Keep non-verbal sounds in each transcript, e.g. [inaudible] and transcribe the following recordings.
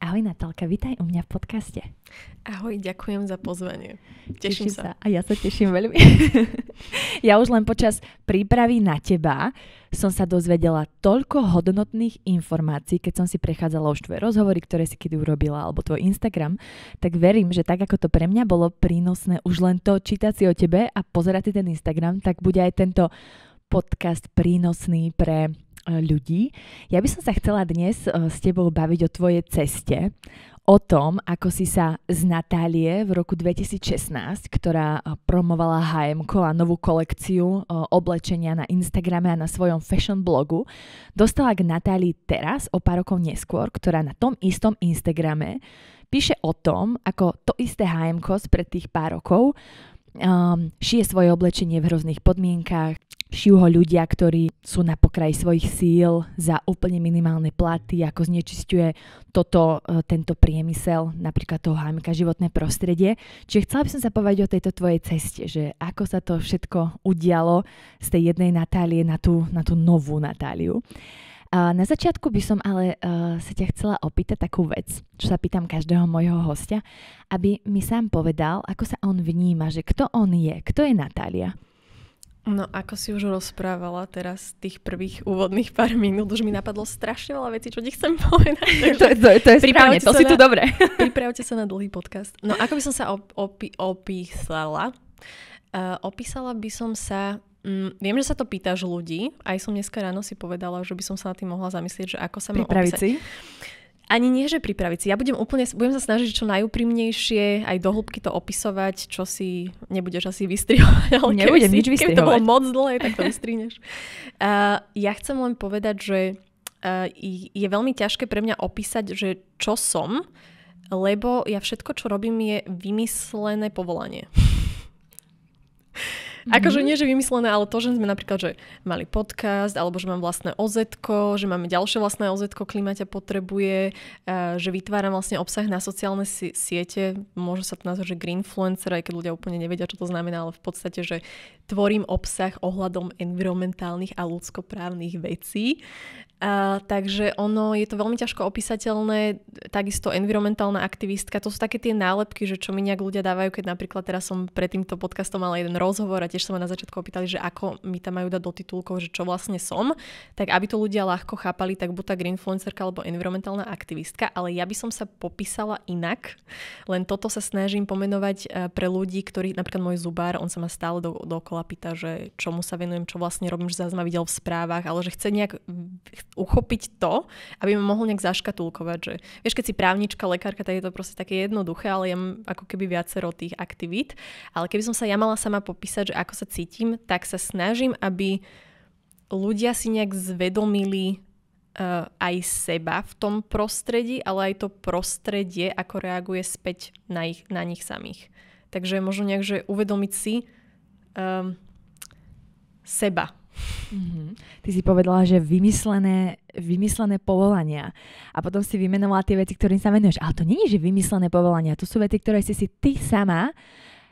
Ahoj Natálka, vítaj u mňa v podcaste. Ahoj, ďakujem za pozvanie. Teším, teším sa. sa. A ja sa teším veľmi. [laughs] ja už len počas prípravy na teba som sa dozvedela toľko hodnotných informácií, keď som si prechádzala už tvoje rozhovory, ktoré si kedy urobila, alebo tvoj Instagram, tak verím, že tak ako to pre mňa bolo prínosné už len to čítať si o tebe a pozerať si ten Instagram, tak bude aj tento podcast prínosný pre E, ľudí. Ja by som sa chcela dnes e, s tebou baviť o tvojej ceste, o tom, ako si sa z Natálie v roku 2016, ktorá e, promovala HM a novú kolekciu oblečenia na Instagrame a na svojom fashion blogu, dostala k Natálii teraz, o pár rokov neskôr, ktorá na tom istom Instagrame píše o tom, ako to isté HM spred tých pár rokov um, šije svoje oblečenie v hrozných podmienkach, Šijú ho ľudia, ktorí sú na pokraji svojich síl za úplne minimálne platy, ako znečistuje toto, e, tento priemysel, napríklad toho hámika životné prostredie. Čiže chcela by som sa povedať o tejto tvojej ceste, že ako sa to všetko udialo z tej jednej Natálie na tú, na tú novú Natáliu. A na začiatku by som ale uh, sa ťa chcela opýtať takú vec, čo sa pýtam každého mojho hostia, aby mi sám povedal, ako sa on vníma, že kto on je, kto je Natália. No ako si už rozprávala teraz tých prvých úvodných pár minút, už mi napadlo strašne veľa vecí, čo ti chcem povedať. [laughs] to, je, to, je, to je správne, to si na, tu dobre. [laughs] pripravte sa na dlhý podcast. No ako by som sa op, op- opísala? Uh, opísala by som sa Mm, viem, že sa to pýtaš ľudí. Aj som dneska ráno si povedala, že by som sa na tým mohla zamyslieť, že ako sa mám opísať. Si? Ani nie, že pripraviť si. Ja budem úplne, budem sa snažiť čo najúprimnejšie aj do hĺbky to opisovať, čo si nebudeš asi vystrihovať. [laughs] Ale Nebudem nič vystrihovať. Keby to bolo moc dlhé, tak to vystrihneš. Uh, [laughs] ja chcem len povedať, že uh, je veľmi ťažké pre mňa opísať, že čo som, lebo ja všetko, čo robím, je vymyslené povolanie. [laughs] Mhm. Akože nie, že vymyslené, ale to, že sme napríklad, že mali podcast, alebo že mám vlastné OZ, že máme ďalšie vlastné OZ, klimaťa potrebuje, že vytváram vlastne obsah na sociálne si- siete, môže sa to nazvať, že greenfluencer, aj keď ľudia úplne nevedia, čo to znamená, ale v podstate, že tvorím obsah ohľadom environmentálnych a ľudskoprávnych vecí. A, takže ono je to veľmi ťažko opísateľné, takisto environmentálna aktivistka, to sú také tie nálepky, že čo mi nejak ľudia dávajú, keď napríklad teraz som pred týmto podcastom mala jeden rozhovor a tiež sa ma na začiatku opýtali, že ako mi tam majú dať do titulkov, že čo vlastne som, tak aby to ľudia ľahko chápali, tak buď tá influencerka alebo environmentálna aktivistka, ale ja by som sa popísala inak, len toto sa snažím pomenovať e, pre ľudí, ktorí, napríklad môj zubár, on sa ma stále do, dokola pýta, že čomu sa venujem, čo vlastne robím, že zase ma videl v správach, ale že chce nejak uchopiť to, aby ma mohol nejak zaškatulkovať. Že, vieš, keď si právnička, lekárka, tak je to proste také jednoduché, ale ja mám ako keby viacero tých aktivít. Ale keby som sa ja mala sama popísať, že ako sa cítim, tak sa snažím, aby ľudia si nejak zvedomili uh, aj seba v tom prostredí, ale aj to prostredie, ako reaguje späť na, ich, na nich samých. Takže možno nejak, že uvedomiť si um, seba Mm-hmm. Ty si povedala, že vymyslené, vymyslené povolania a potom si vymenovala tie veci, ktorým sa venuješ. Ale to nie je, že vymyslené povolania, to sú veci, ktoré si si ty sama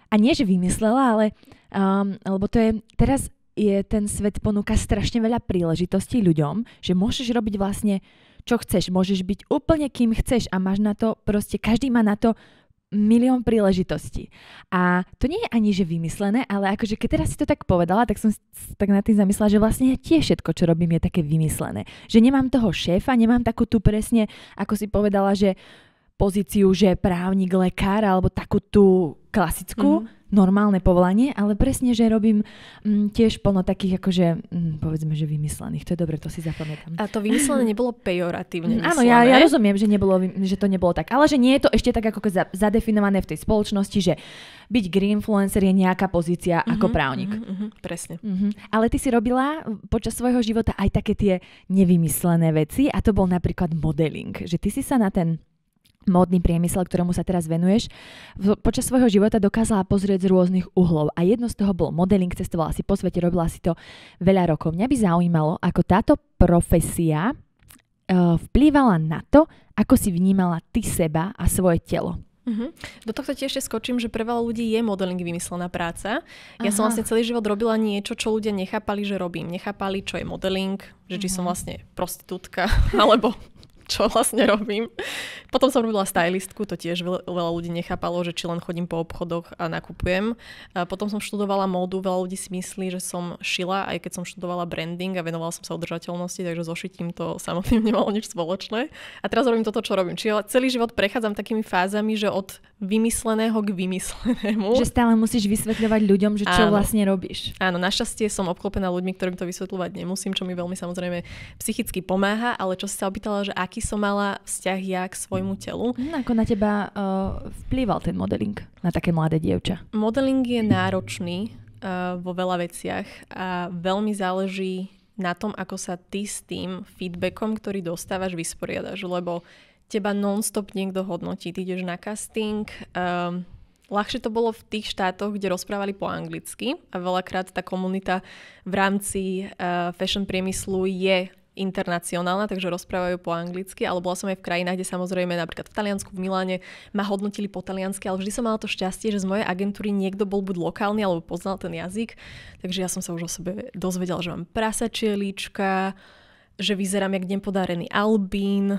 a nie, že vymyslela, ale um, lebo to je, teraz je ten svet ponúka strašne veľa príležitostí ľuďom, že môžeš robiť vlastne čo chceš, môžeš byť úplne kým chceš a máš na to, proste každý má na to milión príležitostí. A to nie je ani že vymyslené, ale akože keď teraz si to tak povedala, tak som tak nad tým zamyslela, že vlastne tie všetko, čo robím, je také vymyslené. Že nemám toho šéfa, nemám takú tu presne, ako si povedala, že pozíciu, že právnik, lekár, alebo takú tú klasickú, mm-hmm normálne povolanie, ale presne, že robím m, mm, tiež plno takých, akože, m, mm, povedzme, že vymyslených. To je dobre, to si zapamätám. A to vymyslené nebolo pejoratívne mm, myslené. Áno, ja, ja rozumiem, že, nebolo, že to nebolo tak. Ale že nie je to ešte tak ako zadefinované v tej spoločnosti, že byť green influencer je nejaká pozícia uh-huh, ako mhm, právnik. Uh-huh, uh-huh, presne. Uh-huh. Ale ty si robila počas svojho života aj také tie nevymyslené veci a to bol napríklad modeling. Že ty si sa na ten módny priemysel, ktorému sa teraz venuješ, počas svojho života dokázala pozrieť z rôznych uhlov a jedno z toho bol modeling, cestovala si po svete, robila si to veľa rokov. Mňa by zaujímalo, ako táto profesia e, vplývala na to, ako si vnímala ty seba a svoje telo. Mm-hmm. Do tohto tiež ešte skočím, že pre veľa ľudí je modeling vymyslená práca. Ja som vlastne celý život robila niečo, čo ľudia nechápali, že robím. Nechápali, čo je modeling, že mm-hmm. či som mhm. vlastne prostitútka, [laughs] alebo čo vlastne robím. Potom som robila stylistku, to tiež veľa ľudí nechápalo, že či len chodím po obchodoch a nakupujem. A potom som študovala módu, veľa ľudí si myslí, že som šila, aj keď som študovala branding a venovala som sa udržateľnosti, takže so šitím to [laughs] samotným nemalo nič spoločné. A teraz robím toto, čo robím. Čiže celý život prechádzam takými fázami, že od vymysleného k vymyslenému. Že stále musíš vysvetľovať ľuďom, že čo Áno. vlastne robíš. Áno, našťastie som obklopená ľuďmi, ktorým to vysvetľovať nemusím, čo mi veľmi samozrejme psychicky pomáha, ale čo si sa opýtala, že aký aký som mala vzťah ja k svojmu mhm. telu. Mhm, ako na teba uh, vplýval ten modeling na také mladé dievča? Modeling je náročný uh, vo veľa veciach a veľmi záleží na tom, ako sa ty s tým feedbackom, ktorý dostávaš, vysporiadaš, lebo teba non-stop niekto hodnotí. Ty ideš na casting, um, Ľahšie to bolo v tých štátoch, kde rozprávali po anglicky a veľakrát tá komunita v rámci uh, fashion priemyslu je internacionálna, takže rozprávajú po anglicky, ale bola som aj v krajinách, kde samozrejme napríklad v Taliansku, v Miláne ma hodnotili po taliansky, ale vždy som mala to šťastie, že z mojej agentúry niekto bol buď lokálny alebo poznal ten jazyk, takže ja som sa už o sebe dozvedela, že mám prasačie líčka, že vyzerám jak nepodarený albín, [laughs]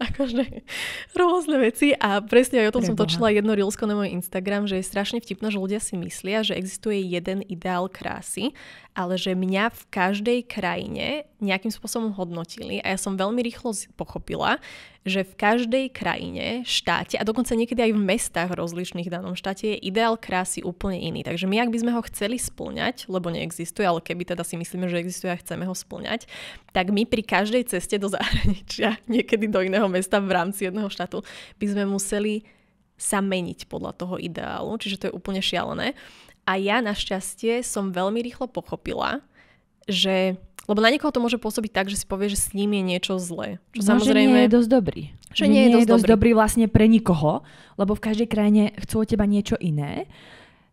akože [laughs] rôzne veci a presne aj o tom Preboha. som točila jedno rilsko na môj Instagram, že je strašne vtipné, že ľudia si myslia, že existuje jeden ideál krásy, ale že mňa v každej krajine nejakým spôsobom hodnotili a ja som veľmi rýchlo pochopila, že v každej krajine, štáte a dokonca niekedy aj v mestách rozlišných v danom štáte je ideál krásy úplne iný. Takže my, ak by sme ho chceli splňať, lebo neexistuje, ale keby teda si myslíme, že existuje a chceme ho splňať, tak my pri každej ceste do zahraničia, [laughs] niekedy do iného mesta v rámci jedného štátu, by sme museli sa meniť podľa toho ideálu, čiže to je úplne šialené. A ja našťastie som veľmi rýchlo pochopila, že lebo na niekoho to môže pôsobiť tak, že si povie, že s ním je niečo zlé. Čo no, samozrejme... Že nie je dosť dobrý. Že, že nie, je, dosť, dosť dobrý. dobrý vlastne pre nikoho, lebo v každej krajine chcú od teba niečo iné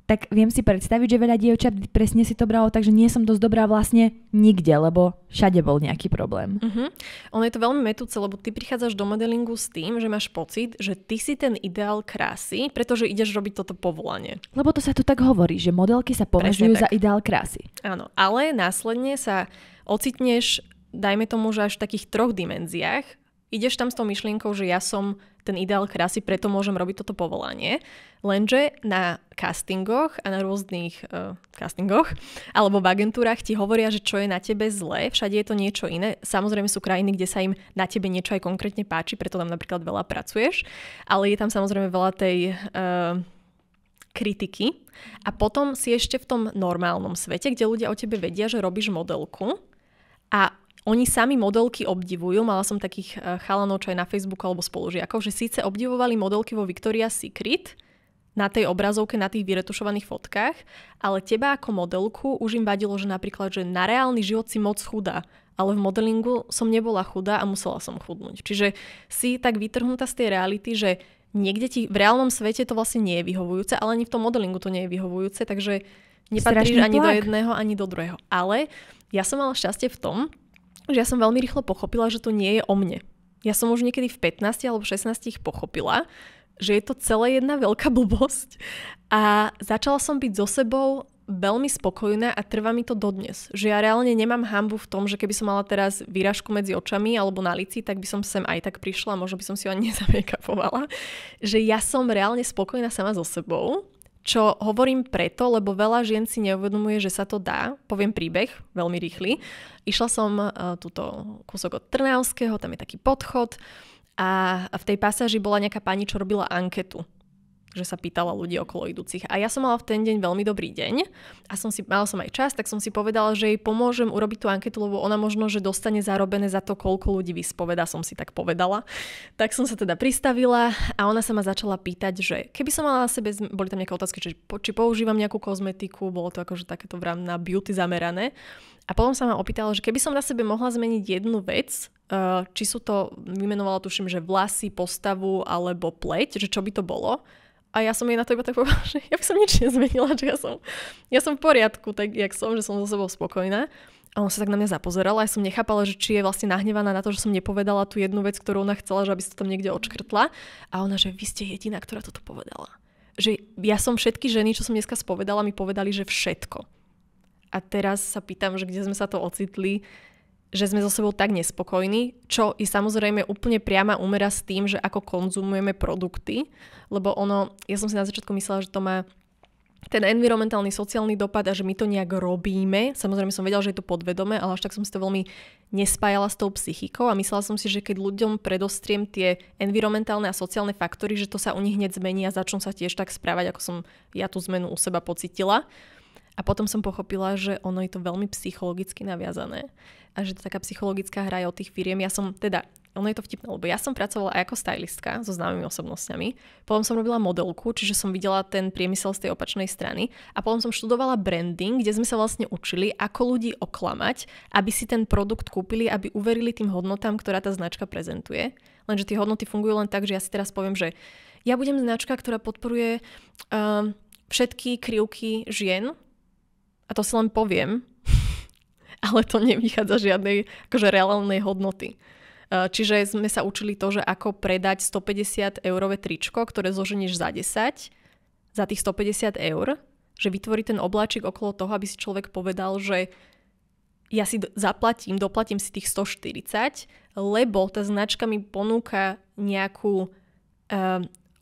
tak viem si predstaviť, že veľa dievčat presne si to bralo, takže nie som dosť dobrá vlastne nikde, lebo všade bol nejaký problém. Mm-hmm. Ono je to veľmi metúce, lebo ty prichádzaš do modelingu s tým, že máš pocit, že ty si ten ideál krásy, pretože ideš robiť toto povolanie. Lebo to sa tu tak hovorí, že modelky sa považujú za ideál krásy. Áno, ale následne sa ocitneš, dajme tomu, že až v takých troch dimenziách. Ideš tam s tou myšlienkou, že ja som ten ideál krásy, preto môžem robiť toto povolanie. Lenže na castingoch a na rôznych uh, castingoch alebo v agentúrach ti hovoria, že čo je na tebe zlé, všade je to niečo iné. Samozrejme sú krajiny, kde sa im na tebe niečo aj konkrétne páči, preto tam napríklad veľa pracuješ, ale je tam samozrejme veľa tej... Uh, kritiky a potom si ešte v tom normálnom svete, kde ľudia o tebe vedia, že robíš modelku a oni sami modelky obdivujú, mala som takých eh, chalanov, čo aj na Facebooku alebo spolužiakov, že síce obdivovali modelky vo Victoria's Secret, na tej obrazovke, na tých vyretušovaných fotkách, ale teba ako modelku už im vadilo, že napríklad, že na reálny život si moc chudá, ale v modelingu som nebola chudá a musela som chudnúť. Čiže si tak vytrhnutá z tej reality, že niekde ti v reálnom svete to vlastne nie je vyhovujúce, ale ani v tom modelingu to nie je vyhovujúce, takže nepatríš ani do jedného, ani do druhého. Ale ja som mala šťastie v tom, že ja som veľmi rýchlo pochopila, že to nie je o mne. Ja som už niekedy v 15 alebo 16 pochopila, že je to celé jedna veľká blbosť a začala som byť so sebou veľmi spokojná a trvá mi to dodnes. Že ja reálne nemám hambu v tom, že keby som mala teraz výražku medzi očami alebo na lici, tak by som sem aj tak prišla, možno by som si ho ani [laughs] nezamekapovala. Že ja som reálne spokojná sama so sebou čo hovorím preto, lebo veľa žien si neuvedomuje, že sa to dá. Poviem príbeh, veľmi rýchly. Išla som uh, túto kúsok od Trnavského, tam je taký podchod a v tej pasáži bola nejaká pani, čo robila anketu že sa pýtala ľudí okolo idúcich. A ja som mala v ten deň veľmi dobrý deň a som si, mala som aj čas, tak som si povedala, že jej pomôžem urobiť tú anketu, lebo ona možno, že dostane zarobené za to, koľko ľudí vyspoveda, som si tak povedala. Tak som sa teda pristavila a ona sa ma začala pýtať, že keby som mala na sebe, boli tam nejaké otázky, či, či používam nejakú kozmetiku, bolo to akože takéto vrám na beauty zamerané. A potom sa ma opýtala, že keby som na sebe mohla zmeniť jednu vec, eh, či sú to, vymenovala tuším, že vlasy, postavu alebo pleť, že čo by to bolo. A ja som jej na to iba tak povedala, [laughs] že ja by som nič nezmenila, že ja som, ja som v poriadku, tak jak som, že som za sebou spokojná. A on sa tak na mňa zapozeral a ja som nechápala, že či je vlastne nahnevaná na to, že som nepovedala tú jednu vec, ktorú ona chcela, že aby sa to tam niekde odškrtla. A ona, že vy ste jediná, ktorá toto povedala. Že ja som všetky ženy, čo som dneska spovedala, mi povedali, že všetko. A teraz sa pýtam, že kde sme sa to ocitli že sme so sebou tak nespokojní, čo je samozrejme úplne priama úmera s tým, že ako konzumujeme produkty, lebo ono, ja som si na začiatku myslela, že to má ten environmentálny, sociálny dopad a že my to nejak robíme. Samozrejme som vedela, že je to podvedome, ale až tak som si to veľmi nespájala s tou psychikou a myslela som si, že keď ľuďom predostriem tie environmentálne a sociálne faktory, že to sa u nich hneď zmení a začnú sa tiež tak správať, ako som ja tú zmenu u seba pocitila. A potom som pochopila, že ono je to veľmi psychologicky naviazané a že to taká psychologická hra je od tých firiem. Ja som teda, ono je to vtipné, lebo ja som pracovala aj ako stylistka so známymi osobnosťami, potom som robila modelku, čiže som videla ten priemysel z tej opačnej strany a potom som študovala branding, kde sme sa vlastne učili, ako ľudí oklamať, aby si ten produkt kúpili, aby uverili tým hodnotám, ktorá tá značka prezentuje. Lenže tie hodnoty fungujú len tak, že ja si teraz poviem, že ja budem značka, ktorá podporuje um, všetky krivky žien a to si len poviem, [laughs] ale to nevychádza žiadnej akože reálnej hodnoty. Eh, čiže sme sa učili to, že ako predať 150 eurové tričko, ktoré zloženieš za 10, za tých 150 eur, že vytvorí ten obláčik okolo toho, aby si človek povedal, že ja si zaplatím, doplatím si tých 140, lebo tá značka mi ponúka nejakú uh,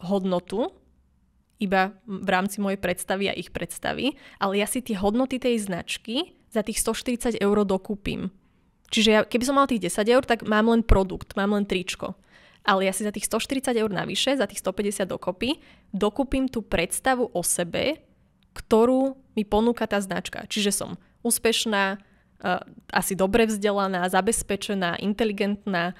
hodnotu, iba v rámci mojej predstavy a ich predstavy, ale ja si tie hodnoty tej značky za tých 140 eur dokúpim. Čiže ja, keby som mal tých 10 eur, tak mám len produkt, mám len tričko. Ale ja si za tých 140 eur navyše, za tých 150 dokopy, dokúpim tú predstavu o sebe, ktorú mi ponúka tá značka. Čiže som úspešná, eh, asi dobre vzdelaná, zabezpečená, inteligentná,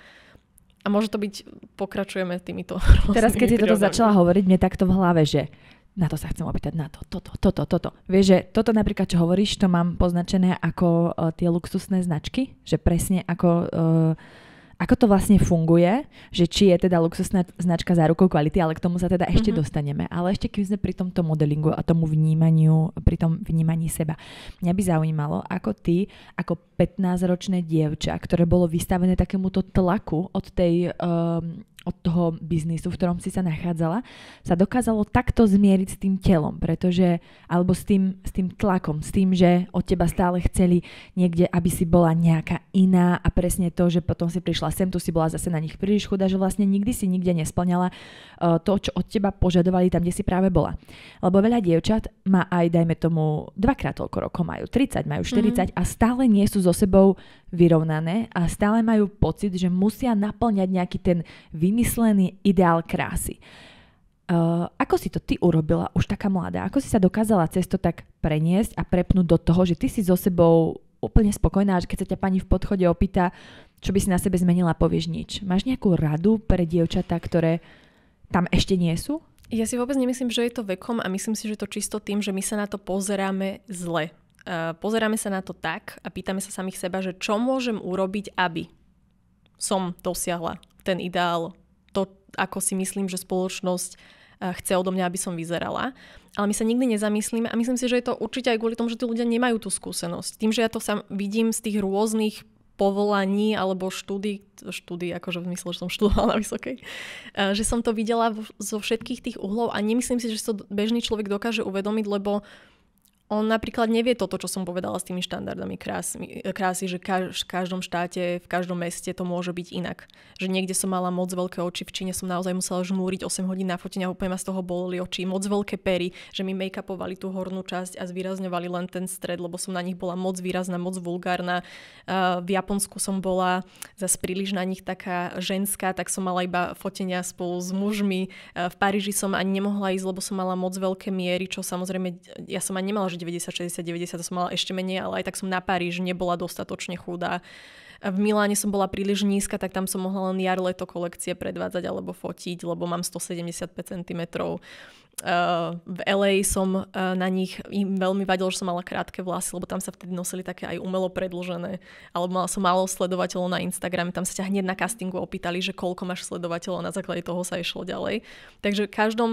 a môže to byť, pokračujeme týmito [laughs] Teraz, keď si toto začala hovoriť, mne takto v hlave, že na to sa chcem opýtať, na to, toto, toto, toto. Vieš, že toto napríklad, čo hovoríš, to mám poznačené ako uh, tie luxusné značky, že presne ako uh, ako to vlastne funguje, že či je teda luxusná značka zárukou kvality, ale k tomu sa teda ešte mm-hmm. dostaneme. Ale ešte keď sme pri tomto modelingu a tomu vnímaniu, pri tom vnímaní seba. Mňa by zaujímalo, ako ty, ako 15-ročné dievča, ktoré bolo vystavené takémuto tlaku od tej um, od toho biznisu, v ktorom si sa nachádzala, sa dokázalo takto zmieriť s tým telom, pretože, alebo s tým, s tým tlakom, s tým, že od teba stále chceli niekde, aby si bola nejaká iná a presne to, že potom si prišla sem, tu si bola zase na nich príliš chudá, že vlastne nikdy si nikde nesplňala eh, to, čo od teba požadovali tam, kde si práve bola. Lebo veľa dievčat má aj, dajme tomu, dvakrát toľko rokov majú, 30, majú 40 mm. a stále nie sú so sebou vyrovnané a stále majú pocit, že musia naplňať nejaký ten vymyslený ideál krásy. Uh, ako si to ty urobila, už taká mladá? Ako si sa dokázala cesto tak preniesť a prepnúť do toho, že ty si so sebou úplne spokojná, že keď sa ťa pani v podchode opýta, čo by si na sebe zmenila, povieš nič. Máš nejakú radu pre dievčatá, ktoré tam ešte nie sú? Ja si vôbec nemyslím, že je to vekom a myslím si, že to čisto tým, že my sa na to pozeráme zle. Eh, pozeráme sa na to tak a pýtame sa samých seba, že čo môžem urobiť, aby som dosiahla ten ideál, to, ako si myslím, že spoločnosť eh, chce odo mňa, aby som vyzerala. Ale my sa nikdy nezamyslíme a myslím si, že je to určite aj kvôli tomu, že tí ľudia nemajú tú skúsenosť. Tým, že ja to sam vidím z tých rôznych povolaní alebo štúdy, štúdy, akože v mysle, že som študovala na vysokej, eh, že som to videla zo všetkých tých uhlov a nemyslím si, že to bežný človek dokáže uvedomiť, lebo uh, on napríklad nevie toto, čo som povedala s tými štandardami krásy, e, krásy že kaž, v každom štáte, v každom meste to môže byť inak. Že niekde som mala moc veľké oči, v Číne som naozaj musela žmúriť 8 hodín na fotenia, úplne ma z toho boli oči, moc veľké pery, že mi make-upovali tú hornú časť a zvýrazňovali len ten stred, lebo som na nich bola moc výrazná, moc vulgárna. v Japonsku som bola zase príliš na nich taká ženská, tak som mala iba fotenia spolu s mužmi. v Paríži som ani nemohla ísť, lebo som mala moc veľké miery, čo samozrejme, ja som ani nemala že 90, 60, 90 som mala ešte menej, ale aj tak som na Paríž nebola dostatočne chudá. V Miláne som bola príliš nízka, tak tam som mohla len jar leto kolekcie predvádzať alebo fotiť, lebo mám 175 cm. Uh, v LA som uh, na nich im veľmi vadilo, že som mala krátke vlasy, lebo tam sa vtedy nosili také aj umelo predlžené. Alebo mala som málo sledovateľov na Instagrame, tam sa ťa hneď na castingu opýtali, že koľko máš sledovateľov, na základe toho sa išlo ďalej. Takže v každom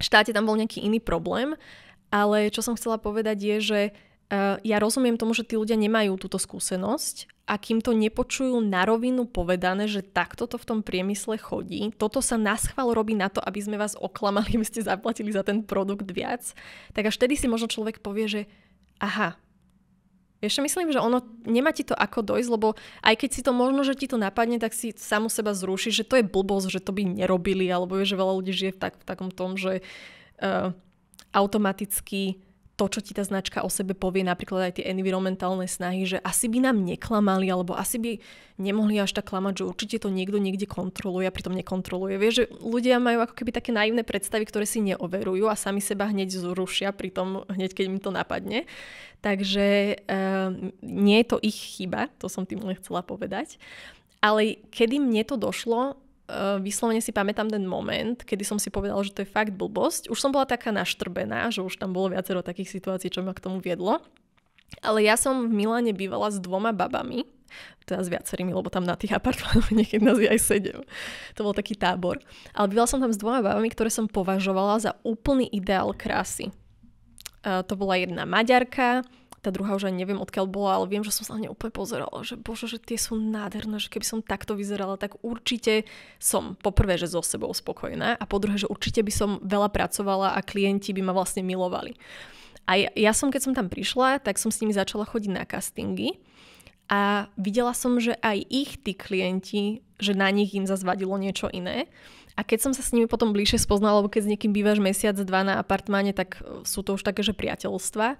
štáte tam bol nejaký iný problém ale čo som chcela povedať je, že e, ja rozumiem tomu, že tí ľudia nemajú túto skúsenosť a kým to nepočujú na rovinu povedané, že takto to v tom priemysle chodí, toto sa na schvál robí na to, aby sme vás oklamali, aby ste zaplatili za ten produkt viac, tak až tedy si možno človek povie, že aha, ešte myslím, že ono nemá ti to ako dojsť, lebo aj keď si to možno, že ti to napadne, tak si samu seba zruší, že to je blbosť, že to by nerobili, alebo je, že veľa ľudí žije v, tak, v takom tom, že uh, automaticky to, čo ti tá značka o sebe povie, napríklad aj tie environmentálne snahy, že asi by nám neklamali, alebo asi by nemohli až tak klamať, že určite to niekto niekde kontroluje a pritom nekontroluje. Vieš, že ľudia majú ako keby také naivné predstavy, ktoré si neoverujú a sami seba hneď zrušia, pritom hneď, keď im to napadne. Takže e, nie je to ich chyba, to som tým len chcela povedať. Ale kedy mne to došlo, Eh, vyslovene si pamätám ten moment, kedy som si povedala, že to je fakt blbosť. Už som bola taká naštrbená, že už tam bolo viacero takých situácií, čo ma k tomu viedlo. Ale ja som v Miláne bývala s dvoma babami, teda s viacerými, lebo tam na tých apartmánoch [laughs] niekedy nás je aj sedem. To bol taký tábor. Ale bývala som tam s dvoma babami, ktoré som považovala za úplný ideál krásy. Eh, to bola jedna Maďarka, tá druhá už aj neviem, odkiaľ bola, ale viem, že som sa na ne úplne pozerala, že bože, že tie sú nádherné, že keby som takto vyzerala, tak určite som poprvé, že so sebou spokojná a po druhé, že určite by som veľa pracovala a klienti by ma vlastne milovali. A ja, ja som, keď som tam prišla, tak som s nimi začala chodiť na castingy a videla som, že aj ich tí klienti, že na nich im zazvadilo niečo iné. A keď som sa s nimi potom bližšie spoznala, lebo keď s niekým bývaš mesiac, dva na apartmáne, tak e, sú to už také, že priateľstva.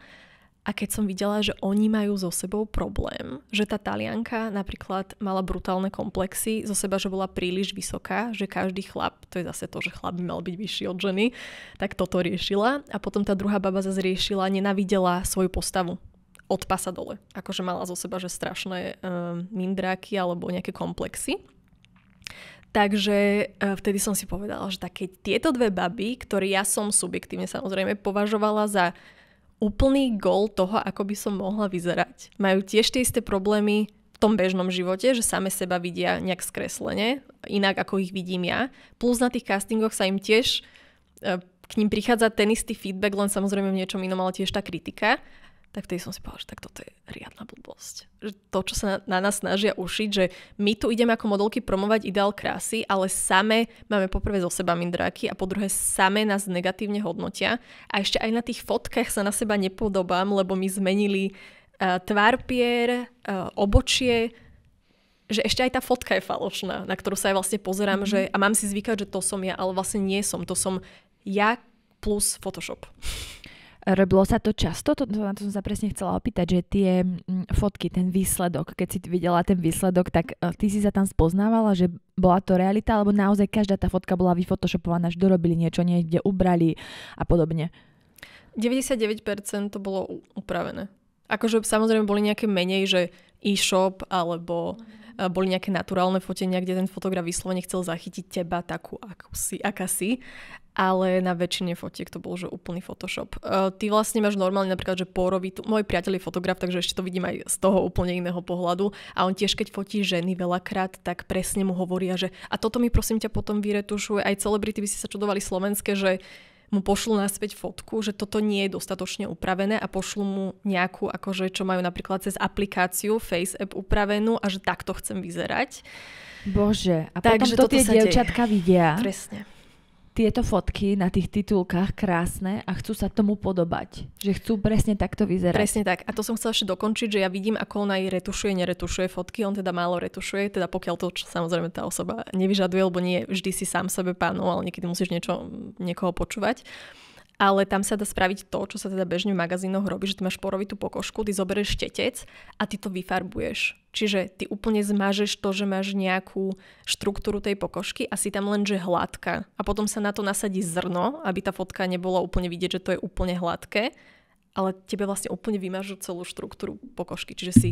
A keď som videla, že oni majú so sebou problém, že tá talianka napríklad mala brutálne komplexy zo seba, že bola príliš vysoká, že každý chlap, to je zase to, že chlap by mal byť vyšší od ženy, tak toto riešila. A potom tá druhá baba zase riešila, nenavidela svoju postavu od pasa dole. Akože mala zo seba, že strašné um, mindráky alebo nejaké komplexy. Takže e, vtedy som si povedala, že také tieto dve baby, ktoré ja som subjektívne samozrejme považovala za úplný gol toho, ako by som mohla vyzerať. Majú tiež tie isté problémy v tom bežnom živote, že same seba vidia nejak skreslene, inak ako ich vidím ja. Plus na tých castingoch sa im tiež e, k ním prichádza ten istý feedback, len samozrejme v niečom inom, ale tiež tá kritika tak vtedy som si povedala, že tak toto je riadna blbosť. Že to, čo sa na, na nás snažia ušiť, že my tu ideme ako modelky promovať ideál krásy, ale same máme poprvé zo seba mindráky a po druhé same nás negatívne hodnotia. A ešte aj na tých fotkách sa na seba nepodobám, lebo my zmenili uh, tvár pier, uh, obočie, že ešte aj tá fotka je falošná, na ktorú sa aj vlastne pozerám, mm-hmm. že a mám si zvykať, že to som ja, ale vlastne nie som, to som ja plus Photoshop. Robilo sa to často? To, to, na to som sa presne chcela opýtať, že tie mm, fotky, ten výsledok, keď si videla ten výsledok, tak e, ty si sa tam spoznávala, že bola to realita, alebo naozaj každá tá fotka bola vyfotoshopovaná, že dorobili niečo, niekde ubrali a podobne? 99% to bolo upravené. Akože samozrejme boli nejaké menej, že e-shop alebo e, boli nejaké naturálne fotenia, kde ten fotograf vyslovene chcel zachytiť teba takú, akú si, aká si ale na väčšine fotiek to bol, že úplný Photoshop. Uh, ty vlastne máš normálne napríklad, že porový, môj priateľ je fotograf, takže ešte to vidím aj z toho úplne iného pohľadu a on tiež keď fotí ženy veľakrát, tak presne mu hovoria, že a toto mi prosím ťa potom vyretušuje, aj celebrity by si sa čudovali slovenské, že mu pošlu naspäť fotku, že toto nie je dostatočne upravené a pošlu mu nejakú, akože čo majú napríklad cez aplikáciu Face App upravenú a že takto chcem vyzerať. Bože, a potom to tie dievčatka vidia. Presne tieto fotky na tých titulkách krásne a chcú sa tomu podobať. Že chcú presne takto vyzerať. Presne tak. A to som chcela ešte dokončiť, že ja vidím, ako ona aj retušuje, neretušuje fotky. On teda málo retušuje, teda pokiaľ to čo, samozrejme tá osoba nevyžaduje, lebo nie vždy si sám sebe pánu, no, ale niekedy musíš niečo, niekoho počúvať ale tam sa dá spraviť to, čo sa teda bežne v magazínoch robí, že ty máš porovitú pokožku, ty zoberieš štetec a ty to vyfarbuješ. Čiže ty úplne zmažeš to, že máš nejakú štruktúru tej pokožky a si tam len, že hladká. A potom sa na to nasadí zrno, aby tá fotka nebola úplne vidieť, že to je úplne hladké, ale tebe vlastne úplne vymažú celú štruktúru pokožky. Čiže si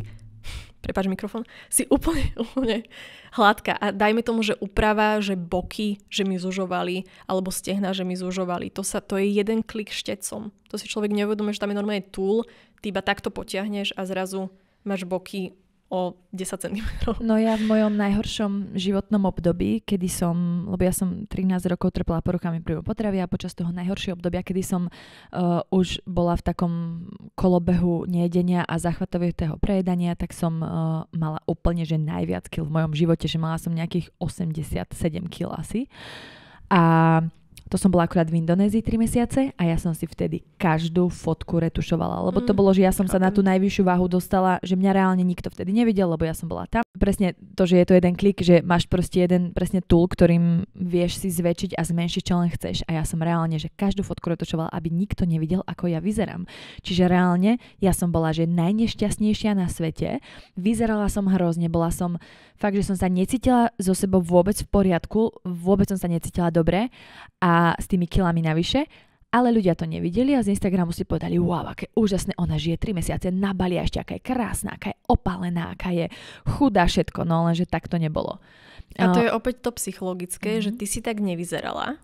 prepáč mikrofón, si úplne, [laughs] úplne hladká. A dajme tomu, že uprava, že boky, že mi zužovali, alebo stehna, že mi zužovali. To, sa, to je jeden klik štecom. To si človek neuvedomuje, že tam je normálne túl, ty iba takto potiahneš a zrazu máš boky o 10 cm. No ja v mojom najhoršom životnom období, kedy som, lebo ja som 13 rokov trpela poruchami príjmu potravy a počas toho najhoršieho obdobia, kedy som uh, už bola v takom kolobehu nejedenia a záchvatovitého prejedania, tak som uh, mala úplne, že najviac kil v mojom živote, že mala som nejakých 87 kil asi. A to som bola akurát v Indonézii 3 mesiace a ja som si vtedy každú fotku retušovala, lebo to mm, bolo, že ja som sa na tú najvyššiu váhu dostala, že mňa reálne nikto vtedy nevidel, lebo ja som bola tam. Presne to, že je to jeden klik, že máš proste jeden presne tool, ktorým vieš si zväčšiť a zmenšiť, čo len chceš. A ja som reálne, že každú fotku retušovala, aby nikto nevidel, ako ja vyzerám. Čiže reálne ja som bola, že najnešťastnejšia na svete. Vyzerala som hrozne, bola som fakt, že som sa necítila so sebou vôbec v poriadku, vôbec som sa necítila dobre a s tými kilami navyše, ale ľudia to nevideli a z Instagramu si povedali, wow, aké úžasné, ona žije 3 mesiace na Bali a ešte aká je krásna, aká je opalená, aká je chudá, všetko, no lenže tak to nebolo. A to no. je opäť to psychologické, mm-hmm. že mhm. ty si tak nevyzerala,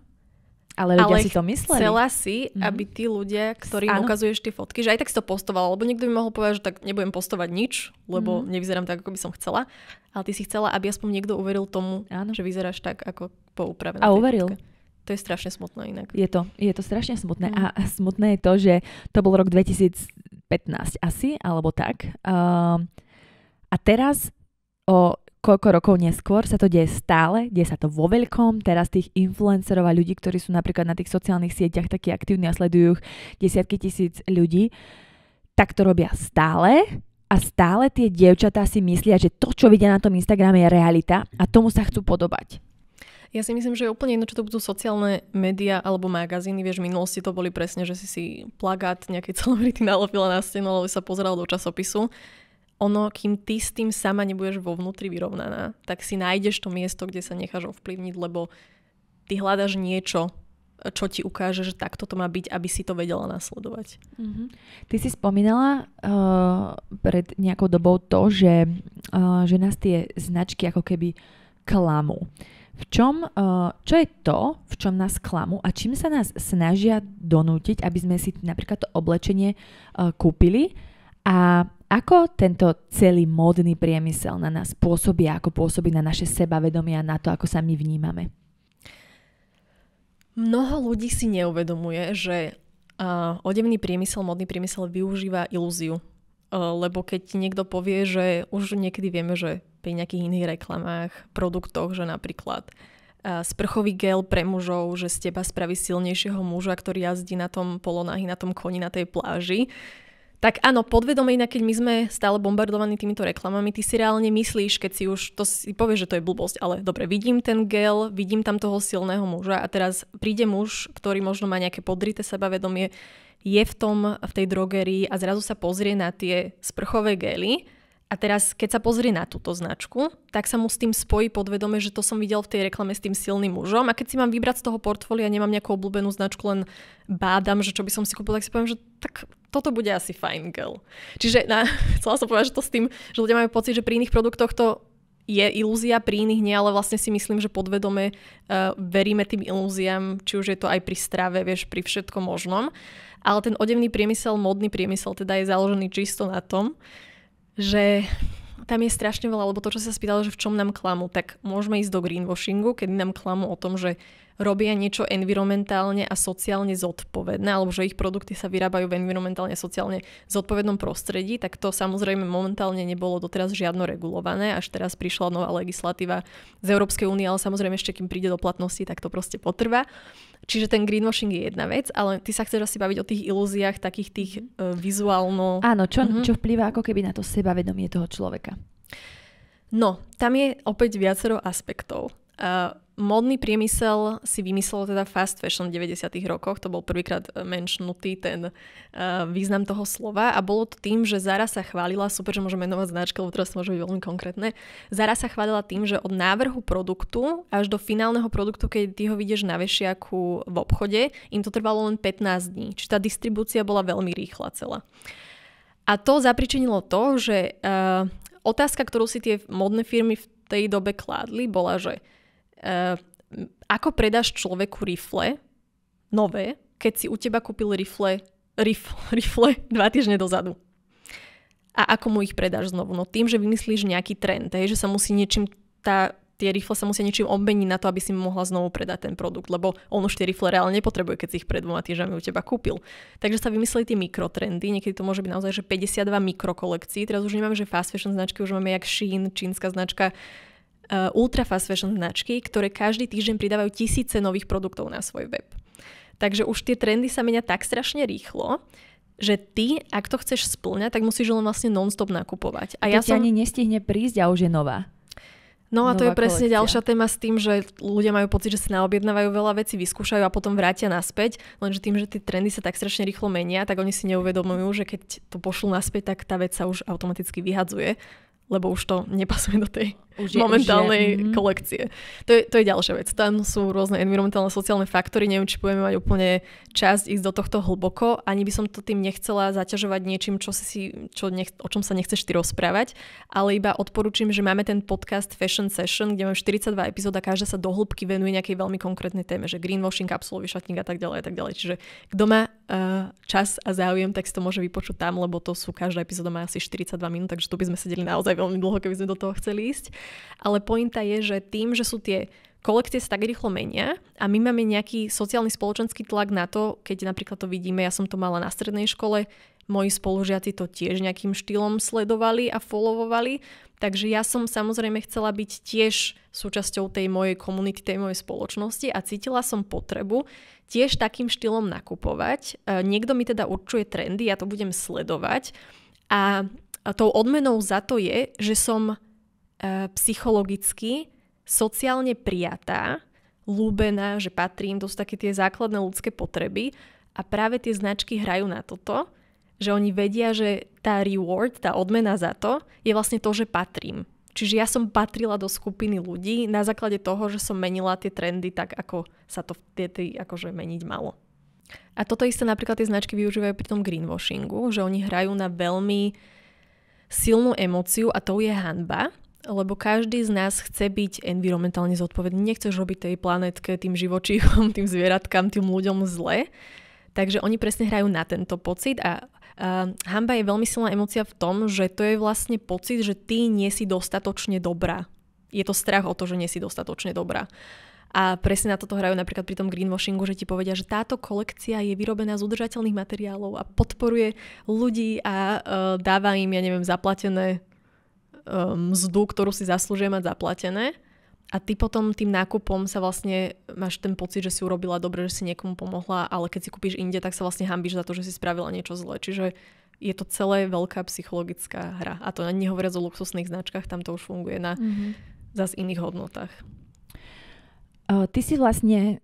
ale ľudia ale si to mysleli. Chcela si, mhm. aby tí ľudia, ktorým ano. ukazuješ tie fotky, že aj tak si to postovala, lebo niekto by mohol povedať, že tak nebudem postovať nič, lebo mm-hmm. nevyzerám tak, ako by som chcela. Ale ty si chcela, aby aspoň niekto uveril tomu, ano. že vyzeráš tak, ako po A uveril. Fotke. To je strašne smutné inak. Je to, je to strašne smutné. Mm. A smutné je to, že to bol rok 2015 asi, alebo tak. Uh, a teraz o koľko rokov neskôr sa to deje stále, deje sa to vo veľkom. Teraz tých influencerov a ľudí, ktorí sú napríklad na tých sociálnych sieťach takí aktívni a sledujú ich desiatky tisíc ľudí, tak to robia stále a stále tie dievčatá si myslia, že to, čo vidia na tom Instagrame je realita a tomu sa chcú podobať. Ja si myslím, že je úplne jedno, čo to budú sociálne médiá alebo magazíny. Vieš, v minulosti to boli presne, že si si plagát nejakej [laughs] celebrity nalopila na stenu alebo sa pozeral do časopisu. Ono, kým ty s tým sama nebudeš vo vnútri vyrovnaná, tak si nájdeš to miesto, kde sa necháš ovplyvniť, lebo ty hľadaš niečo, čo ti ukáže, že takto to má byť, aby si to vedela nasledovať. Mm-hmm. Ty si spomínala uh, pred nejakou dobou to, že, uh, že nás tie značky ako keby klamú v čom, eh, čo je to, v čom nás klamú a čím sa nás snažia donútiť, aby sme si napríklad to oblečenie eh, kúpili a ako tento celý módny priemysel na nás pôsobí a ako pôsobí na naše sebavedomie a na to, ako sa my vnímame. Mnoho ľudí si neuvedomuje, že eh, odevný priemysel, modný priemysel využíva ilúziu. Lebo keď niekto povie, že už niekedy vieme, že pri nejakých iných reklamách, produktoch, že napríklad sprchový gel pre mužov, že z teba spraví silnejšieho muža, ktorý jazdí na tom polonáhy, na tom koni, na tej pláži. Tak áno, podvedome inak, keď my sme stále bombardovaní týmito reklamami, ty si reálne myslíš, keď si už to si povieš, že to je blbosť, ale dobre, vidím ten gel, vidím tam toho silného muža a teraz príde muž, ktorý možno má nejaké podrité sebavedomie, je v tom, v tej drogerii a zrazu sa pozrie na tie sprchové gely a teraz, keď sa pozrie na túto značku, tak sa mu s tým spojí podvedome, že to som videl v tej reklame s tým silným mužom. A keď si mám vybrať z toho portfólia, nemám nejakú obľúbenú značku, len bádam, že čo by som si kúpil, tak si poviem, že tak toto bude asi fine girl. Čiže na, [laughs] chcela som povedať, že to s tým, že ľudia majú pocit, že pri iných produktoch to je ilúzia, pri iných nie, ale vlastne si myslím, že podvedome uh, veríme tým ilúziám, či už je to aj pri strave, vieš, pri všetkom možnom. Ale ten odevný priemysel, modný priemysel teda je založený čisto na tom, že tam je strašne veľa, lebo to, čo sa spýtalo, že v čom nám klamu, tak môžeme ísť do greenwashingu, kedy nám klamu o tom, že robia niečo environmentálne a sociálne zodpovedné, alebo že ich produkty sa vyrábajú v environmentálne a sociálne zodpovednom prostredí, tak to samozrejme momentálne nebolo doteraz žiadno regulované. Až teraz prišla nová legislatíva z Európskej únie, ale samozrejme ešte kým príde do platnosti, tak to proste potrvá. Čiže ten greenwashing je jedna vec, ale ty sa chceš asi baviť o tých ilúziách, takých tých e, vizuálno... Áno, čo, mm-hmm. čo vplýva ako keby na to sebavedomie toho človeka. No, tam je opäť viacero aspektov. Uh, eh, modný priemysel si vymyslel teda fast fashion v 90. rokoch, to bol prvýkrát eh, menšnutý ten uh, význam toho slova a bolo to tým, že Zara sa chválila, super, že môžeme menovať značky, lebo teraz môže byť veľmi konkrétne, Zara sa chválila tým, že od návrhu produktu až do finálneho produktu, keď ty ho vidieš na vešiaku v obchode, im to trvalo len 15 dní, či tá distribúcia bola veľmi rýchla celá. A to zapričinilo to, že uh, otázka, ktorú si tie modné firmy v tej dobe kládli, bola, že uh, Ehm, ako predáš človeku rifle, nové, keď si u teba kúpil rifle, rif, [laughs] rifle dva týždne dozadu? A ako mu ich predáš znovu? No tým, že vymyslíš nejaký trend, hej, že sa musí niečím tá, tie rifle sa musia niečím obmeniť na to, aby si mu mohla znovu predať ten produkt, lebo on už tie rifle reálne nepotrebuje, keď si ich pred dvoma týždňami u teba kúpil. Takže sa vymysleli tie mikrotrendy, niekedy to môže byť naozaj že 52 mikrokolekcií, teraz už nemáme, že fast fashion značky, už máme jak Shein, čínska značka, Eh, ultra fast fashion značky, ktoré každý týždeň pridávajú tisíce nových produktov na svoj web. Takže už tie trendy sa menia tak strašne rýchlo, že ty, ak to chceš splňať, tak musíš len vlastne non-stop nakupovať. A to ja som... ani nestihne prísť a už je nová. No a to je presne kolekcia. ďalšia téma s tým, že ľudia majú pocit, že si naobjednávajú veľa vecí, vyskúšajú a potom vrátia naspäť, lenže tým, že tie trendy sa tak strašne rýchlo menia, tak oni si neuvedomujú, že keď to pošlú naspäť, tak tá vec sa už automaticky vyhadzuje lebo už to nepasuje do tej už je, momentálnej už je. Mhm. kolekcie. To je, to je ďalšia vec. Tam sú rôzne environmentálne, sociálne faktory. Neviem, či budeme mať úplne časť ísť do tohto hlboko. Ani by som to tým nechcela zaťažovať niečím, čo si, čo nech, o čom sa nechceš ty rozprávať. Ale iba odporúčam, že máme ten podcast Fashion Session, kde máme 42 epizód a každá sa do hĺbky venuje nejakej veľmi konkrétnej téme, že greenwashing, kapsulový šatník a tak ďalej a tak ďalej. Čiže kto má Eh, čas a záujem, tak si to môže vypočuť tam, lebo to sú každá epizóda má asi 42 minút, takže tu by sme sedeli naozaj veľmi dlho, keby sme do toho chceli ísť. Ale pointa je, že tým, že sú tie kolekcie sa tak rýchlo menia a my máme nejaký sociálny spoločenský tlak na to, keď napríklad to vidíme, ja som to mala na strednej škole, moji spolužiaci to tiež nejakým štýlom sledovali a followovali, takže ja som samozrejme chcela byť tiež súčasťou tej mojej komunity, tej mojej spoločnosti a cítila som potrebu tiež takým štýlom nakupovať. E, niekto mi teda určuje trendy, ja to budem sledovať. A tou odmenou za to je, že som e, psychologicky, sociálne prijatá, lúbená, že patrím, to sú také tie základné ľudské potreby a práve tie značky hrajú na toto, že oni vedia, že tá reward, tá odmena za to je vlastne to, že patrím. Čiže ja som patrila do skupiny ľudí na základe toho, že som menila tie trendy tak, ako sa to vtedy akože meniť malo. A toto isté napríklad tie značky využívajú pri tom greenwashingu, že oni hrajú na veľmi silnú emóciu a to je hanba, lebo každý z nás chce byť environmentálne zodpovedný. Nechceš robiť tej planetke, tým živočíchom, [laughs] tým zvieratkám, tým ľuďom zle. Takže oni presne hrajú na tento pocit a Ehm, hamba je veľmi silná emócia v tom, že to je vlastne pocit, že ty nie si dostatočne dobrá. Je to strach o to, že nie si dostatočne dobrá. A presne na toto hrajú napríklad pri tom greenwashingu, že ti povedia, že táto kolekcia je vyrobená z udržateľných materiálov a podporuje ľudí a uh, dáva im, ja neviem, zaplatené um, mzdu, ktorú si zaslúžia mať zaplatené a ty potom tým nákupom sa vlastne máš ten pocit, že si urobila dobre, že si niekomu pomohla, ale keď si kúpiš inde, tak sa vlastne hambíš za to, že si spravila niečo zle. Čiže je to celé veľká psychologická hra. A to ani nehovoriac o luxusných značkách, tam to už funguje na mm-hmm. zase iných hodnotách. ty si vlastne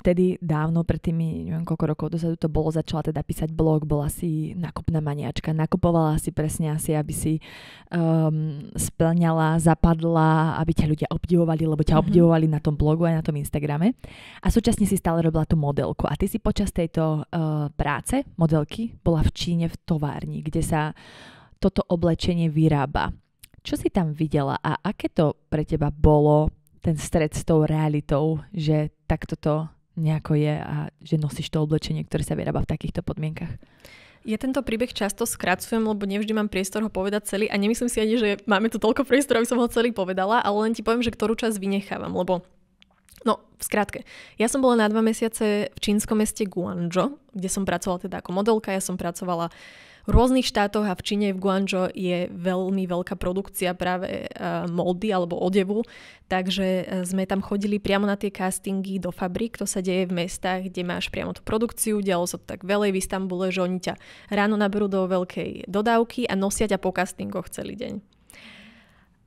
vtedy dávno, pred tými, neviem koľko rokov dozadu to bolo, začala teda písať blog, bola si nakupná maniačka, nakupovala si presne asi, aby si um, splňala, zapadla, aby ťa ľudia obdivovali, lebo ťa mm-hmm. obdivovali na tom blogu aj na tom Instagrame. A súčasne si stále robila tú modelku. A ty si počas tejto uh, práce, modelky, bola v Číne v továrni, kde sa toto oblečenie vyrába. Čo si tam videla a aké to pre teba bolo ten stred s tou realitou, že takto to nejako je a že nosíš to oblečenie, ktoré sa vyrába v takýchto podmienkach. Ja tento príbeh často skracujem, lebo nevždy mám priestor ho povedať celý a nemyslím si ani, že máme tu toľko priestoru, aby som ho celý povedala, ale len ti poviem, že ktorú časť vynechávam, lebo No, v skratke. Ja som bola na dva mesiace v čínskom meste Guangzhou, kde som pracovala teda ako modelka, ja som pracovala uh, v rôznych štátoch a v Číne v Guangzhou je veľmi veľká produkcia práve e, moldy alebo odevu, takže e, sme tam chodili priamo na tie castingy do fabrik, to sa deje v mestách, kde máš priamo tú produkciu, dialo sa to tak veľej v Istambule, že oni ťa ráno naberú do veľkej dodávky a nosia ťa po castingoch celý deň.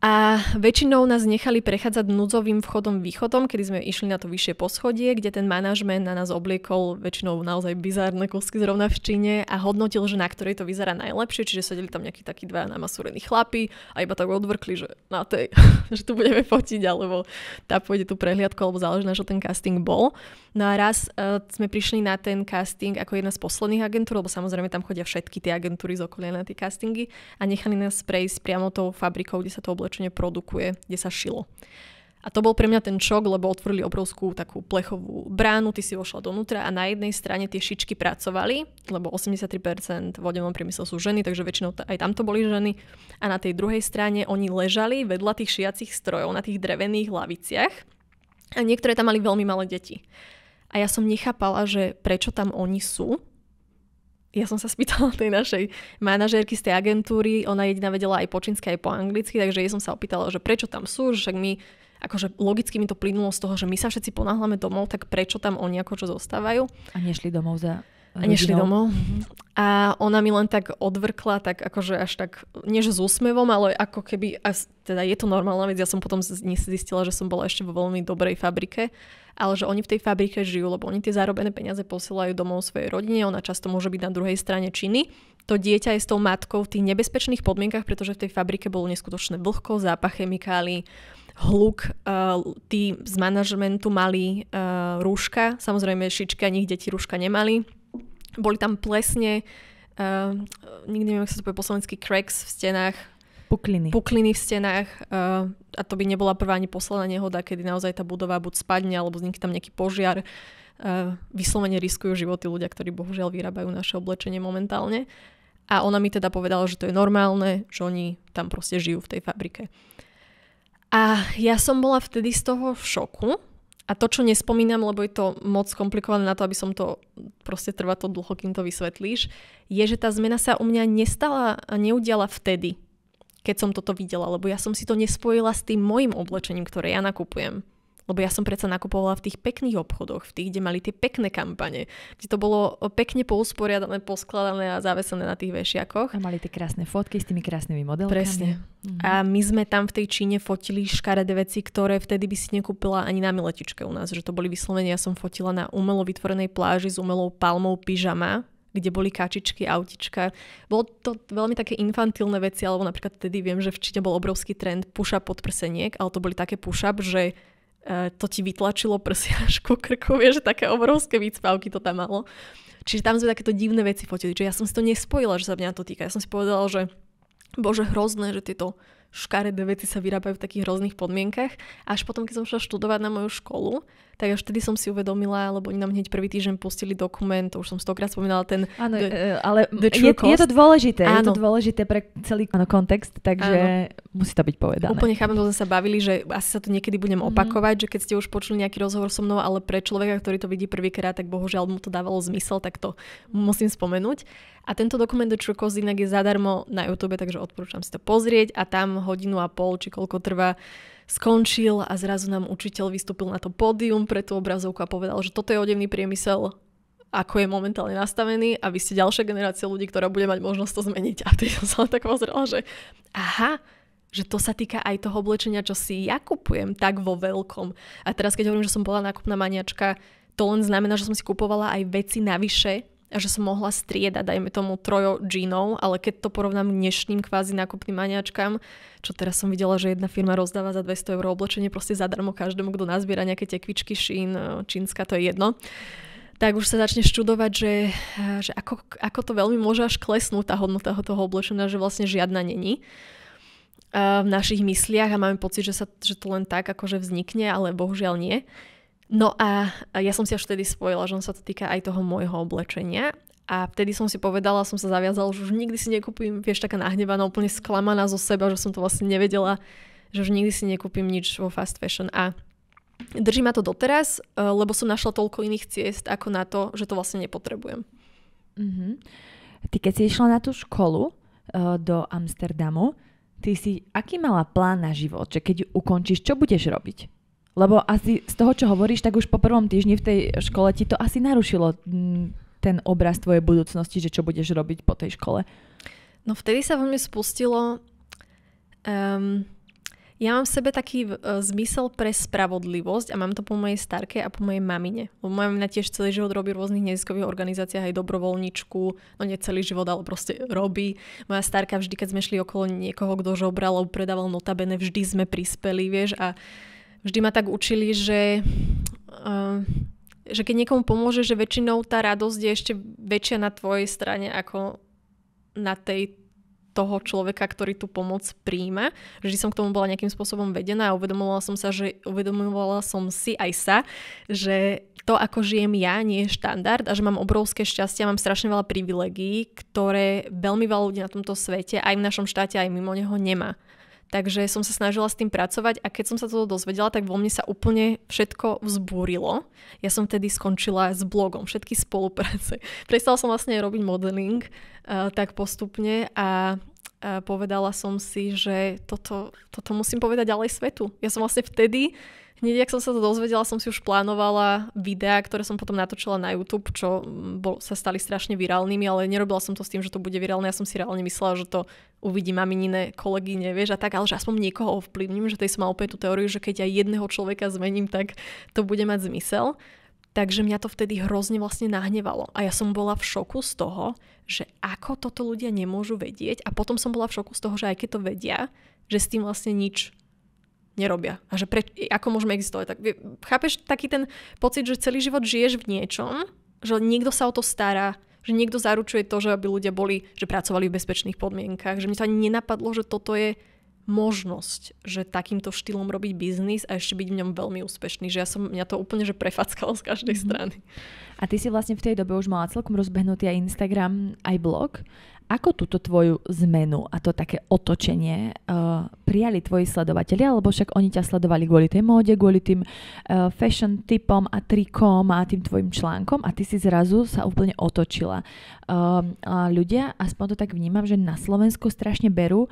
A väčšinou nás nechali prechádzať núdzovým vchodom-východom, kedy sme išli na to vyššie poschodie, kde ten manažment na nás obliekol väčšinou naozaj bizárne kúsky zrovna v Číne a hodnotil, že na ktorej to vyzerá najlepšie, čiže sedeli tam nejakí takí dva namasúrení chlapi a iba tak odvrkli, že na tej, [laughs] že tu budeme fotiť, alebo tá pôjde tu prehliadku, alebo záleží na čo ten casting bol. No a raz uh, sme prišli na ten casting ako jedna z posledných agentúr, lebo samozrejme tam chodia všetky tie agentúry z okolia na tie castingy a nechali nás prejsť priamo tou fabrikou, kde sa to oblečilo väčšine produkuje, kde sa šilo. A to bol pre mňa ten šok, lebo otvorili obrovskú takú plechovú bránu, ty si vošla donútra a na jednej strane tie šičky pracovali, lebo 83% v odevom priemysle sú ženy, takže väčšinou aj tam boli ženy. A na tej druhej strane oni ležali vedľa tých šiacich strojov na tých drevených laviciach a niektoré tam mali veľmi malé deti. A ja som nechápala, že prečo tam oni sú, ja som sa spýtala tej našej manažérky z tej agentúry, ona jediná vedela aj po čínsky, aj po anglicky, takže jej som sa opýtala, že prečo tam sú, že my, akože logicky mi to plynulo z toho, že my sa všetci ponáhľame domov, tak prečo tam oni ako čo zostávajú. A nešli domov za a nešli domov. Mhm. A ona mi len tak odvrkla, tak akože až tak, nie že s úsmevom, ale ako keby, a teda je to normálna vec, ja som potom zistila, že som bola ešte vo veľmi dobrej fabrike, ale že oni v tej fabrike žijú, lebo oni tie zarobené peniaze posielajú domov svojej rodine, ona často môže byť na druhej strane činy. To dieťa je s tou matkou v tých nebezpečných podmienkach, pretože v tej fabrike bolo neskutočné vlhko, zápach chemikálií, hluk, eh, tí z manažmentu mali eh, rúška, samozrejme šičky ani ich deti rúška nemali. Boli tam plesne, eh, nikdy neviem, ako sa to povie po slovensky, cracks v stenách, Pukliny. Pukliny v stenách uh, a to by nebola prvá ani posledná nehoda, kedy naozaj tá budova buď spadne alebo vznikne tam nejaký požiar. Uh, vyslovene riskujú životy ľudia, ktorí bohužiaľ vyrábajú naše oblečenie momentálne. A ona mi teda povedala, že to je normálne, že oni tam proste žijú v tej fabrike. A ja som bola vtedy z toho v šoku. A to, čo nespomínam, lebo je to moc komplikované na to, aby som to, proste trvá to dlho, kým to vysvetlíš, je, že tá zmena sa u mňa nestala a neudiala vtedy keď som toto videla, lebo ja som si to nespojila s tým mojim oblečením, ktoré ja nakupujem. Lebo ja som predsa nakupovala v tých pekných obchodoch, v tých, kde mali tie pekné kampane, kde to bolo e, pekne pousporiadané, poskladané a zavesené na tých vešiakoch. A mali tie krásne fotky s tými krásnymi modelkami. Presne. Mhm. A my sme tam v tej Číne fotili škaredé veci, ktoré vtedy by si nekúpila ani na miletičke u nás. Že to boli vyslovene, ja som fotila na umelo vytvorenej pláži s umelou palmou pyžama, kde boli kačičky, autička. Bolo to veľmi také infantilné veci, alebo napríklad vtedy viem, že v Číne bol obrovský trend push-up prseniek, ale to boli také push-up, že e, to ti vytlačilo prsia až ku krku, vieš, také obrovské výcpavky to tam malo. Čiže tam sme takéto divné veci fotili, že ja som si to nespojila, že sa mňa to týka. Ja som si povedala, že bože, hrozné, že tieto škaredé veci sa vyrábajú v takých rôznych podmienkach. Až potom, keď som šla študovať na moju školu, tak až vtedy som si uvedomila, lebo oni nám hneď prvý týždeň pustili dokument, to už som stokrát spomínala ten... Áno, the, e, e, ale the je, cost. je to dôležité, ano. je to dôležité pre celý ano, kontext, takže ano. musí to byť povedané. Úplne chápem, to sme sa bavili, že asi sa to niekedy budem mhm. opakovať, mm-hmm. že keď ste už počuli nejaký rozhovor so mnou, ale pre človeka, ktorý to vidí prvýkrát, tak bohužiaľ mu to dávalo zmysel, tak to musím spomenúť. A tento dokument The True Cost inak je zadarmo na YouTube, takže odporúčam si to pozrieť a tam hodinu a pol, či koľko trvá, skončil a zrazu nám učiteľ vystúpil na to pódium pre tú obrazovku a povedal, že toto je odevný priemysel, ako je momentálne nastavený a vy ste ďalšia generácia ľudí, ktorá bude mať možnosť to zmeniť. A ty [laughs] som sa tak pozrela, že aha, že to sa týka aj toho oblečenia, čo si ja kupujem tak vo veľkom. A teraz, keď hovorím, že som bola nákupná maniačka, to len znamená, že som si kupovala aj veci navyše, a že som mohla striedať, dajme tomu, trojo džínov, ale keď to porovnám dnešným kvázi nákupným maniačkám, čo teraz som videla, že jedna firma rozdáva za 200 eur oblečenie proste zadarmo každému, kto nazbiera nejaké tekvičky, šín, e, čínska, to je jedno tak už sa začne študovať, že, e, že ako, ako to veľmi môže až klesnúť tá hodnota toho oblečenia, že vlastne žiadna není e, v našich mysliach a máme pocit, že, sa, že to len tak akože vznikne, ale bohužiaľ nie. No a ja som si až vtedy spojila, že on sa to týka aj toho môjho oblečenia a vtedy som si povedala, som sa zaviazala, že už nikdy si nekúpim, vieš, taká nahnevaná, úplne sklamaná zo seba, že som to vlastne nevedela, že už nikdy si nekúpim nič vo fast fashion. A drží ma to doteraz, eh, lebo som našla toľko iných ciest ako na to, že to vlastne nepotrebujem. Mm-hmm. Ty keď si išla na tú školu uh, do Amsterdamu, ty si aký mala plán na život, že keď ju ukončíš, čo budeš robiť? Lebo asi z toho, čo hovoríš, tak už po prvom týždni v tej škole ti to asi narušilo mm, ten obraz tvojej budúcnosti, že čo budeš robiť po tej škole. No vtedy sa vo mne spustilo... Um, ja mám v sebe taký uh, zmysel pre spravodlivosť a mám to po mojej starke a po mojej mamine. Lebo moja mamina tiež celý život robí v rôznych neziskových organizáciách aj dobrovoľničku, no nie celý život, ale proste robí. Moja starka vždy, keď sme šli okolo niekoho, kto žobral, predával notabene, vždy sme prispeli, vieš, a uh, vždy ma tak učili, že, uh, že keď niekomu pomôže, že väčšinou tá radosť je ešte väčšia na tvojej strane ako na tej toho človeka, ktorý tú pomoc príjma. Vždy som k tomu bola nejakým spôsobom vedená a uvedomovala som sa, že uvedomovala som si aj sa, že to, ako žijem ja, nie je štandard a že mám obrovské šťastie, a mám strašne veľa privilegií, ktoré veľmi veľa ľudí na tomto svete, aj v našom štáte, aj mimo neho nemá. Takže som sa snažila s tým pracovať a keď som sa toto dozvedela, tak vo mne sa úplne všetko vzbúrilo. Ja som vtedy skončila s blogom, všetky spolupráce. [laughs] Prestala som vlastne robiť modeling uh, tak postupne a a povedala som si, že toto, toto musím povedať ďalej svetu. Ja som vlastne vtedy Hneď, ak som sa to dozvedela, som si už plánovala videá, ktoré som potom natočila na YouTube, čo mm, bol, sa stali strašne virálnymi, ale nerobila som to s tým, že to bude virálne. Ja som si reálne myslela, že to uvidí maminine kolegy, nevieš, a tak, ale že aspoň niekoho ovplyvním, že tej som mala opäť tú teóriu, že keď aj jedného človeka zmením, tak to bude mať zmysel. Takže mňa to vtedy hrozne vlastne nahnevalo. A ja som bola v šoku z toho, že ako toto ľudia nemôžu vedieť. A potom som bola v šoku z toho, že aj keď to vedia, že s tým vlastne nič nerobia. A že pre, ako môžeme existovať? Tak, chápeš taký ten pocit, že celý život žiješ v niečom, že niekto sa o to stará, že niekto zaručuje to, že aby ľudia boli, že pracovali v bezpečných podmienkach, že mi to ani nenapadlo, že toto je možnosť, že takýmto štýlom robiť biznis a ešte byť v ňom veľmi úspešný. Že ja som mňa to úplne že prefackalo z každej mm-hmm. strany. A ty si vlastne v tej dobe už mala celkom rozbehnutý aj Instagram, aj blog. Ako túto tvoju zmenu a to také otočenie uh, prijali tvoji sledovateľi, alebo však oni ťa sledovali kvôli tej móde, kvôli tým uh, fashion typom a trikom a tým tvojim článkom a ty si zrazu sa úplne otočila. Uh, a ľudia, aspoň to tak vnímam, že na Slovensku strašne berú uh,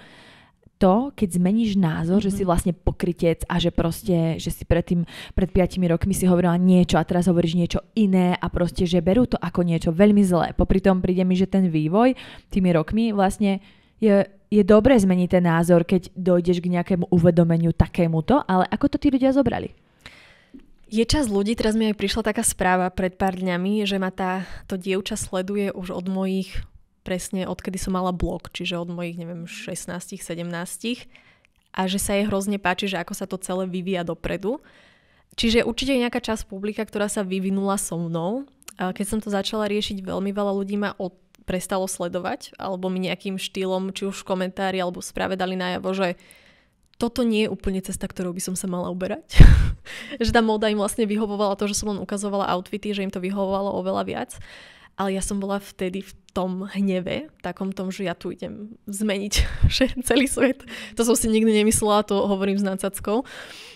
to, keď zmeníš názor, mm-hmm. že si mhm. vlastne pokrytec a že proste, že si predtým, pred piatimi rokmi si hovorila niečo a teraz hovoríš niečo iné a proste, že berú to ako niečo veľmi zlé. Popri tom príde mi, že ten vývoj tými rokmi vlastne je, je dobre zmeniť ten názor, keď dojdeš k nejakému uvedomeniu takémuto, ale ako to tí ľudia zobrali? Je čas ľudí, teraz mi aj prišla taká správa pred pár dňami, že ma tá, to dievča sleduje už od mojich presne odkedy som mala blog, čiže od mojich, neviem, 16, 17 a že sa jej hrozne páči, že ako sa to celé vyvíja dopredu. Čiže určite je nejaká časť publika, ktorá sa vyvinula so mnou. Keď som to začala riešiť, veľmi veľa ľudí ma od, prestalo sledovať, alebo mi nejakým štýlom, či už v komentári, alebo v správe dali najavo, že toto nie je úplne cesta, ktorou by som sa mala uberať. [laughs] že tá móda im vlastne vyhovovala to, že som len ukazovala outfity, že im to vyhovovalo oveľa viac ale ja som bola vtedy v tom hneve, takom tom, že ja tu idem zmeniť [laughs] celý svet. To som si nikdy nemyslela, to hovorím s Uh,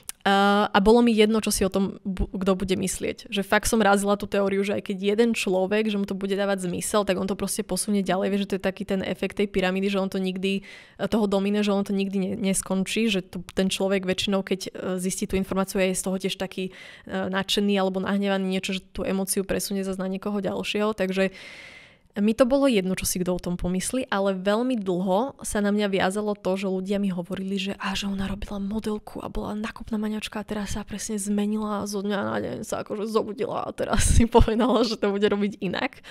a bolo mi jedno, čo si o tom kto bude myslieť. Že fakt som razila tú teóriu, že aj keď jeden človek, že mu to bude dávať zmysel, tak on to proste posunie ďalej. Vieš, že to je taký ten efekt tej pyramídy, že on to nikdy, e, toho domine, že on to nikdy ne, neskončí, že tu, ten človek väčšinou, keď e, zistí tú informáciu, je z toho tiež taký e, nadšený alebo nahnevaný niečo, že tú emóciu presunie zase na niekoho ďalšieho. Takže uh, mi to bolo jedno, čo si kto o tom pomyslí, ale veľmi dlho sa na mňa viazalo to, že ľudia mi hovorili, že a že ona robila modelku a bola nakupná maňačka a teraz sa presne zmenila a zo dňa na deň sa akože zobudila a teraz [laughs] si povedala, že to bude robiť inak.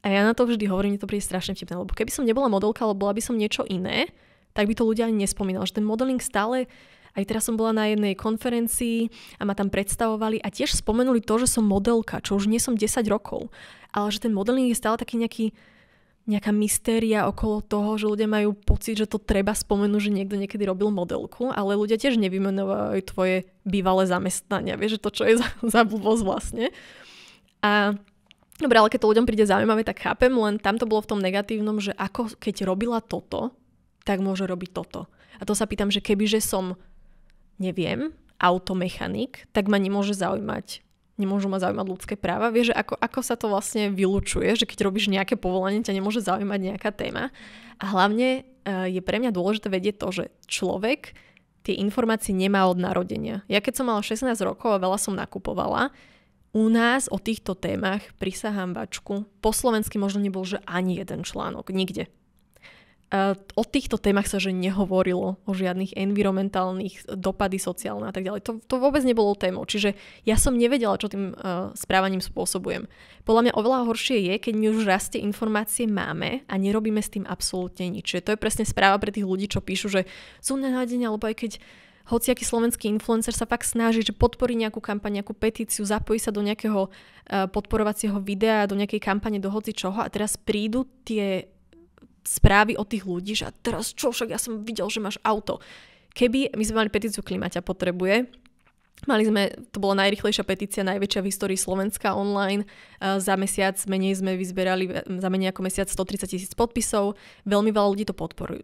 A ja na to vždy hovorím, že to príde strašne vtipné, lebo keby som nebola modelka, alebo bola by som niečo iné, tak by to ľudia ani nespomínali, že ten modeling stále aj teraz som bola na jednej konferencii a ma tam predstavovali a tiež spomenuli to, že som modelka, čo už nie som 10 rokov ale že ten modeling je stále taký nejaký nejaká mystéria okolo toho, že ľudia majú pocit, že to treba spomenúť, že niekto niekedy robil modelku, ale ľudia tiež nevymenovajú tvoje bývalé zamestnania. Vieš, že to, čo je [laughs] za, za blbosť vlastne. A Dobre, ale keď to ľuďom príde zaujímavé, tak chápem, len tam to bolo v tom negatívnom, že ako keď robila toto, tak môže robiť toto. A to sa pýtam, že kebyže som, neviem, automechanik, tak ma nemôže zaujímať nemôžu ma zaujímať ľudské práva. Vieš, že ako, ako sa to vlastne vylučuje, že keď robíš nejaké povolanie, ťa nemôže zaujímať nejaká téma. A hlavne eh, je pre mňa dôležité vedieť to, že človek tie informácie nemá od narodenia. Ja keď som mala 16 rokov a veľa som nakupovala, u nás o týchto témach, prisahám vačku, po slovensky možno nebol, že ani jeden článok, nikde o týchto témach sa že nehovorilo, o žiadnych environmentálnych dopady sociálne a tak ďalej. To, to vôbec nebolo témou. Čiže ja som nevedela, čo tým uh, správaním spôsobujem. Podľa mňa oveľa horšie je, keď my už rastie informácie máme a nerobíme s tým absolútne nič. Čiže to je presne správa pre tých ľudí, čo píšu, že sú nahádenia, alebo aj keď hociaký slovenský influencer sa fakt snaží, že podporí nejakú kampaň, nejakú petíciu, zapojí sa do nejakého uh, podporovacieho videa, do nejakej kampane, do hoci čoho a teraz prídu tie správy od tých ľudí, že a teraz čo, však ja som videl, že máš auto. Keby my sme mali petíciu Klimaťa potrebuje, Mali sme, to bola najrychlejšia petícia, najväčšia v histórii Slovenska online. Za mesiac menej sme vyzberali, za menej ako mesiac 130 tisíc podpisov. Veľmi veľa ľudí to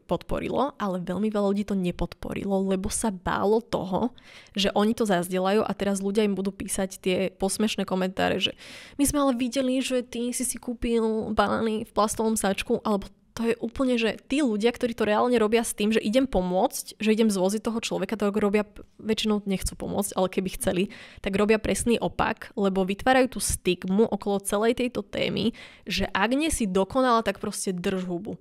podporilo, ale veľmi veľa ľudí to nepodporilo, lebo sa bálo toho, že oni to zazdelajú a teraz ľudia im budú písať tie posmešné komentáre, že my sme ale videli, že ty si si kúpil banány v plastovom sačku, alebo to je úplne, že tí ľudia, ktorí to reálne robia s tým, že idem pomôcť, že idem zvoziť toho človeka, to robia, väčšinou nechcú pomôcť, ale keby chceli, tak robia presný opak, lebo vytvárajú tú stigmu okolo celej tejto témy, že ak nie si dokonala, tak proste drž hubu.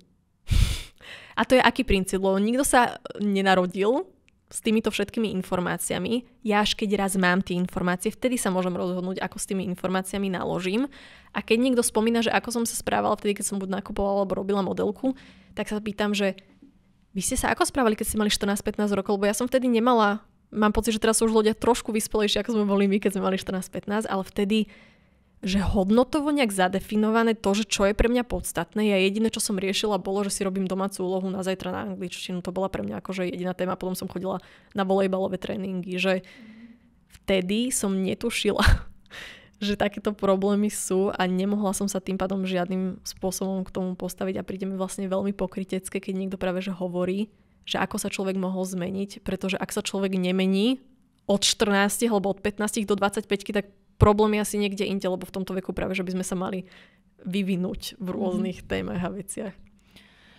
[laughs] A to je aký princíp? Lebo nikto sa nenarodil s týmito všetkými informáciami. Ja až keď raz mám tie informácie, vtedy sa môžem rozhodnúť, ako s tými informáciami naložím. A keď niekto spomína, že ako som sa správala vtedy, keď som buď nakupovala alebo robila modelku, tak sa pýtam, že vy ste sa ako správali, keď ste mali 14-15 rokov, lebo ja som vtedy nemala, mám pocit, že teraz sú už ľudia trošku vyspelejšie, ako sme boli my, keď sme mali 14-15, ale vtedy že hodnotovo nejak zadefinované to, že čo je pre mňa podstatné. Ja jediné, čo som riešila, bolo, že si robím domácu úlohu na zajtra na angličtinu. To bola pre mňa akože jediná téma. Potom som chodila na volejbalové tréningy, že vtedy som netušila, [laughs] že takéto problémy sú a nemohla som sa tým pádom žiadnym spôsobom k tomu postaviť a príde mi vlastne veľmi pokrytecké, keď niekto práve že hovorí, že ako sa človek mohol zmeniť, pretože ak sa človek nemení od 14 alebo od 15 do 25, tak problém je asi niekde inde, lebo v tomto veku práve, že by sme sa mali vyvinúť v mhm. rôznych mm-hmm. témach a veciach.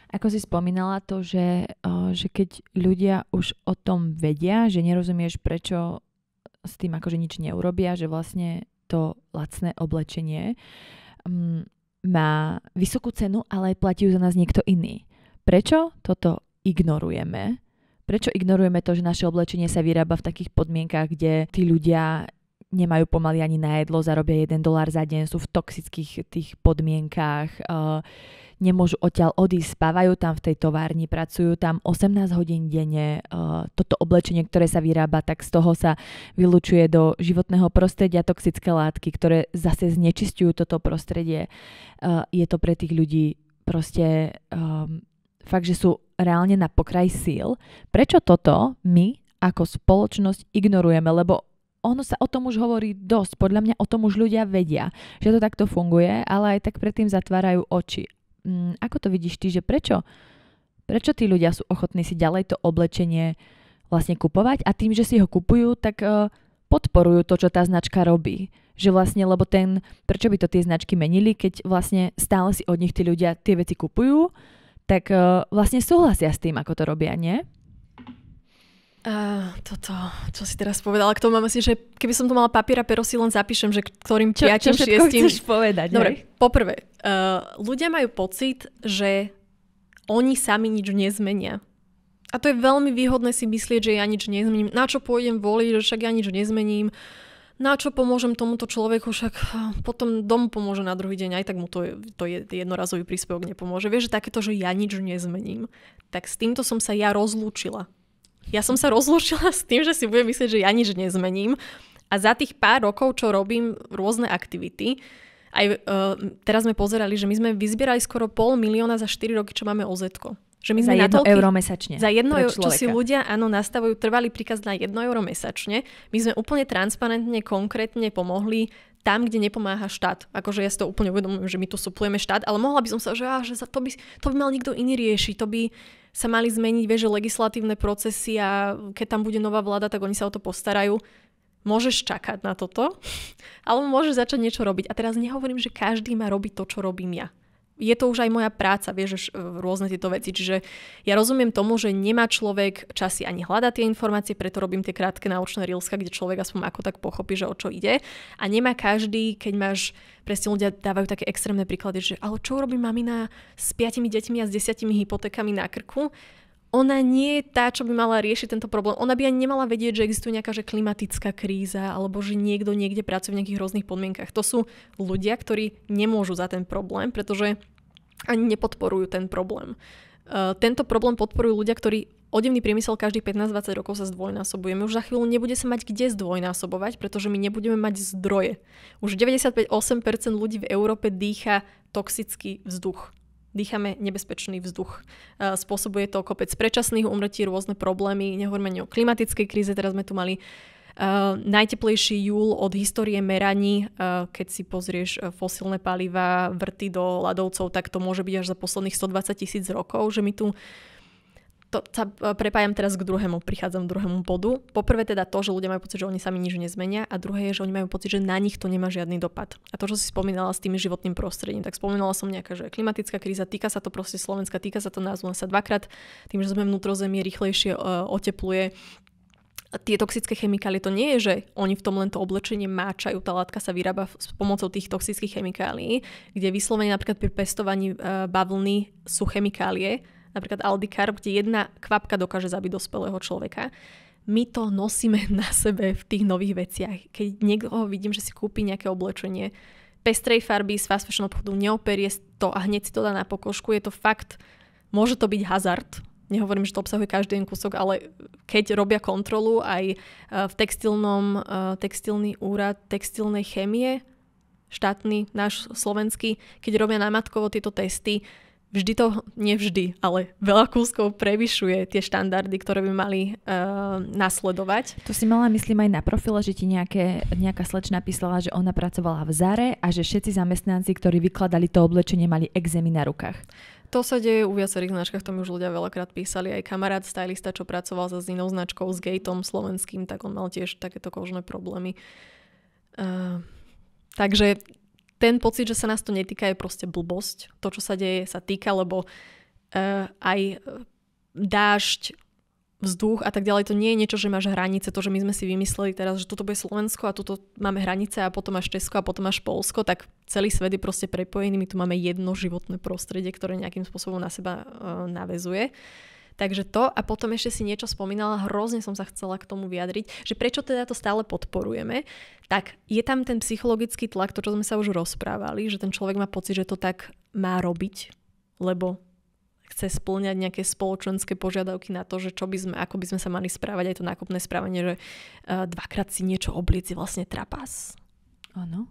Ako si spomínala to, že, že keď ľudia už o tom vedia, že nerozumieš, prečo s tým akože nič neurobia, že vlastne to lacné oblečenie mm, má vysokú cenu, ale platí ju za nás niekto iný. Prečo toto ignorujeme? Prečo ignorujeme to, že naše oblečenie sa vyrába v takých podmienkach, kde tí ľudia nemajú pomaly ani na jedlo, zarobia 1 dolár za deň, sú v toxických tých podmienkách, uh, nemôžu odtiaľ odísť, spávajú tam v tej továrni, pracujú tam 18 hodín denne. Uh, toto oblečenie, ktoré sa vyrába, tak z toho sa vylučuje do životného prostredia toxické látky, ktoré zase znečistujú toto prostredie. Uh, je to pre tých ľudí proste um, fakt, že sú reálne na pokraj síl. Prečo toto my ako spoločnosť ignorujeme, lebo ono sa o tom už hovorí dosť, podľa mňa o tom už ľudia vedia, že to takto funguje, ale aj tak predtým zatvárajú oči. Mm, ako to vidíš ty, že prečo? Prečo tí ľudia sú ochotní si ďalej to oblečenie vlastne kupovať a tým, že si ho kupujú, tak uh, podporujú to, čo tá značka robí. Že vlastne, lebo ten, prečo by to tie značky menili, keď vlastne stále si od nich tí ľudia tie veci kupujú, tak uh, vlastne súhlasia s tým, ako to robia, nie? Uh, toto, čo si teraz povedala, k tomu mám asi, že keby som tu mala papier a pero si len zapíšem, že ktorým čo, piatim, čo šiestim... chceš povedať, Dobre, poprvé, uh, ľudia majú pocit, že oni sami nič nezmenia. A to je veľmi výhodné si myslieť, že ja nič nezmením. Na čo pôjdem voliť, že však ja nič nezmením. Na čo pomôžem tomuto človeku, však potom dom pomôže na druhý deň, aj tak mu to, je, to je jednorazový príspevok nepomôže. Vieš, že takéto, že ja nič nezmením. Tak s týmto som sa ja rozlúčila ja som sa rozlúčila s tým, že si budem myslieť, že ja nič nezmením. A za tých pár rokov, čo robím rôzne aktivity, aj uh, teraz sme pozerali, že my sme vyzbierali skoro pol milióna za 4 roky, čo máme oz že my sme za 1 euro mesačne. Za jedno euro, čo si ľudia áno, nastavujú trvalý príkaz na jedno euro mesačne. My sme úplne transparentne, konkrétne pomohli tam, kde nepomáha štát. Akože ja si to úplne uvedomujem, že my tu suplujeme štát, ale mohla by som sa, že, á, že to, by, to by mal nikto iný riešiť, to by, sa mali zmeniť, vieš, že legislatívne procesy a keď tam bude nová vláda, tak oni sa o to postarajú. Môžeš čakať na toto, [laughs] alebo môžeš začať niečo robiť. A teraz nehovorím, že každý má robiť to, čo robím ja je to už aj moja práca, vieš, rôzne tieto veci. Čiže ja rozumiem tomu, že nemá človek časy ani hľadať tie informácie, preto robím tie krátke naučné rilska, kde človek aspoň ako tak pochopí, že o čo ide. A nemá každý, keď máš, presne ľudia dávajú také extrémne príklady, že ale čo robí mamina s piatimi deťmi a s desiatimi hypotékami na krku? ona nie je tá, čo by mala riešiť tento problém. Ona by ani nemala vedieť, že existuje nejaká že klimatická kríza alebo že niekto niekde pracuje v nejakých rôznych podmienkach. To sú ľudia, ktorí nemôžu za ten problém, pretože ani nepodporujú ten problém. Uh, tento problém podporujú ľudia, ktorí odevný priemysel každých 15-20 rokov sa zdvojnásobujeme. Už za chvíľu nebude sa mať kde zdvojnásobovať, pretože my nebudeme mať zdroje. Už 95-8% ľudí v Európe dýcha toxický vzduch dýchame nebezpečný vzduch. E, spôsobuje to kopec predčasných umrtí, rôzne problémy, nehovoríme o klimatickej kríze, teraz sme tu mali Uh, najteplejší júl od histórie meraní, uh, keď si pozrieš fosílne paliva, vrty do ľadovcov, tak to môže byť až za posledných 120 tisíc rokov, že my tu to sa e, prepájam teraz k druhému, prichádzam k druhému bodu. Poprvé teda to, že ľudia majú pocit, že oni sami nič nezmenia a druhé je, že oni majú pocit, že na nich to nemá žiadny dopad. A to, čo si spomínala s tým životným prostredím, tak spomínala som nejaká, že klimatická kríza, týka sa to proste Slovenska, týka sa to nás len sa dvakrát, tým, že sme vnútrozemie rýchlejšie uh, otepluje, tie toxické chemikálie, to nie je, že oni v tom len to oblečenie máčajú, tá látka sa vyrába s pomocou tých toxických chemikálií, kde vyslovene napríklad pri pestovaní e, bavlny sú chemikálie, napríklad aldikarb, kde jedna kvapka dokáže zabiť dospelého človeka, my to nosíme [laughs] na sebe v tých nových veciach. Keď niekoho vidím, že si kúpi nejaké oblečenie, pestrej farby z fast fashion obchodu, neoperie to a hneď si to dá na pokožku, je to fakt, môže to byť hazard, nehovorím, že to obsahuje každý jeden kúsok, ale keď robia kontrolu aj e, v textilnom, e, textilný úrad textilnej chemie, štátny, náš slovenský, keď robia námatkovo tieto testy, vždy to, nevždy ale veľa kúskov prevyšuje tie štandardy, ktoré by mali uh, nasledovať. To si mala, myslím, aj na profile, že ti nejaké, nejaká slečna písala, že ona pracovala v Zare a že všetci zamestnanci, ktorí vykladali to oblečenie, mali exémy na rukách. To sa deje u viacerých značkách, to mi už ľudia veľakrát písali. Aj kamarát stylista, čo pracoval za s inou značkou, s Gateom slovenským, tak on mal tiež takéto kožné problémy. Uh, takže ten pocit, že sa nás to netýka, je proste blbosť. To, čo sa deje, sa týka, lebo uh, aj dážď, vzduch a tak ďalej, to nie je niečo, že máš hranice, to, že my sme si vymysleli teraz, že toto bude Slovensko a tuto máme hranice a potom až Česko a potom až Polsko, tak celý svet je proste prepojený, my tu máme jedno životné prostredie, ktoré nejakým spôsobom na seba uh, navezuje. Uh, Takže to a potom ešte si niečo spomínala, hrozne som sa chcela k tomu vyjadriť, že prečo teda to stále podporujeme, tak je tam ten psychologický tlak, to čo sme sa už rozprávali, že ten človek má pocit, že to tak má robiť, lebo chce splňať nejaké spoločenské požiadavky na to, že čo by sme, ako by sme sa mali správať, aj to nákupné správanie, že eh, dvakrát si niečo oblieci vlastne trapas. Áno.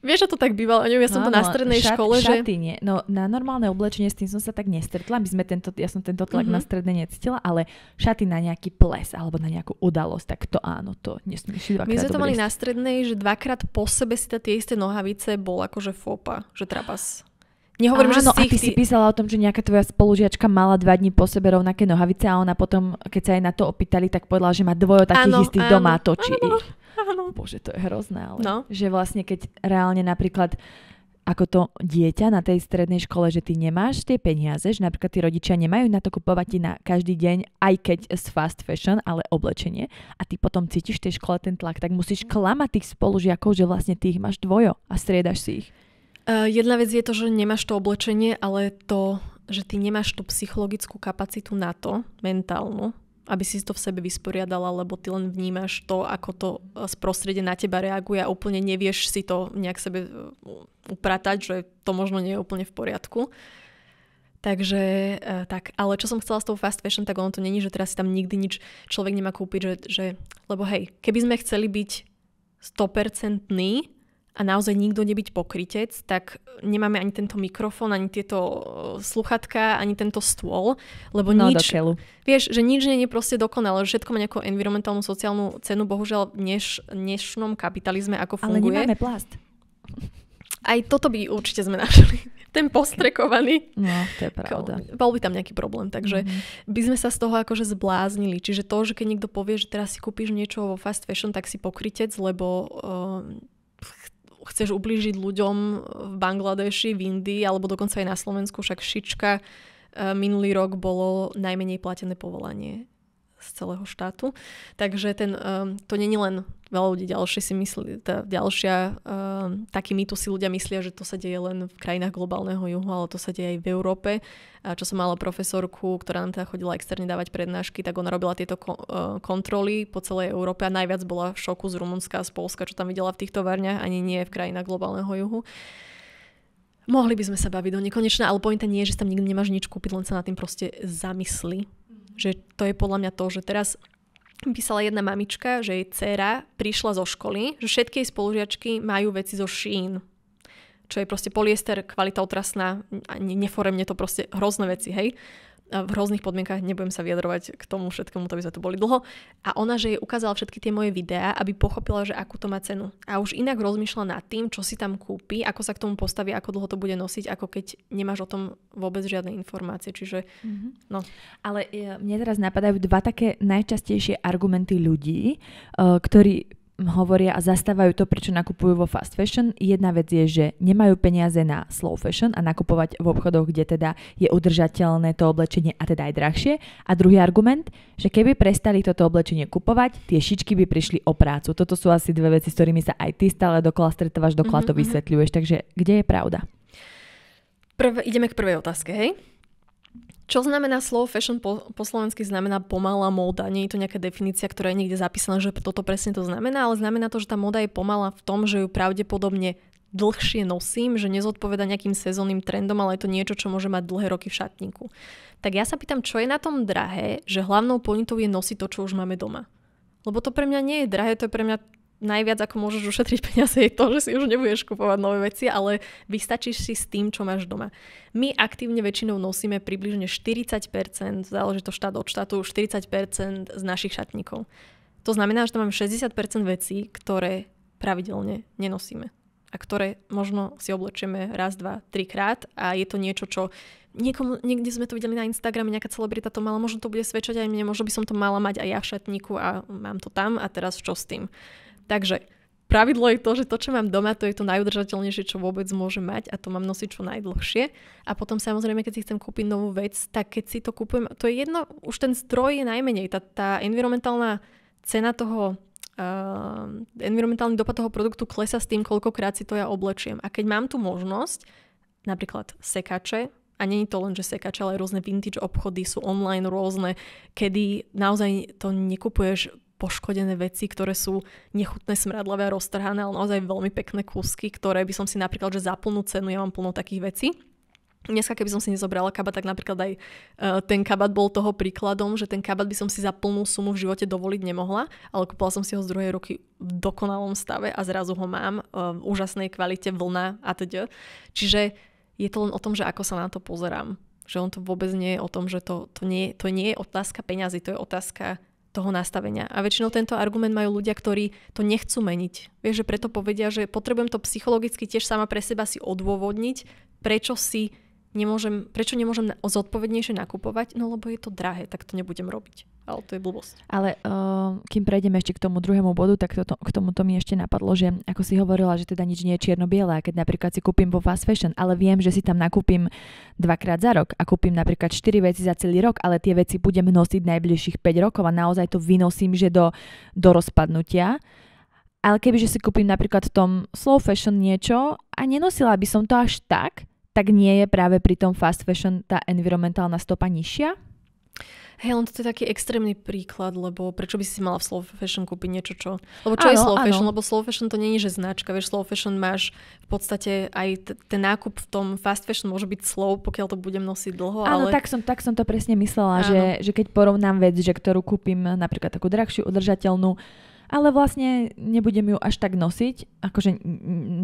Vieš, že to tak bývalo, neviem, ja som no, to na strednej šat, škole, šaty, že... nie. No na normálne oblečenie s tým som sa tak nestretla, my sme tento, ja som tento tlak mm-hmm. na mhm. strednej necítila, ale šaty na nejaký ples alebo na nejakú udalosť, tak to áno, to nesmieš My sme to mali na strednej, že dvakrát po sebe si tie isté nohavice bol akože fopa, že trapas. Nehovorím, Áno, že no, si a ty, ty si písala o tom, že nejaká tvoja spolužiačka mala dva dní po sebe rovnaké nohavice a ona potom, keď sa jej na to opýtali, tak povedala, že má dvojo takých istých doma točí Áno. Bože, to je hrozné, ale no. že vlastne keď reálne napríklad ako to dieťa na tej strednej škole, že ty nemáš tie peniaze, že napríklad tí rodičia nemajú na to kupovať ti na každý deň, aj keď z fast fashion, ale oblečenie. A ty potom cítiš v tej škole ten tlak, tak musíš klamať tých spolužiakov, že vlastne ty ich máš dvojo a striedaš si ich. Uh, jedna vec je to, že nemáš to oblečenie, ale to, že ty nemáš tú psychologickú kapacitu na to, mentálnu, aby si to v sebe vysporiadala, lebo ty len vnímaš to, ako to e, z prostredie na teba reaguje a úplne nevieš si to nejak sebe e, upratať, že to možno nie je úplne v poriadku. Takže e, tak, ale čo som chcela s tou fast fashion, tak ono to není, že teraz si tam nikdy nič človek nemá kúpiť, že, že lebo hej, keby sme chceli byť 100% a naozaj nikto nebyť pokrytec, tak nemáme ani tento mikrofón, ani tieto e, sluchatka, ani tento stôl, lebo no, nič... Vieš, že nič nie je proste dokonalé, že všetko má nejakú environmentálnu sociálnu cenu, bohužiaľ v dneš, dnešnom kapitalizme ako funguje. Ale nemáme plast. Aj toto by určite sme [laughs] našli. Ten postrekovaný. No, to je pravda. Bol by tam nejaký problém, takže mm-hmm. by sme sa z toho akože zbláznili. Čiže to, že keď niekto povie, že teraz si kúpiš niečo vo fast fashion, tak si pokrytec, lebo uh, chceš ublížiť ľuďom v Bangladeši, v Indii alebo dokonca aj na Slovensku, však šička eh, minulý rok bolo najmenej platené povolanie z celého štátu. Takže ten, um, to není len veľa ľudí ďalšie si myslí, tá ďalšia, um, ehm, taký mýtu si ľudia myslia, že to sa deje len v krajinách globálneho juhu, ale to sa deje aj v Európe. A čo som mala profesorku, ktorá nám teda chodila externe dávať prednášky, tak ona robila tieto ko- ehm, kontroly po celej Európe a najviac bola v šoku z Rumunska a z Polska, čo tam videla v týchto varniach, ani nie v krajinách globálneho juhu. Mohli by sme sa baviť do nekonečna, ale pointa nie je, že tam nikdy nemáš nič kúpiť, len sa na tým proste zamysli že to je podľa mňa to, že teraz písala jedna mamička, že jej dcéra prišla zo školy, že všetky jej spolužiačky majú veci zo šín. Čo je proste poliester, kvalita otrasná, neforemne to proste hrozné veci, hej v rôznych podmienkach, nebudem sa vyjadrovať k tomu všetkému, to by sme tu boli dlho. A ona, že jej ukázala všetky tie moje videá, aby pochopila, že akú to má cenu. A už inak rozmýšľa nad tým, čo si tam kúpi, ako sa k tomu postaví, ako dlho to bude nosiť, ako keď nemáš o tom vôbec žiadne informácie. Čiže, mm-hmm. no. Ale e, mne teraz napadajú dva také najčastejšie argumenty ľudí, e, ktorí hovoria a zastávajú to, prečo nakupujú vo fast fashion. Jedna vec je, že nemajú peniaze na slow fashion a nakupovať v obchodoch, kde teda je udržateľné to oblečenie a teda aj drahšie. A druhý argument, že keby prestali toto oblečenie kupovať, tie šičky by prišli o prácu. Toto sú asi dve veci, s ktorými sa aj ty stále dokola stretávaš, dokola to mhm, mhm. vysvetľuješ. Takže kde je pravda? Prv, ideme k prvej otázke, hej? Čo znamená slovo fashion po, po slovensky? Znamená pomalá móda. Nie je to nejaká definícia, ktorá je niekde zapísaná, že toto presne to znamená, ale znamená to, že tá móda je pomalá v tom, že ju pravdepodobne dlhšie nosím, že nezodpoveda nejakým sezónnym trendom, ale je to niečo, čo môže mať dlhé roky v šatníku. Tak ja sa pýtam, čo je na tom drahé, že hlavnou pointou je nosiť to, čo už máme doma. Lebo to pre mňa nie je drahé, to je pre mňa najviac, ako môžeš ušetriť peniaze, je to, že si už nebudeš kupovať nové veci, ale vystačíš si s tým, čo máš doma. My aktívne väčšinou nosíme približne 40%, záleží to štát od štátu, 40% z našich šatníkov. To znamená, že tam máme 60% vecí, ktoré pravidelne nenosíme a ktoré možno si oblečieme raz, dva, trikrát a je to niečo, čo niekomu, niekde sme to videli na Instagrame, nejaká celebrita to mala, možno to bude svedčať aj mne, možno by som to mala mať aj ja v šatníku a mám to tam a teraz čo s tým. Takže pravidlo je to, že to, čo mám doma, to je to najudržateľnejšie, čo vôbec môžem mať a to mám nosiť čo najdlhšie. A potom samozrejme, keď si chcem kúpiť novú vec, tak keď si to kúpujem, to je jedno, už ten stroj je najmenej, tá, tá environmentálna cena toho Uh, environmentálny dopad toho produktu klesa s tým, koľkokrát si to ja oblečiem. A keď mám tu možnosť, napríklad sekače, a není to len, že sekače, ale aj rôzne vintage obchody sú online rôzne, kedy naozaj to nekupuješ poškodené veci, ktoré sú nechutné, smradlavé a roztrhané, ale naozaj veľmi pekné kúsky, ktoré by som si napríklad, že za plnú cenu, ja mám plno takých vecí. Dneska, keby som si nezobrala kabát, tak napríklad aj e, ten kabát bol toho príkladom, že ten kabát by som si za plnú sumu v živote dovoliť nemohla, ale kúpala som si ho z druhej ruky v dokonalom stave a zrazu ho mám e, v úžasnej kvalite, vlna a teď. Teda. Čiže je to len o tom, že ako sa na to pozerám. Že on to vôbec nie je o tom, že to, to, nie, to nie je otázka peňazí, to je otázka toho nastavenia. A väčšinou tento argument majú ľudia, ktorí to nechcú meniť. Vieš, že preto povedia, že potrebujem to psychologicky tiež sama pre seba si odôvodniť, prečo si nemôžem, prečo nemôžem zodpovednejšie nakupovať? No lebo je to drahé, tak to nebudem robiť. Ale to je blbosť. Ale uh, kým prejdeme ešte k tomu druhému bodu, tak to, k tomuto mi ešte napadlo, že ako si hovorila, že teda nič nie je čierno-biele. keď napríklad si kúpim vo fast fashion, ale viem, že si tam nakúpim dvakrát za rok a kúpim napríklad 4 veci za celý rok, ale tie veci budem nosiť najbližších 5 rokov a naozaj to vynosím, že do, do rozpadnutia. Ale kebyže si kúpim napríklad v tom slow fashion niečo a nenosila by som to až tak, tak nie je práve pri tom fast fashion tá environmentálna stopa nižšia? Hej, len to je taký extrémny príklad, lebo prečo by si mala v slow fashion kúpiť niečo, čo... Lebo čo ano, je slow ano. fashion? Lebo slow fashion to není, že značka. Vieš, slow fashion máš v podstate aj t- ten nákup v tom fast fashion môže byť slow, pokiaľ to budem nosiť dlho, áno, ale... tak som, tak som to presne myslela, že, že keď porovnám vec, že ktorú kúpim napríklad takú drahšiu, udržateľnú, ale vlastne nebudem ju až tak nosiť, akože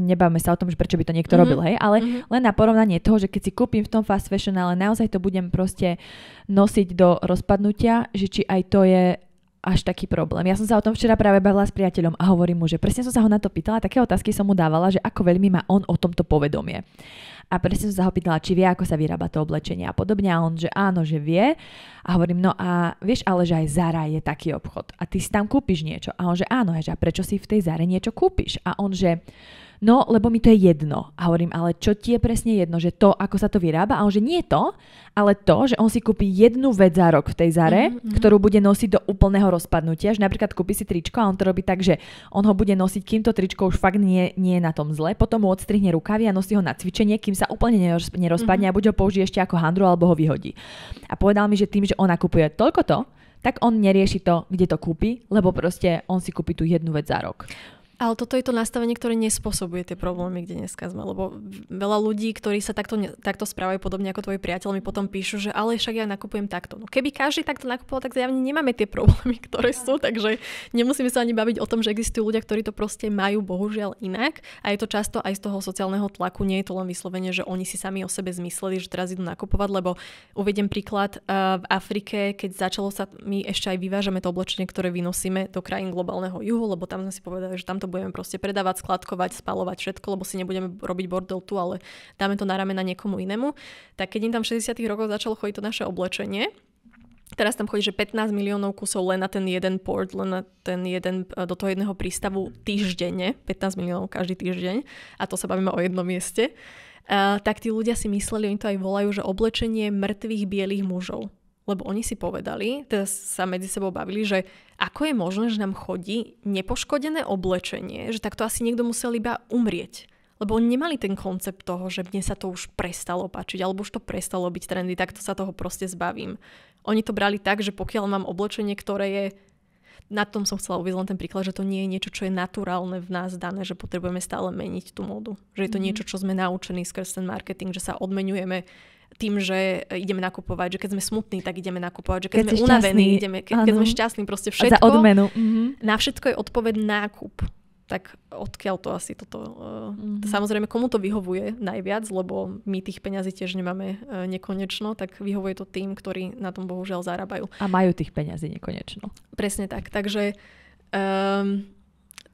nebavme sa o tom, že prečo by to niekto mm-hmm. robil, mhm. hej, ale mm-hmm. len na porovnanie toho, že keď si kúpim v tom fast fashion, ale naozaj to budem proste nosiť do rozpadnutia, že či aj to je až taký problém. Ja som sa o tom včera práve bavila s priateľom a hovorím mu, že presne som sa ho na to pýtala, také otázky som mu dávala, že ako veľmi má on o tomto povedomie a presne som sa ho pýtala, či vie, ako sa vyrába to oblečenie a podobne a on, že áno, že vie a hovorím, no a vieš ale, že aj Zara je taký obchod a ty si tam kúpiš niečo a on, že áno, že a prečo si v tej Zare niečo kúpiš a on, že no lebo mi to je jedno. A hovorím, ale čo ti je presne jedno, že to, ako sa to vyrába? A on, že nie to, ale to, že on si kúpi jednu vec za rok v tej zare, mm-hmm. ktorú bude nosiť do úplného rozpadnutia. Že napríklad kúpi si tričko a on to robí tak, že on ho bude nosiť, kým to tričko už fakt nie, nie je na tom zle, potom mu odstrihne rukavy a nosí ho na cvičenie, kým sa úplne nerozpadne mm-hmm. a buď ho použije ešte ako handru alebo ho vyhodí. A povedal mi, že tým, že ona kupuje toľko to, tak on nerieši to, kde to kúpi, lebo proste on si kúpi tú jednu vec za rok. Ale toto je to nastavenie, ktoré nespôsobuje tie problémy, kde dneska sme. Lebo veľa ľudí, ktorí sa takto, takto správajú podobne ako tvoji priateľ, mi potom píšu, že ale však ja nakupujem takto. No keby každý takto nakupoval, tak zjavne nemáme tie problémy, [laughs] ktoré sú. Takže nemusíme sa ani baviť o tom, že existujú ľudia, ktorí to proste majú bohužiaľ inak. A je to často aj z toho sociálneho tlaku. Nie je to len vyslovene, že oni si sami o sebe zmysleli, že teraz idú nakupovať. Lebo uvediem príklad eh, v Afrike, keď začalo sa, my ešte aj vyvážame to oblečenie, ktoré vynosíme do krajín globálneho juhu, lebo tam sme si povedali, že tam to budeme proste predávať, skladkovať, spalovať všetko, lebo si nebudeme robiť bordel tu, ale dáme to na ramena niekomu inému. Tak keď im tam v 60 rokoch začalo chodiť to naše oblečenie, Teraz tam chodí, že 15 miliónov kusov len na ten jeden port, len na ten jeden, e, do toho jedného prístavu týždenne, 15 miliónov každý týždeň a to sa bavíme o jednom mieste, uh, tak tí ľudia si mysleli, oni to aj volajú, že oblečenie mŕtvych bielých mužov lebo oni si povedali, teda sa medzi sebou bavili, že ako je možné, že nám chodí nepoškodené oblečenie, že takto asi niekto musel iba umrieť. Lebo oni nemali ten koncept toho, že mne sa to už prestalo páčiť, alebo už to prestalo byť trendy, takto sa toho proste zbavím. Oni to brali tak, že pokiaľ mám oblečenie, ktoré je na tom som chcela uvieť len ten príklad, že to nie je niečo, čo je naturálne v nás dané, že potrebujeme stále meniť tú módu. Že je to mm-hmm. niečo, čo sme naučení skrz ten marketing, že sa odmenujeme tým, že ideme nakupovať, že keď sme smutní, tak ideme nakupovať, že keď, keď sme unavení, šťastný, ideme, ke, keď sme šťastní, proste všetko. Za odmenu. Mm-hmm. Na všetko je odpoveď nákup. Tak odkiaľ to asi toto... Mm-hmm. Samozrejme, komu to vyhovuje najviac, lebo my tých peňazí tiež nemáme eh, nekonečno, tak vyhovuje to tým, ktorí na tom bohužiaľ zarábajú. A majú tých peňazí nekonečno. Presne tak. Takže... Um,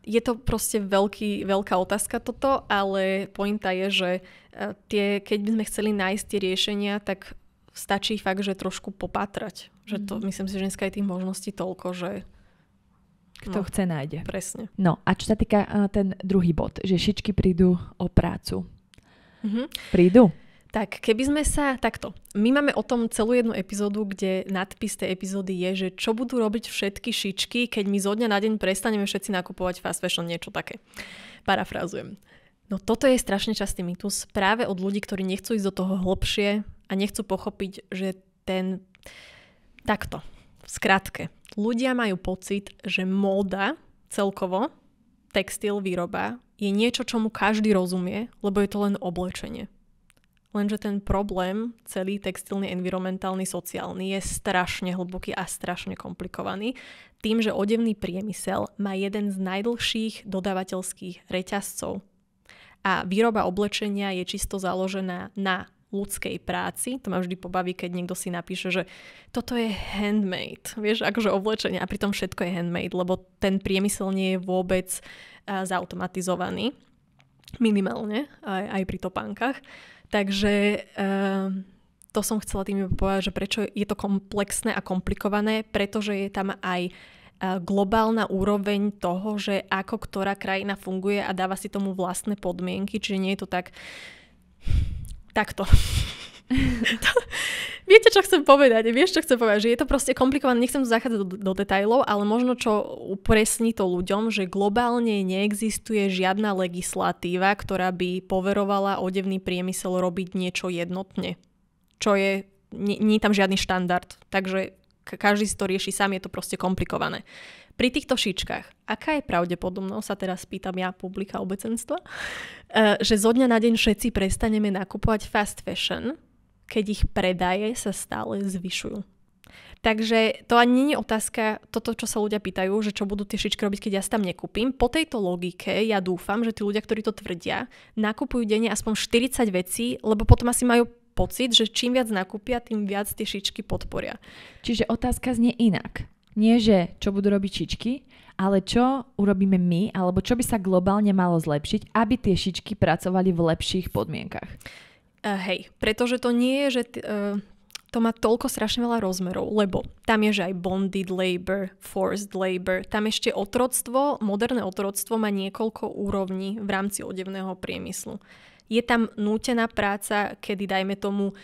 je to proste veľký, veľká otázka toto, ale pointa je, že tie, keď by sme chceli nájsť tie riešenia, tak stačí fakt, že trošku popatrať. Že to, mm. myslím si, že dneska je tých možností toľko, že kto no, chce, nájde. Presne. No a čo sa týka uh, ten druhý bod, že šičky prídu o prácu. Mm-hmm. Prídu? Tak, keby sme sa takto. My máme o tom celú jednu epizódu, kde nadpis tej epizódy je, že čo budú robiť všetky šičky, keď my zo dňa na deň prestaneme všetci nakupovať fast fashion, niečo také. Parafrazujem. No toto je strašne častý mýtus práve od ľudí, ktorí nechcú ísť do toho hlbšie a nechcú pochopiť, že ten... Takto, v skratke. Ľudia majú pocit, že móda celkovo, textil, výroba, je niečo, čomu každý rozumie, lebo je to len oblečenie. Lenže ten problém, celý textilný, environmentálny, sociálny, je strašne hlboký a strašne komplikovaný. Tým, že odevný priemysel má jeden z najdlhších dodávateľských reťazcov a výroba oblečenia je čisto založená na ľudskej práci. To ma vždy pobaví, keď niekto si napíše, že toto je handmade. Vieš, akože oblečenie a pritom všetko je handmade, lebo ten priemysel nie je vôbec uh, zautomatizovaný. Minimálne, aj, aj pri topánkach. Takže uh, to som chcela tým povedať, že prečo je to komplexné a komplikované, pretože je tam aj uh, globálna úroveň toho, že ako ktorá krajina funguje a dáva si tomu vlastné podmienky, čiže nie je to tak takto. [laughs] Viete, čo chcem povedať? Vieš, čo chcem povedať? Že je to proste komplikované, nechcem zachádzať do, do detajlov, ale možno čo upresní to ľuďom, že globálne neexistuje žiadna legislatíva, ktorá by poverovala odevný priemysel robiť niečo jednotne. Čo je, nie, nie je tam žiadny štandard. Takže každý si to rieši sám, je to proste komplikované. Pri týchto šičkách, aká je pravdepodobnosť, sa teraz pýtam ja publika obecenstva, [laughs] eh, že zo dňa na deň všetci prestaneme nakupovať fast fashion, keď ich predaje sa stále zvyšujú. Takže to ani nie je otázka toto, čo sa ľudia pýtajú, že čo budú tie šičky robiť, keď ja si tam nekúpim. Po tejto logike ja dúfam, že tí ľudia, ktorí to tvrdia, nakupujú denne aspoň 40 vecí, lebo potom asi majú pocit, že čím viac nakúpia, tým viac tie šičky podporia. Čiže otázka znie inak. Nie, že čo budú robiť šičky, ale čo urobíme my, alebo čo by sa globálne malo zlepšiť, aby tie šičky pracovali v lepších podmienkach. Uh, hej, pretože to nie je, že t- uh, to má toľko strašne veľa rozmerov, lebo tam je, že aj bonded labor, forced labor, tam ešte otroctvo, moderné otroctvo má niekoľko úrovní v rámci odevného priemyslu. Je tam nútená práca, kedy dajme tomu,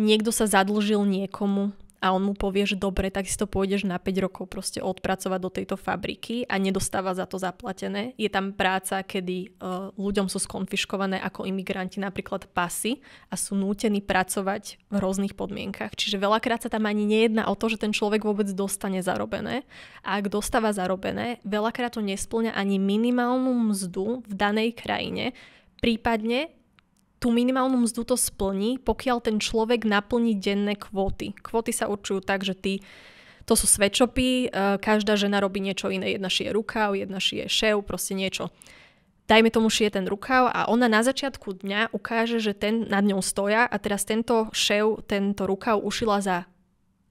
niekto sa zadlžil niekomu a on mu povie, že dobre, tak si to pôjdeš na 5 rokov proste odpracovať do tejto fabriky a nedostáva za to zaplatené. Je tam práca, kedy e, ľuďom sú skonfiškované ako imigranti napríklad pasy a sú nútení pracovať v rôznych podmienkach. Čiže veľakrát sa tam ani nejedná o to, že ten človek vôbec dostane zarobené. A ak dostáva zarobené, veľakrát to nesplňa ani minimálnu mzdu v danej krajine, prípadne tú minimálnu mzdu to splní, pokiaľ ten človek naplní denné kvóty. Kvóty sa určujú tak, že ty to sú svedčopy, e, každá žena robí niečo iné. Jedna šie rukav, jedna šie šev, proste niečo. Dajme tomu šie ten rukav a ona na začiatku dňa ukáže, že ten nad ňou stoja a teraz tento šev, tento rukav ušila za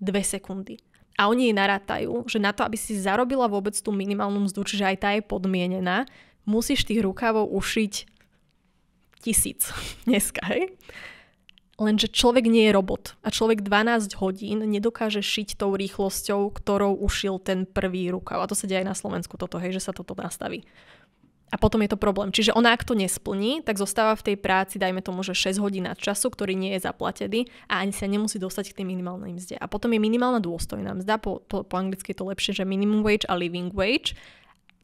dve sekundy. A oni jej narátajú, že na to, aby si zarobila vôbec tú minimálnu mzdu, čiže aj tá je podmienená, musíš tých rukavov ušiť tisíc [laughs] dneska, hej? Lenže človek nie je robot a človek 12 hodín nedokáže šiť tou rýchlosťou, ktorou ušil ten prvý rukav. A to sa deje aj na Slovensku toto, hej, že sa toto nastaví. A potom je to problém. Čiže ona, ak to nesplní, tak zostáva v tej práci, dajme tomu, že 6 hodín na času, ktorý nie je zaplatený a ani sa nemusí dostať k tej minimálnej mzde. A potom je minimálna dôstojná mzda, po, po, po anglicky je to lepšie, že minimum wage a living wage.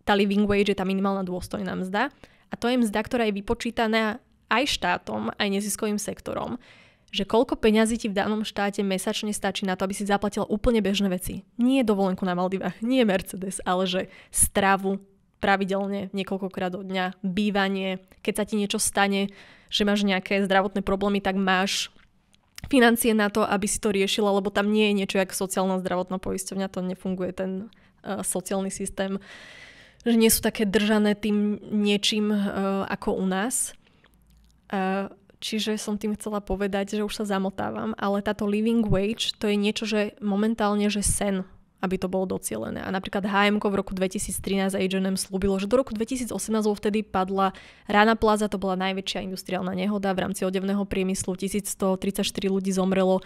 Tá living wage je tá minimálna dôstojná mzda a to je mzda, ktorá je vypočítaná aj štátom, aj neziskovým sektorom, že koľko peňazí ti v danom štáte mesačne stačí na to, aby si zaplatil úplne bežné veci. Nie dovolenku na Maldivách, nie Mercedes, ale že stravu pravidelne, niekoľkokrát do dňa, bývanie, keď sa ti niečo stane, že máš nejaké zdravotné problémy, tak máš financie na to, aby si to riešila, lebo tam nie je niečo ako sociálna zdravotná poisťovňa, to nefunguje ten uh, sociálny systém. Uh, že nie sú také držané tým niečím uh, ako u nás. Uh, čiže som tým chcela povedať, že už sa zamotávam, ale táto living wage to je niečo, že momentálne, že sen, aby to bolo docielené. A napríklad HMK v roku 2013 H&M slúbilo, že do roku 2018 vtedy padla Rana Plaza, to bola najväčšia industriálna nehoda v rámci odevného priemyslu, 1134 ľudí zomrelo,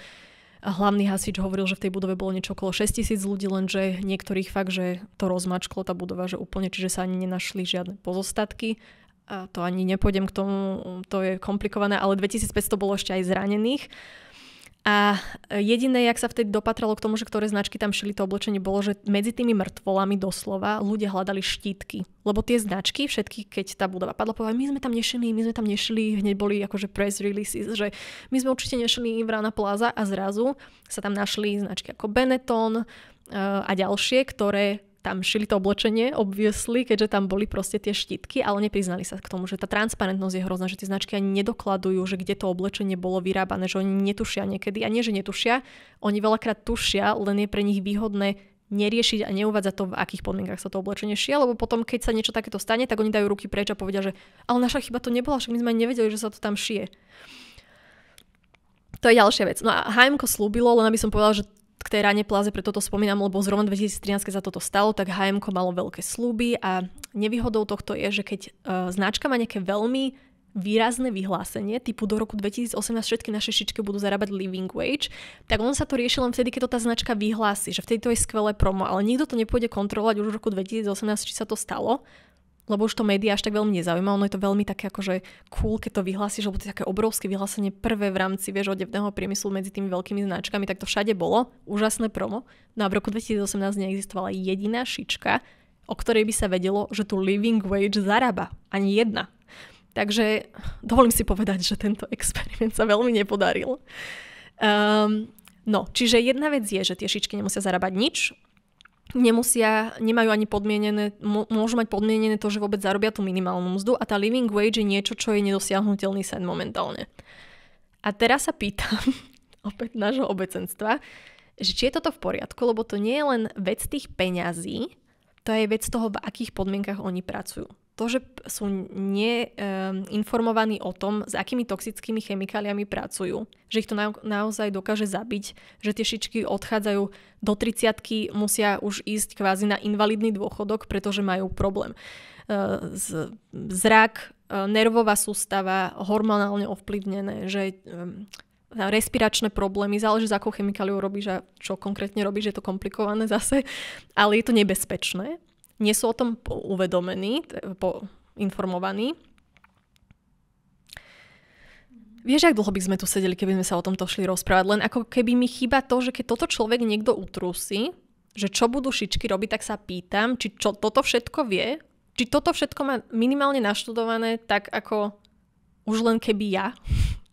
hlavný hasič hovoril, že v tej budove bolo niečo okolo 6 tisíc ľudí, lenže niektorých fakt, že to rozmačklo tá budova, že úplne, čiže sa ani nenašli žiadne pozostatky. A to ani nepôjdem k tomu, to je komplikované, ale 2500 bolo ešte aj zranených. A jediné, jak sa vtedy dopatralo k tomu, že ktoré značky tam šili to oblečenie, bolo, že medzi tými mŕtvolami doslova ľudia hľadali štítky. Lebo tie značky, všetky, keď tá budova padla, povedali, my sme tam nešili, my sme tam nešili, hneď boli akože press releases, že my sme určite nešili Ivrana Plaza a zrazu sa tam našli značky ako Benetton eh, a ďalšie, ktoré tam šili to oblečenie, obviesli, keďže tam boli proste tie štítky, ale nepriznali sa k tomu, že tá transparentnosť je hrozná, že tie značky ani nedokladujú, že kde to oblečenie bolo vyrábané, že oni netušia niekedy. A nie, že netušia, oni veľakrát tušia, len je pre nich výhodné neriešiť a neuvádzať to, v akých podmienkach sa to oblečenie šia, lebo potom, keď sa niečo takéto stane, tak oni dajú ruky preč a povedia, že ale naša chyba to nebola, však my sme nevedeli, že sa to tam šije. To je ďalšia vec. No a HMK slúbilo, len aby som povedala, že k tej rane pláze, preto to spomínam, lebo zrovna 2013, keď sa toto stalo, tak HM malo veľké sluby a nevýhodou tohto je, že keď e, značka má nejaké veľmi výrazné vyhlásenie, typu do roku 2018 všetky naše šičky budú zarábať living wage, tak on sa to rieši len vtedy, keď to tá značka vyhlási, že vtedy to je skvelé promo, ale nikto to nepôjde kontrolovať už v roku 2018, či sa to stalo, lebo už to médiá až tak veľmi nezaujíma. Ono je to veľmi také akože cool, keď to vyhlásiš, lebo to je také obrovské vyhlásenie prvé v rámci vieš, odevného priemyslu medzi tými veľkými značkami, tak to všade bolo. Úžasné promo. No a v roku 2018 neexistovala jediná šička, o ktorej by sa vedelo, že tu living wage zarába. Ani jedna. Takže dovolím si povedať, že tento experiment sa veľmi nepodaril. Um, no, čiže jedna vec je, že tie šičky nemusia zarábať nič, nemusia, nemajú ani podmienené, môžu mať podmienené to, že vôbec zarobia tú minimálnu mzdu a tá living wage je niečo, čo je nedosiahnutelný sen momentálne. A teraz sa pýtam [laughs] opäť nášho obecenstva, že či je toto v poriadku, lebo to nie je len vec tých peňazí, to je vec toho, v akých podmienkach oni pracujú. To, že sú neinformovaní o tom, s akými toxickými chemikáliami pracujú, že ich to na, naozaj dokáže zabiť, že tie šičky odchádzajú do 30 musia už ísť kvázi na invalidný dôchodok, pretože majú problém. Z, e, zrak, e, nervová sústava, hormonálne ovplyvnené, že respiračné problémy, záleží, za akou chemikáliou robíš a čo konkrétne robíš, je to komplikované zase, ale je to nebezpečné. Nie sú o tom uvedomení, po, informovaní. Vieš, ak dlho by sme tu sedeli, keby sme sa o tomto šli rozprávať, len ako keby mi chýba to, že keď toto človek niekto utrusí, že čo budú šičky robiť, tak sa pýtam, či čo toto všetko vie, či toto všetko má minimálne naštudované, tak ako už len keby ja,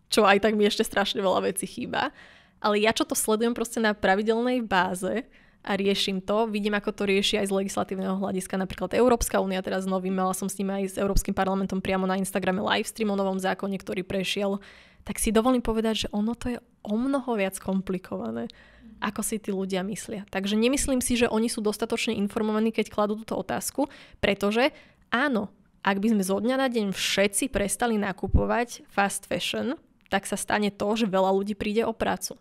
čo aj tak mi ešte strašne veľa vecí chýba. Ale ja čo to sledujem proste na pravidelnej báze a riešim to, vidím, ako to rieši aj z legislatívneho hľadiska, napríklad Európska únia teraz nový, mala som s ním aj s Európskym parlamentom priamo na Instagrame stream o novom zákone, ktorý prešiel, tak si dovolím povedať, že ono to je o mnoho viac komplikované, ako si tí ľudia myslia. Takže nemyslím si, že oni sú dostatočne informovaní, keď kladú túto otázku, pretože áno, ak by sme zo dňa na deň všetci prestali nakupovať fast fashion, tak sa stane to, že veľa ľudí príde o prácu.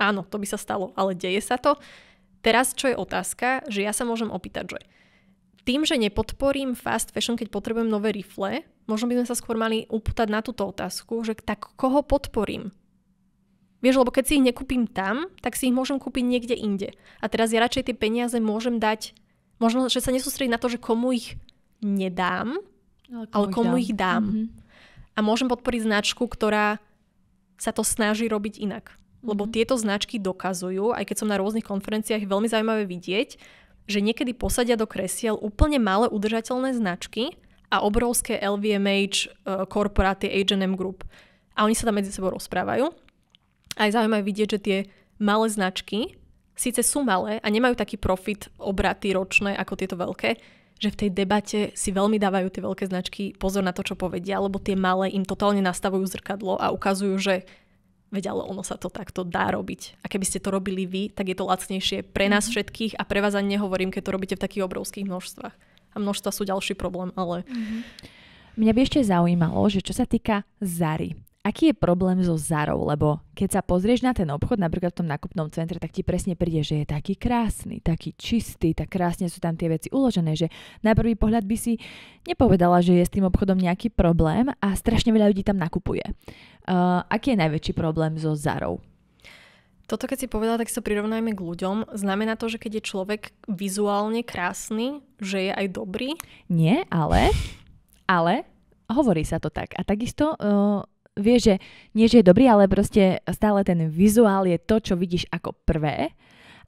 Áno, to by sa stalo, ale deje sa to. Teraz, čo je otázka, že ja sa môžem opýtať, že tým, že nepodporím fast fashion, keď potrebujem nové rifle, možno by sme sa skôr mali upútať na túto otázku, že tak koho podporím? Vieš, lebo keď si ich nekúpim tam, tak si ich môžem kúpiť niekde inde. A teraz ja radšej tie peniaze môžem dať, možno, že sa nesústrediť na to, že komu ich nedám, ale komu, ale komu ich dám. Ich dám. Mm-hmm a môžem podporiť značku, ktorá sa to snaží robiť inak. Mhm. Lebo mm-hmm. tieto značky dokazujú, aj keď som na rôznych konferenciách veľmi zaujímavé vidieť, že niekedy posadia do kresiel úplne malé udržateľné značky a obrovské LVMH, e, korporáty H&M Group. A oni sa tam medzi sebou rozprávajú. A je zaujímavé vidieť, že tie malé značky síce sú malé a nemajú taký profit obraty ročné ako tieto veľké, že v tej debate si veľmi dávajú tie veľké značky pozor na to, čo povedia, lebo tie malé im totálne nastavujú zrkadlo a ukazujú, že veď ale ono sa to takto dá robiť. A keby ste to robili vy, tak je to lacnejšie pre nás mhm. všetkých a pre vás ani nehovorím, keď to robíte v takých obrovských množstvách. A množstva sú ďalší problém, ale... Mm-hmm. Mňa by ešte zaujímalo, že čo sa týka Zary, Aký je problém so Zarou? Lebo keď sa pozrieš na ten obchod, napríklad v tom nákupnom centre, tak ti presne príde, že je taký krásny, taký čistý, tak krásne sú tam tie veci uložené, že na prvý pohľad by si nepovedala, že je s tým obchodom nejaký problém a strašne veľa ľudí tam nakupuje. Uh, aký je najväčší problém so Zarou? Toto, keď si povedala, tak si to prirovnajme k ľuďom. Znamená to, že keď je človek vizuálne krásny, že je aj dobrý? Nie, ale, ale hovorí sa to tak. A takisto uh, vie, že nie, že je dobrý, ale proste stále ten vizuál je to, čo vidíš ako prvé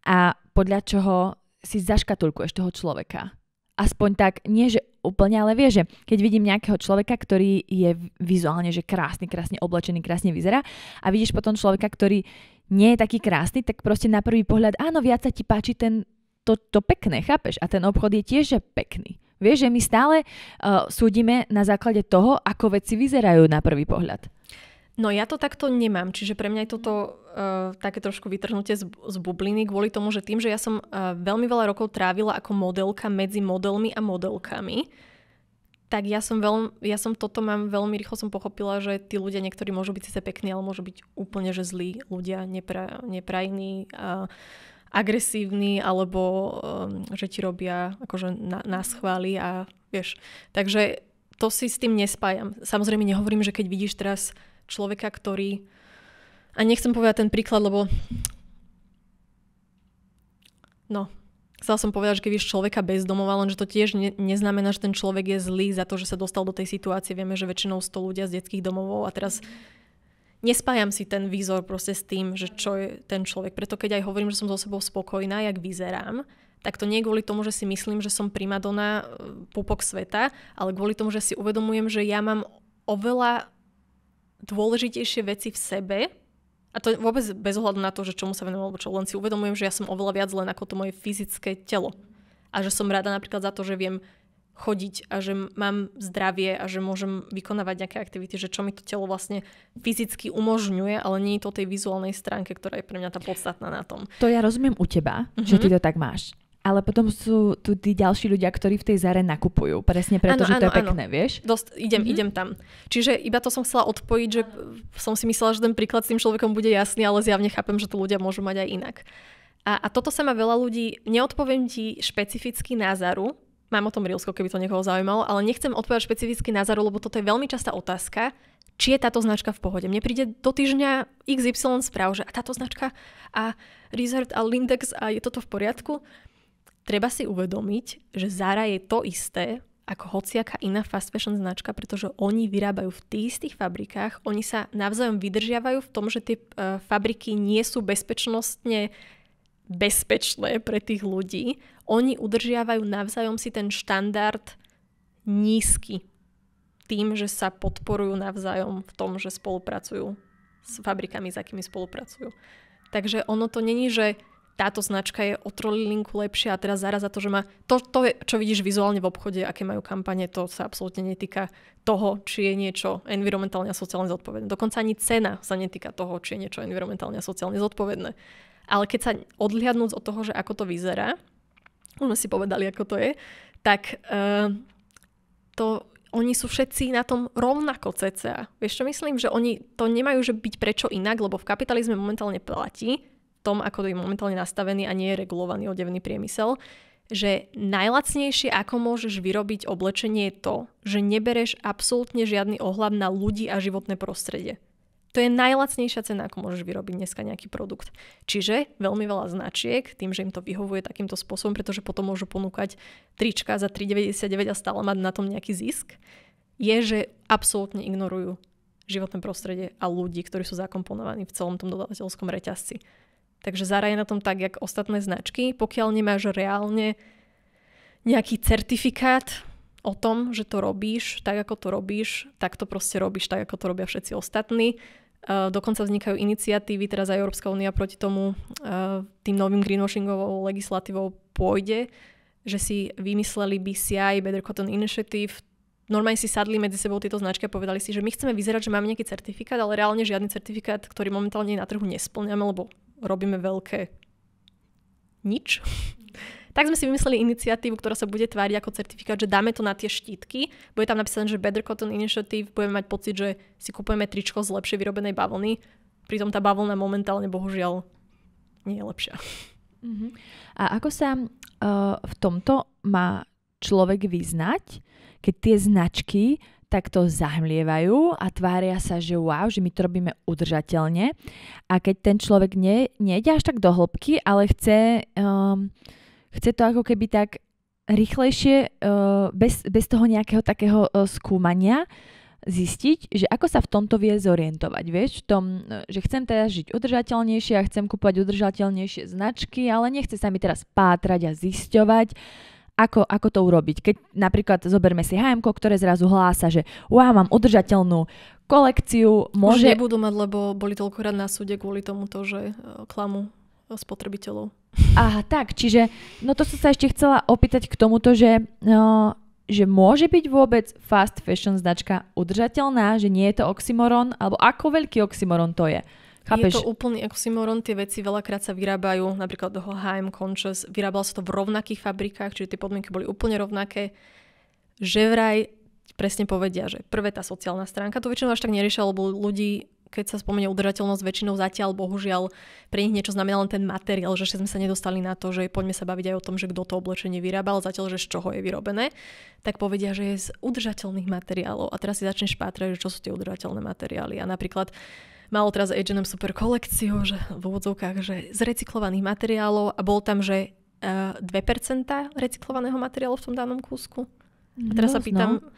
a podľa čoho si zaškatulkuješ toho človeka. Aspoň tak, nie že úplne, ale vie, že keď vidím nejakého človeka, ktorý je vizuálne, že krásny, krásne oblečený, krásne vyzerá a vidíš potom človeka, ktorý nie je taký krásny, tak proste na prvý pohľad, áno, viac sa ti páči ten, to, to pekné, chápeš? A ten obchod je tiež že pekný. Vieš, že my stále uh, súdime na základe toho, ako veci vyzerajú na prvý pohľad. No ja to takto nemám, čiže pre mňa je toto uh, také trošku vytrhnutie z, z bubliny kvôli tomu, že tým, že ja som uh, veľmi veľa rokov trávila ako modelka medzi modelmi a modelkami, tak ja som, veľ, ja som toto mám veľmi rýchlo som pochopila, že tí ľudia niektorí môžu byť síce pekní, ale môžu byť úplne že zlí ľudia, nepra, neprajní. Uh, agresívni alebo ehm, že ti robia akože na, na schvály a vieš. Takže to si s tým nespájam. Samozrejme nehovorím, že keď vidíš teraz človeka, ktorý... A nechcem povedať ten príklad, lebo... No, chcela som povedať, že keď vidíš človeka bez domova, lenže to tiež ne, neznamená, že ten človek je zlý za to, že sa dostal do tej situácie. Vieme, že väčšinou sto ľudia z detských domovov a teraz nespájam si ten výzor proste s tým, že čo je ten človek. Preto keď aj hovorím, že som so sebou spokojná, jak vyzerám, tak to nie je kvôli tomu, že si myslím, že som primadona e, pupok sveta, ale kvôli tomu, že si uvedomujem, že ja mám oveľa dôležitejšie veci v sebe, a to vôbec bez ohľadu na to, že čomu sa venujem, alebo čo, len si uvedomujem, že ja som oveľa viac len ako to moje fyzické telo. A že som rada napríklad za to, že viem chodiť a že mám zdravie a že môžem vykonávať nejaké aktivity, že čo mi to telo vlastne fyzicky umožňuje, ale nie je to tej vizuálnej stránke, ktorá je pre mňa tá podstatná na tom. To ja rozumiem u teba, mm-hmm. že ty mhm. to tak máš. Ale potom sú tu tí ďalší ľudia, ktorí v tej zare nakupujú. Presne preto, ano, že to ano, je pekné, ano. vieš? Dosť, idem, mm-hmm. idem tam. Čiže iba to som chcela odpojiť, že som si myslela, že ten príklad s tým človekom bude jasný, ale zjavne chápem, že to ľudia môžu mať aj inak. A, a toto sa ma veľa ľudí, neodpoviem ti špecificky názaru, Mám o tom rilsko, keby to niekoho zaujímalo, ale nechcem odpovedať špecificky na Zaru, lebo toto je veľmi častá otázka, či je táto značka v pohode. Mne príde do týždňa XY správ, že a táto značka a Reserved a Lindex a je toto v poriadku. Treba si uvedomiť, že Zara je to isté, ako hociaká iná fast fashion značka, pretože oni vyrábajú v tých istých fabrikách, oni sa navzájom vydržiavajú v tom, že tie uh, fabriky nie sú bezpečnostne bezpečné pre tých ľudí, oni udržiavajú navzájom si ten štandard nízky tým, že sa podporujú navzájom v tom, že spolupracujú s fabrikami, s akými spolupracujú. Takže ono to není, že táto značka je o trolilinku lepšia a teraz zaraz za to, že má... To, to čo vidíš vizuálne v obchode, aké majú kampane, to sa absolútne netýka toho, či je niečo environmentálne a sociálne zodpovedné. Dokonca ani cena sa netýka toho, či je niečo environmentálne a sociálne zodpovedné. Ale keď sa odhliadnúť od toho, že ako to vyzerá, už sme si povedali, ako to je, tak uh, to oni sú všetci na tom rovnako cca. Vieš čo myslím? Že oni to nemajú, že byť prečo inak, lebo v kapitalizme momentálne platí, tom, ako to je momentálne nastavený a nie je regulovaný odevný priemysel, že najlacnejšie, ako môžeš vyrobiť oblečenie je to, že nebereš absolútne žiadny ohľad na ľudí a životné prostredie. To je najlacnejšia cena, ako môžeš vyrobiť dneska nejaký produkt. Čiže veľmi veľa značiek, tým, že im to vyhovuje takýmto spôsobom, pretože potom môžu ponúkať trička za 3,99 a stále mať na tom nejaký zisk, je, že absolútne ignorujú životné prostredie a ľudí, ktorí sú zakomponovaní v celom tom dodavateľskom reťazci. Takže zaraj na tom tak, jak ostatné značky. Pokiaľ nemáš reálne nejaký certifikát, o tom, že to robíš tak, ako to robíš, tak to proste robíš tak, ako to robia všetci ostatní. Eh, dokonca vznikajú iniciatívy, teraz aj Európska únia proti tomu eh, tým novým greenwashingovou legislatívou pôjde, že si vymysleli BCI, Better Cotton Initiative, normálne si sadli medzi sebou tieto značky a povedali si, že my chceme vyzerať, že máme nejaký certifikát, ale reálne žiadny certifikát, ktorý momentálne na trhu nesplňame, lebo robíme veľké nič. Tak sme si vymysleli iniciatívu, ktorá sa bude tváriť ako certifikát, že dáme to na tie štítky. Bude tam napísané, že Better Cotton Initiative, budeme mať pocit, že si kupujeme tričko z lepšie vyrobenej bavlny. Pritom tá bavlna momentálne bohužiaľ nie je lepšia. Uh-huh. A ako sa uh, v tomto má človek vyznať, keď tie značky takto zahmlievajú a tvária sa, že wow, že my to robíme udržateľne. A keď ten človek nie, nejde až tak do hĺbky, ale chce um, Chce to ako keby tak rýchlejšie, eh, bez, bez toho nejakého takého eh, skúmania, zistiť, že ako sa v tomto vie zorientovať, vieš, v tom, eh, že chcem teraz žiť udržateľnejšie a chcem kúpať udržateľnejšie značky, ale nechce sa mi teraz pátrať a zisťovať, ako, ako to urobiť. Keď napríklad zoberme si HM, ktoré zrazu hlása, že wow, mám udržateľnú kolekciu, môže... Už nebudú mať, lebo boli toľko rád na súde kvôli tomuto, že klamu spotrebiteľov. Aha, tak, čiže, no to som sa ešte chcela opýtať k tomuto, že, no, že môže byť vôbec fast fashion značka udržateľná, že nie je to oxymoron, alebo ako veľký oxymoron to je? Chápeš? Je to úplný oxymoron, tie veci veľakrát sa vyrábajú, napríklad toho H&M Conscious, vyrábalo sa to v rovnakých fabrikách, čiže tie podmienky boli úplne rovnaké. Že vraj presne povedia, že prvé tá sociálna stránka, to väčšinou až tak neriešia, lebo ľudí keď sa spomenie udržateľnosť, väčšinou zatiaľ bohužiaľ pre nich niečo znamená len ten materiál, že sme sa nedostali na to, že poďme sa baviť aj o tom, že kto to oblečenie vyrábal, zatiaľ, že z čoho je vyrobené, tak povedia, že je z udržateľných materiálov. A teraz si začneš pátrať, že čo sú tie udržateľné materiály. A napríklad malo teraz H&M super kolekciu, že v úvodzovkách, že z recyklovaných materiálov a bol tam, že 2% eh, recyklovaného materiálu v tom danom kúsku. A teraz no, sa pýtam, no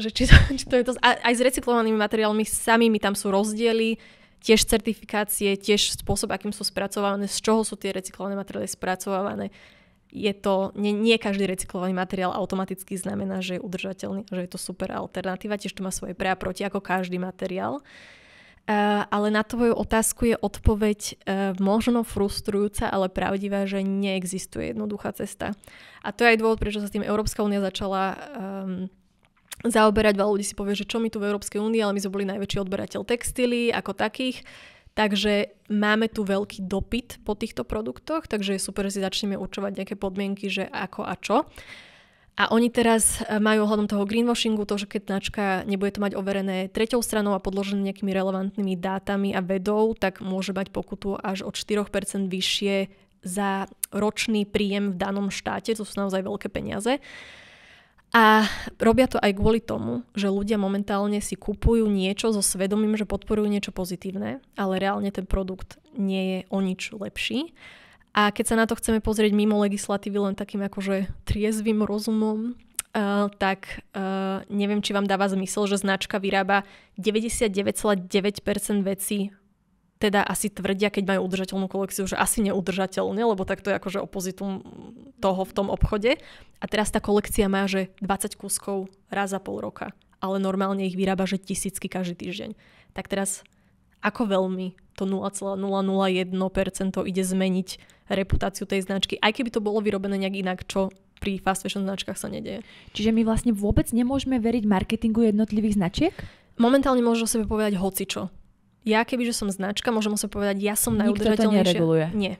že či to, [laughs] či to je to... A, aj s recyklovanými materiálmi samými tam sú rozdiely, tiež certifikácie, tiež spôsob, akým sú spracované, z čoho sú tie recyklované materiály spracovávané. Je to, nie, nie každý recyklovaný materiál automaticky znamená, že je udržateľný, že je to super alternatíva, tiež to má svoje pre a proti, ako každý materiál. Uh, ale na tvoju otázku je odpoveď uh, možno frustrujúca, ale pravdivá, že neexistuje jednoduchá cesta. A to je aj dôvod, prečo sa tým Európska únia začala um, zaoberať. Veľa ľudí si povie, že čo my tu v Európskej únii, ale my sme boli najväčší odberateľ textílií ako takých. Takže máme tu veľký dopyt po týchto produktoch, takže je super, že si začneme určovať nejaké podmienky, že ako a čo. A oni teraz eh, majú ohľadom toho greenwashingu to, že keď značka nebude to mať overené treťou stranou a podložené nejakými relevantnými dátami a vedou, tak môže mať pokutu až od 4% vyššie za ročný príjem v danom štáte, to sú naozaj veľké peniaze. A robia to aj kvôli tomu, že ľudia momentálne si kupujú niečo so svedomím, že podporujú niečo pozitívne, ale reálne ten produkt nie je o nič lepší. A keď sa na to chceme pozrieť mimo legislatívy len takým akože triezvým rozumom, Uh, tak uh, neviem, či vám dáva zmysel, že značka vyrába 99,9% vecí teda asi tvrdia, keď majú udržateľnú kolekciu, že asi neudržateľne, lebo tak to je akože opozitum toho v tom obchode. A teraz tá kolekcia má, že 20 kúskov raz za pol roka, ale normálne ich vyrába, že tisícky každý týždeň. Tak teraz ako veľmi to 0,001% ide zmeniť reputáciu tej značky, aj keby to bolo vyrobené nejak inak, čo pri fast fashion značkách sa nedeje. Čiže my vlastne vôbec nemôžeme veriť marketingu jednotlivých značiek? Momentálne môžu o sebe povedať hocičo. Ja keby, že som značka, môžem sa povedať, ja som najudržateľnejšia. Nikto to nereguluje. Nie.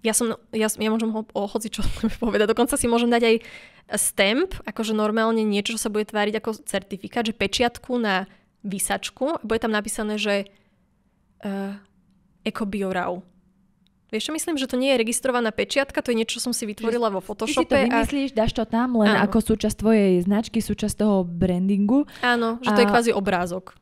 Ja, som, ja, ja môžem ho, o hoci čo [laughs] povedať. Dokonca si môžem dať aj stamp, akože normálne niečo, čo sa bude tváriť ako certifikát, že pečiatku na vysačku. Bude tam napísané, že uh, eh, rau. Vieš, čo myslím, že to nie je registrovaná pečiatka, to je niečo, čo som si vytvorila vo Photoshope. Ty si to vymyslíš, a... dáš to tam len Áno. ako súčasť tvojej značky, súčasť toho brandingu. Áno, že a... to je kvázi obrázok.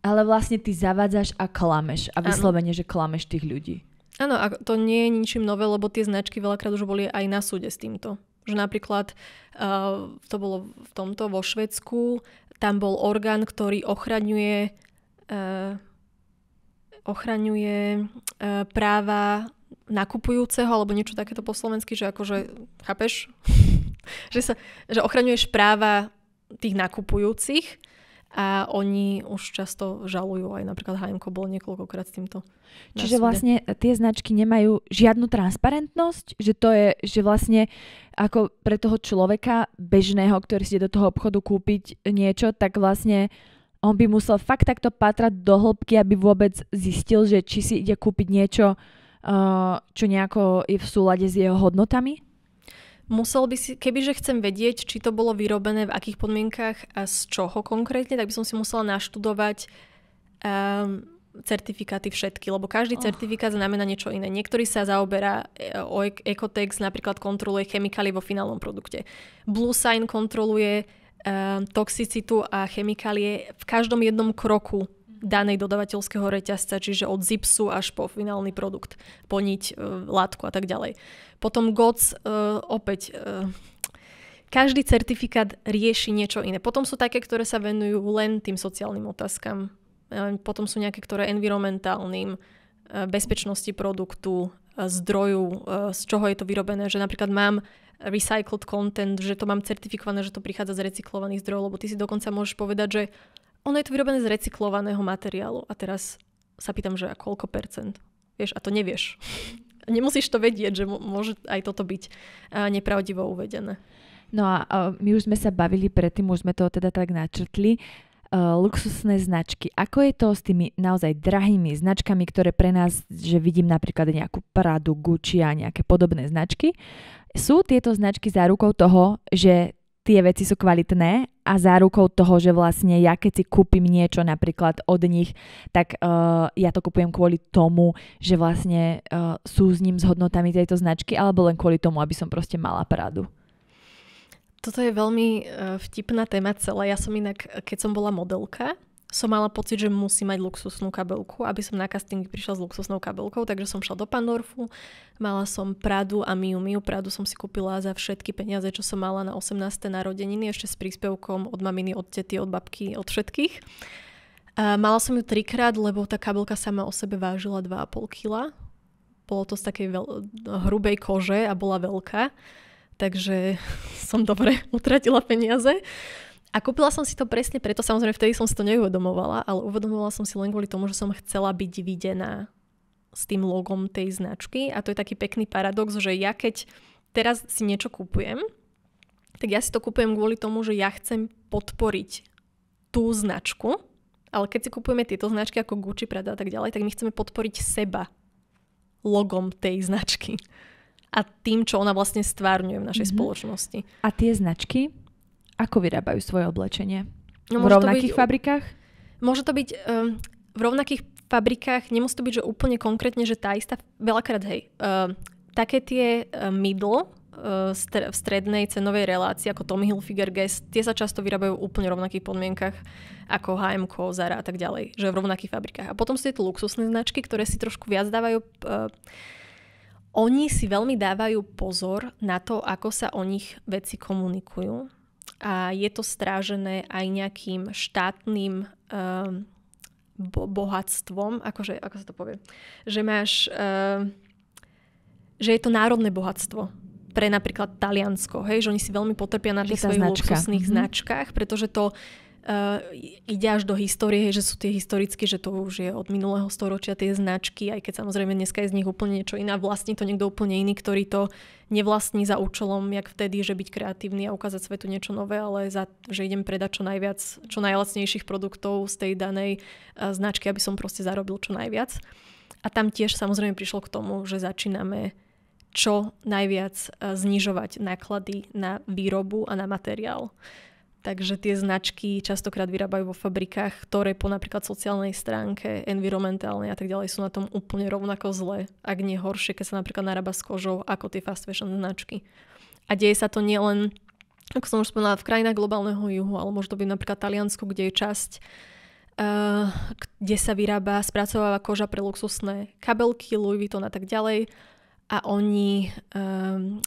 Ale vlastne ty zavádzaš a klameš. A vyslovene, ano. že klameš tých ľudí. Áno, a to nie je ničím nové, lebo tie značky veľakrát už boli aj na súde s týmto. Že napríklad uh, to bolo v tomto vo Švedsku, tam bol orgán, ktorý ochraňuje uh, ochraňuje uh, práva nakupujúceho alebo niečo takéto po slovensky, že akože, chápeš? [laughs] že, sa, že ochraňuješ práva tých nakupujúcich a oni už často žalujú, aj napríklad HMK bol niekoľkokrát s týmto. Čiže súde. vlastne tie značky nemajú žiadnu transparentnosť, že to je, že vlastne ako pre toho človeka bežného, ktorý si ide do toho obchodu kúpiť niečo, tak vlastne on by musel fakt takto patrať do hĺbky, aby vôbec zistil, že či si ide kúpiť niečo, eh, čo nejako je v súlade s jeho hodnotami? Musel by si, kebyže chcem vedieť, či to bolo vyrobené v akých podmienkach a z čoho konkrétne, tak by som si musela naštudovať um, certifikáty všetky, lebo každý oh. certifikát znamená niečo iné. Niektorý sa zaoberá e, o Ecotex, napríklad kontroluje chemikály vo finálnom produkte. Blue Sign kontroluje um, toxicitu a chemikálie v každom jednom kroku danej dodavateľského reťazca, čiže od zipsu až po finálny produkt, poniť, e, látku a tak ďalej. Potom GOTS e, opäť e, každý certifikát rieši niečo iné. Potom sú také, ktoré sa venujú len tým sociálnym otázkam. Potom sú nejaké, ktoré environmentálnym, bezpečnosti produktu, zdroju, z čoho je to vyrobené. Že napríklad mám recycled content, že to mám certifikované, že to prichádza z recyklovaných zdrojov, lebo ty si dokonca môžeš povedať, že ono je to vyrobené z recyklovaného materiálu. A teraz sa pýtam, že a koľko percent? Vieš, a to nevieš. [laughs] Nemusíš to vedieť, že môže aj toto byť nepravdivo uvedené. No a my už sme sa bavili predtým, už sme to teda tak načrtli. Uh, luxusné značky. Ako je to s tými naozaj drahými značkami, ktoré pre nás, že vidím napríklad nejakú Pradu, Gucci a nejaké podobné značky, sú tieto značky zárukou toho, že tie veci sú kvalitné a zárukou toho, že vlastne ja keď si kúpim niečo napríklad od nich, tak uh, ja to kupujem kvôli tomu, že vlastne uh, sú s ním s hodnotami tejto značky alebo len kvôli tomu, aby som proste mala pradu. Toto je veľmi eh, vtipná téma celá. Ja som inak, keď som bola modelka, som mala pocit, že musím mať luxusnú kabelku, aby som na casting prišla s luxusnou kabelkou, takže som šla do Pandorfu, mala som Pradu a Miu Miu, Pradu som si kúpila za všetky peniaze, čo som mala na 18. narodeniny, ešte s príspevkom od maminy, od tety, od babky, od všetkých. A mala som ju trikrát, lebo tá kabelka sama o sebe vážila 2,5 kg. Bolo to z takej veľ- hrubej kože a bola veľká, takže [laughs] som dobre utratila peniaze. A kúpila som si to presne preto, samozrejme vtedy som si to neuvedomovala, ale uvedomovala som si len kvôli tomu, že som chcela byť videná s tým logom tej značky a to je taký pekný paradox, že ja keď teraz si niečo kupujem, tak ja si to kupujem kvôli tomu, že ja chcem podporiť tú značku, ale keď si kupujeme tieto značky ako Gucci, Prada a tak ďalej, tak my chceme podporiť seba logom tej značky a tým, čo ona vlastne stvárňuje v našej mm-hmm. spoločnosti. A tie značky, ako vyrábajú svoje oblečenie? No, v rovnakých byť, fabrikách? Môže to byť um, v rovnakých fabrikách, nemusí to byť, že úplne konkrétne, že tá istá, veľakrát hej, um, také tie middle, ehm, v strednej cenovej relácii ako Tommy Hilfiger Guess, tie sa často vyrábajú v úplne rovnakých podmienkach ako H&M, Zara a tak ďalej, že v rovnakých fabrikách. A potom sú tie luxusné značky, ktoré si trošku viac dávajú... Uh, oni si veľmi dávajú pozor na to, ako sa o nich veci komunikujú a je to strážené aj nejakým štátnym um, bo- bohatstvom, akože, ako sa to povie, že máš, uh, že je to národné bohatstvo pre napríklad Taliansko, hej, že oni si veľmi potrpia na tých svojich značka. luxusných mm-hmm. značkách, pretože to Eh, ide až do histórie, že sú tie historicky, že to už je od minulého storočia tie značky, aj keď samozrejme dneska je z nich úplne niečo iné. Vlastní to niekto úplne iný, ktorý to nevlastní za účelom, jak vtedy, že byť kreatívny a ukázať svetu niečo nové, ale za, že idem predať čo najviac, čo najlacnejších produktov z tej danej eh, značky, aby som proste zarobil čo najviac. A tam tiež samozrejme prišlo k tomu, že začíname čo najviac eh, znižovať náklady na výrobu a na materiál. Takže tie značky častokrát vyrábajú vo fabrikách, ktoré po napríklad sociálnej stránke, environmentálnej a tak ďalej sú na tom úplne rovnako zle, ak nie horšie, keď sa napríklad narába s kožou ako tie fast fashion značky. A deje sa to nielen, ako som už spomínala, v krajinách globálneho juhu, ale môže to byť napríklad Taliansko, kde je časť Uh, kde sa vyrába, spracováva koža pre luxusné kabelky, Louis Vuitton a tak ďalej. A oni um,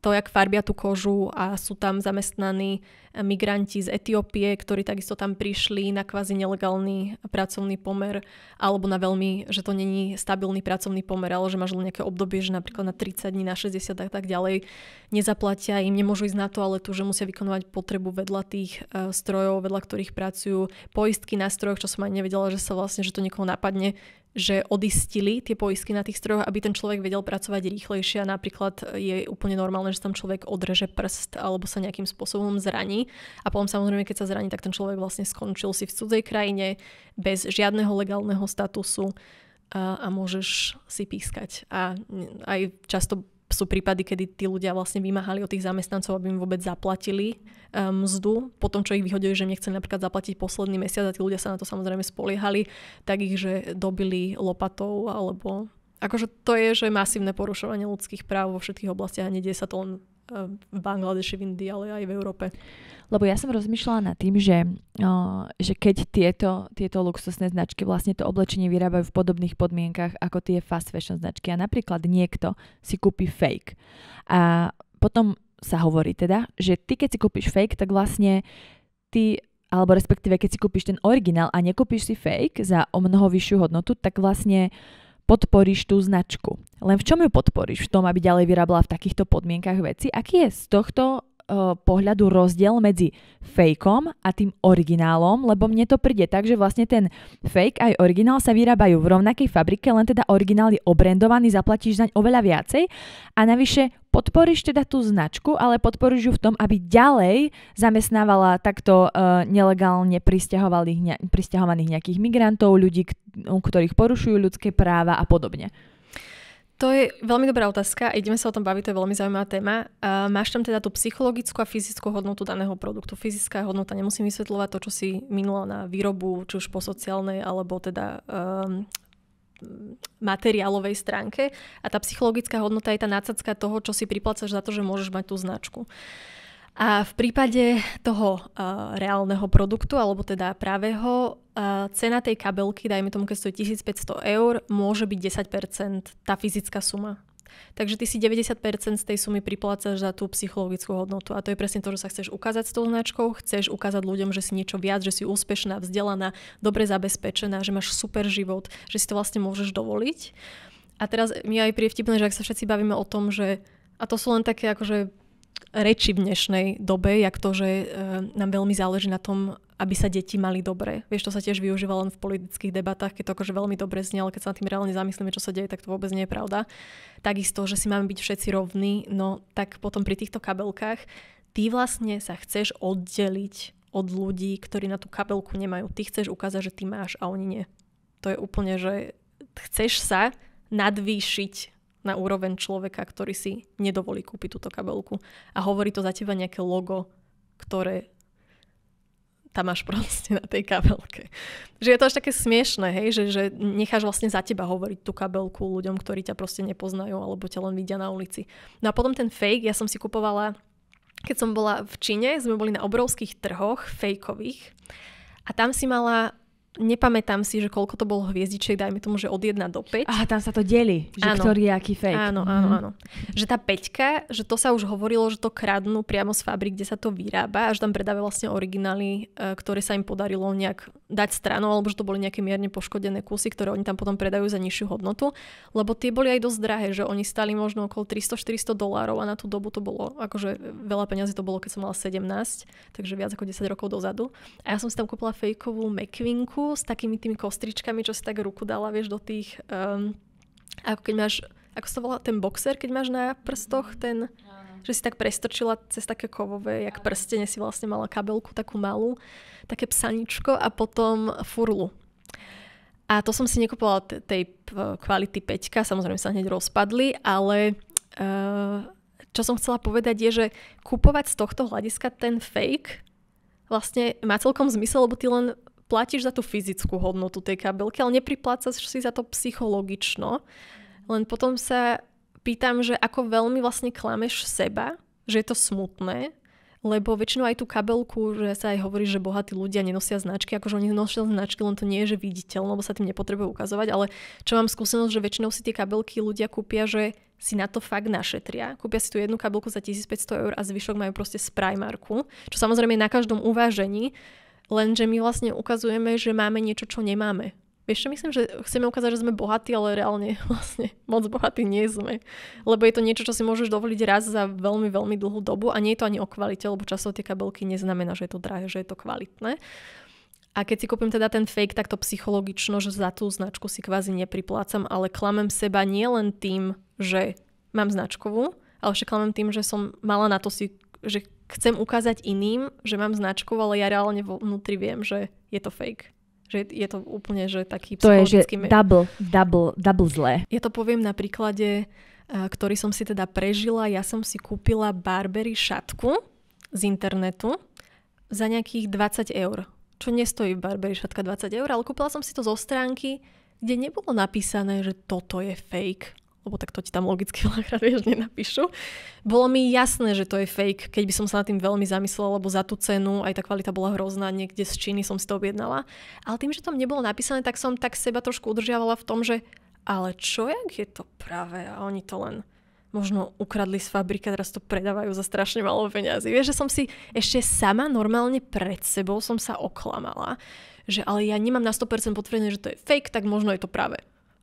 to, jak farbia tú kožu a sú tam zamestnaní migranti z Etiópie, ktorí takisto tam prišli na kvázi nelegálny pracovný pomer alebo na veľmi, že to není stabilný pracovný pomer, ale že máš len nejaké obdobie, že napríklad na 30 dní, na 60 a tak ďalej nezaplatia im, nemôžu ísť na to, ale tu, že musia vykonovať potrebu vedľa tých e, strojov, vedľa ktorých pracujú, poistky na strojoch, čo som aj nevedela, že sa vlastne, že to niekoho napadne, že odistili tie poisky na tých strojoch, aby ten človek vedel pracovať rýchlejšie a napríklad je úplne normálne, že tam človek odreže prst alebo sa nejakým spôsobom zraní a potom samozrejme, keď sa zraní, tak ten človek vlastne skončil si v cudzej krajine bez žiadneho legálneho statusu a, a môžeš si pískať. A aj často sú prípady, kedy tí ľudia vlastne vymáhali od tých zamestnancov, aby im vôbec zaplatili ehm, mzdu. Po tom, čo ich vyhodili, že im nechceli napríklad zaplatiť posledný mesiac a tí ľudia sa na to samozrejme spoliehali, tak ich že dobili lopatou alebo... Akože to je, že masívne porušovanie ľudských práv vo všetkých oblastiach a nedie sa to len v Bangladeši, v Indii, ale aj v Európe. Lebo ja som rozmýšľala nad tým, že, že keď tieto, tieto luxusné značky vlastne to oblečenie vyrábajú v podobných podmienkach ako tie fast fashion značky a napríklad niekto si kúpi fake a potom sa hovorí teda, že ty keď si kúpiš fake, tak vlastne ty alebo respektíve keď si kúpiš ten originál a nekúpiš si fake za o mnoho vyššiu hodnotu, tak vlastne uh, podporíš tú značku. Len v čom ju podporíš? V tom, aby ďalej vyrábala v takýchto podmienkach veci? Aký je z tohto Eh, pohľadu rozdiel medzi fejkom a tým originálom, lebo mne to príde tak, že vlastne ten fake aj originál sa vyrábajú v rovnakej fabrike, len teda originál je obrendovaný, zaplatíš zaň oveľa viacej a navyše podporíš teda tú značku, ale podporíš ju v tom, aby ďalej zamestnávala takto uh, nelegálne pristahovaných nejakých migrantov, ľudí, ktorých porušujú ľudské práva a podobne. To je veľmi dobrá otázka a ideme sa o tom baviť, to je veľmi zaujímavá téma. Uh, máš tam teda tú psychologickú a fyzickú hodnotu daného produktu. Fyzická hodnota, nemusím vysvetľovať to, čo si minula na výrobu, či už po sociálnej, alebo teda um, materiálovej stránke. A tá psychologická hodnota je tá nácadka toho, čo si priplácaš za to, že môžeš mať tú značku. Uh, a v prípade toho uh, reálneho produktu, alebo teda pravého, uh, cena tej kabelky, dajme tomu, keď stojí 1500 eur, môže byť 10% tá fyzická suma. Takže ty si 90% z tej sumy priplácaš za tú psychologickú hodnotu. A to je presne to, že sa chceš ukázať s tou značkou, chceš ukázať ľuďom, že si niečo viac, že si úspešná, vzdelaná, dobre zabezpečená, že máš super život, že si to vlastne môžeš dovoliť. A teraz mi aj prie vtipné, že ak sa všetci bavíme o tom, že a to sú len také akože reči v dnešnej dobe, jak to, že e, nám veľmi záleží na tom, aby sa deti mali dobre. Vieš, to sa tiež využíva len v politických debatách, keď to akože veľmi dobre znie, ale keď sa nad tým reálne zamyslíme, čo sa deje, tak to vôbec nie je pravda. Takisto, že si máme byť všetci rovní, no tak potom pri týchto kabelkách ty vlastne sa chceš oddeliť od ľudí, ktorí na tú kabelku nemajú. Ty chceš ukázať, že ty máš a oni nie. To je úplne, že chceš sa nadvýšiť na úroveň človeka, ktorý si nedovolí kúpiť túto kabelku. A hovorí to za teba nejaké logo, ktoré tam máš [laughs] proste na tej kabelke. Že je to až také smiešné, hej, že, že necháš vlastne za teba hovoriť tú kabelku ľuďom, ktorí ťa proste nepoznajú alebo ťa len vidia na ulici. No a potom ten fake, ja som si kupovala, keď som bola v Číne, sme boli na obrovských trhoch fejkových a tam si mala nepamätám si, že koľko to bolo hviezdičiek, dajme tomu, že od 1 do 5. A tam sa to delí, že áno. ktorý je aký fake. Áno, mhm. áno, áno. Že tá peťka, že to sa už hovorilo, že to kradnú priamo z fabrik, kde sa to vyrába a že tam predávajú vlastne originály, e, ktoré sa im podarilo nejak dať stranou, alebo že to boli nejaké mierne poškodené kusy, ktoré oni tam potom predajú za nižšiu hodnotu, lebo tie boli aj dosť drahé, že oni stali možno okolo 300-400 dolárov a na tú dobu to bolo, akože veľa peňazí to bolo, keď som mala 17, takže viac ako 10 rokov dozadu. A ja som si tam kúpila fejkovú McQueenku, ruku s takými tými kostričkami, čo si tak ruku dala, vieš, do tých... Um, ako keď máš... Ako sa volá ten boxer, keď máš na prstoch mhm. ten... že si tak prestrčila cez také kovové, jak prstene si vlastne mala kabelku takú malú, také psaničko a potom furlu. A to som si nekupovala t- tej kvality 5, samozrejme sa hneď rozpadli, ale uh, čo som chcela povedať je, že kupovať z tohto hľadiska ten fake vlastne má celkom zmysel, lebo ty len platíš za tú fyzickú hodnotu tej kabelky, ale nepriplácaš si za to psychologično. Len potom sa pýtam, že ako veľmi vlastne klameš seba, že je to smutné, lebo väčšinou aj tú kabelku, že sa aj hovorí, že bohatí ľudia nenosia značky, akože oni nosia značky, len to nie je, že viditeľné, lebo sa tým nepotrebuje ukazovať, ale čo mám skúsenosť, že väčšinou si tie kabelky ľudia kúpia, že si na to fakt našetria. Kúpia si tú jednu kabelku za 1500 eur a zvyšok majú proste z Primarku, čo samozrejme je na každom uvážení, Lenže my vlastne ukazujeme, že máme niečo, čo nemáme. Vieš čo, myslím, že chceme ukázať, že sme bohatí, ale reálne [laughs] vlastne moc bohatí nie sme. Lebo je to niečo, čo si môžeš dovoliť raz za veľmi, veľmi dlhú dobu a nie je to ani o kvalite, lebo často tie kabelky neznamená, že je to drahé, že je to kvalitné. A keď si kúpim teda ten fake, tak to psychologično, že za tú značku si kvázi nepriplácam, ale klamem seba nie len tým, že mám značkovú, ale však klamem tým, že som mala na to si, že chcem ukázať iným, že mám značku, ale ja reálne vnútri viem, že je to fake. Že je to úplne že taký psychologický... To je, že double, double, double zlé. Ja to poviem na príklade, eh, ktorý som si teda prežila. Ja som si kúpila Barbery šatku z internetu za nejakých 20 eur. Čo nestojí Barbery, šatka 20 eur, ale kúpila som si to zo stránky, kde nebolo napísané, že toto je fake lebo tak to ti tam logicky [laughs] veľakrát vieš, nenapíšu. Bolo mi jasné, že to je fake, keď by som sa nad tým veľmi zamyslela, lebo za tú cenu aj tá kvalita bola hrozná, niekde z Číny som si to objednala. Ale tým, že tam nebolo napísané, tak som tak seba trošku udržiavala v tom, že ale čo, jak je to práve a oni to len možno ukradli z a teraz to predávajú za strašne malo peniazy. Vieš, že som si ešte sama normálne pred sebou som sa oklamala, že ale ja nemám na 100% potvrdené, že to je fake, tak možno je to práve.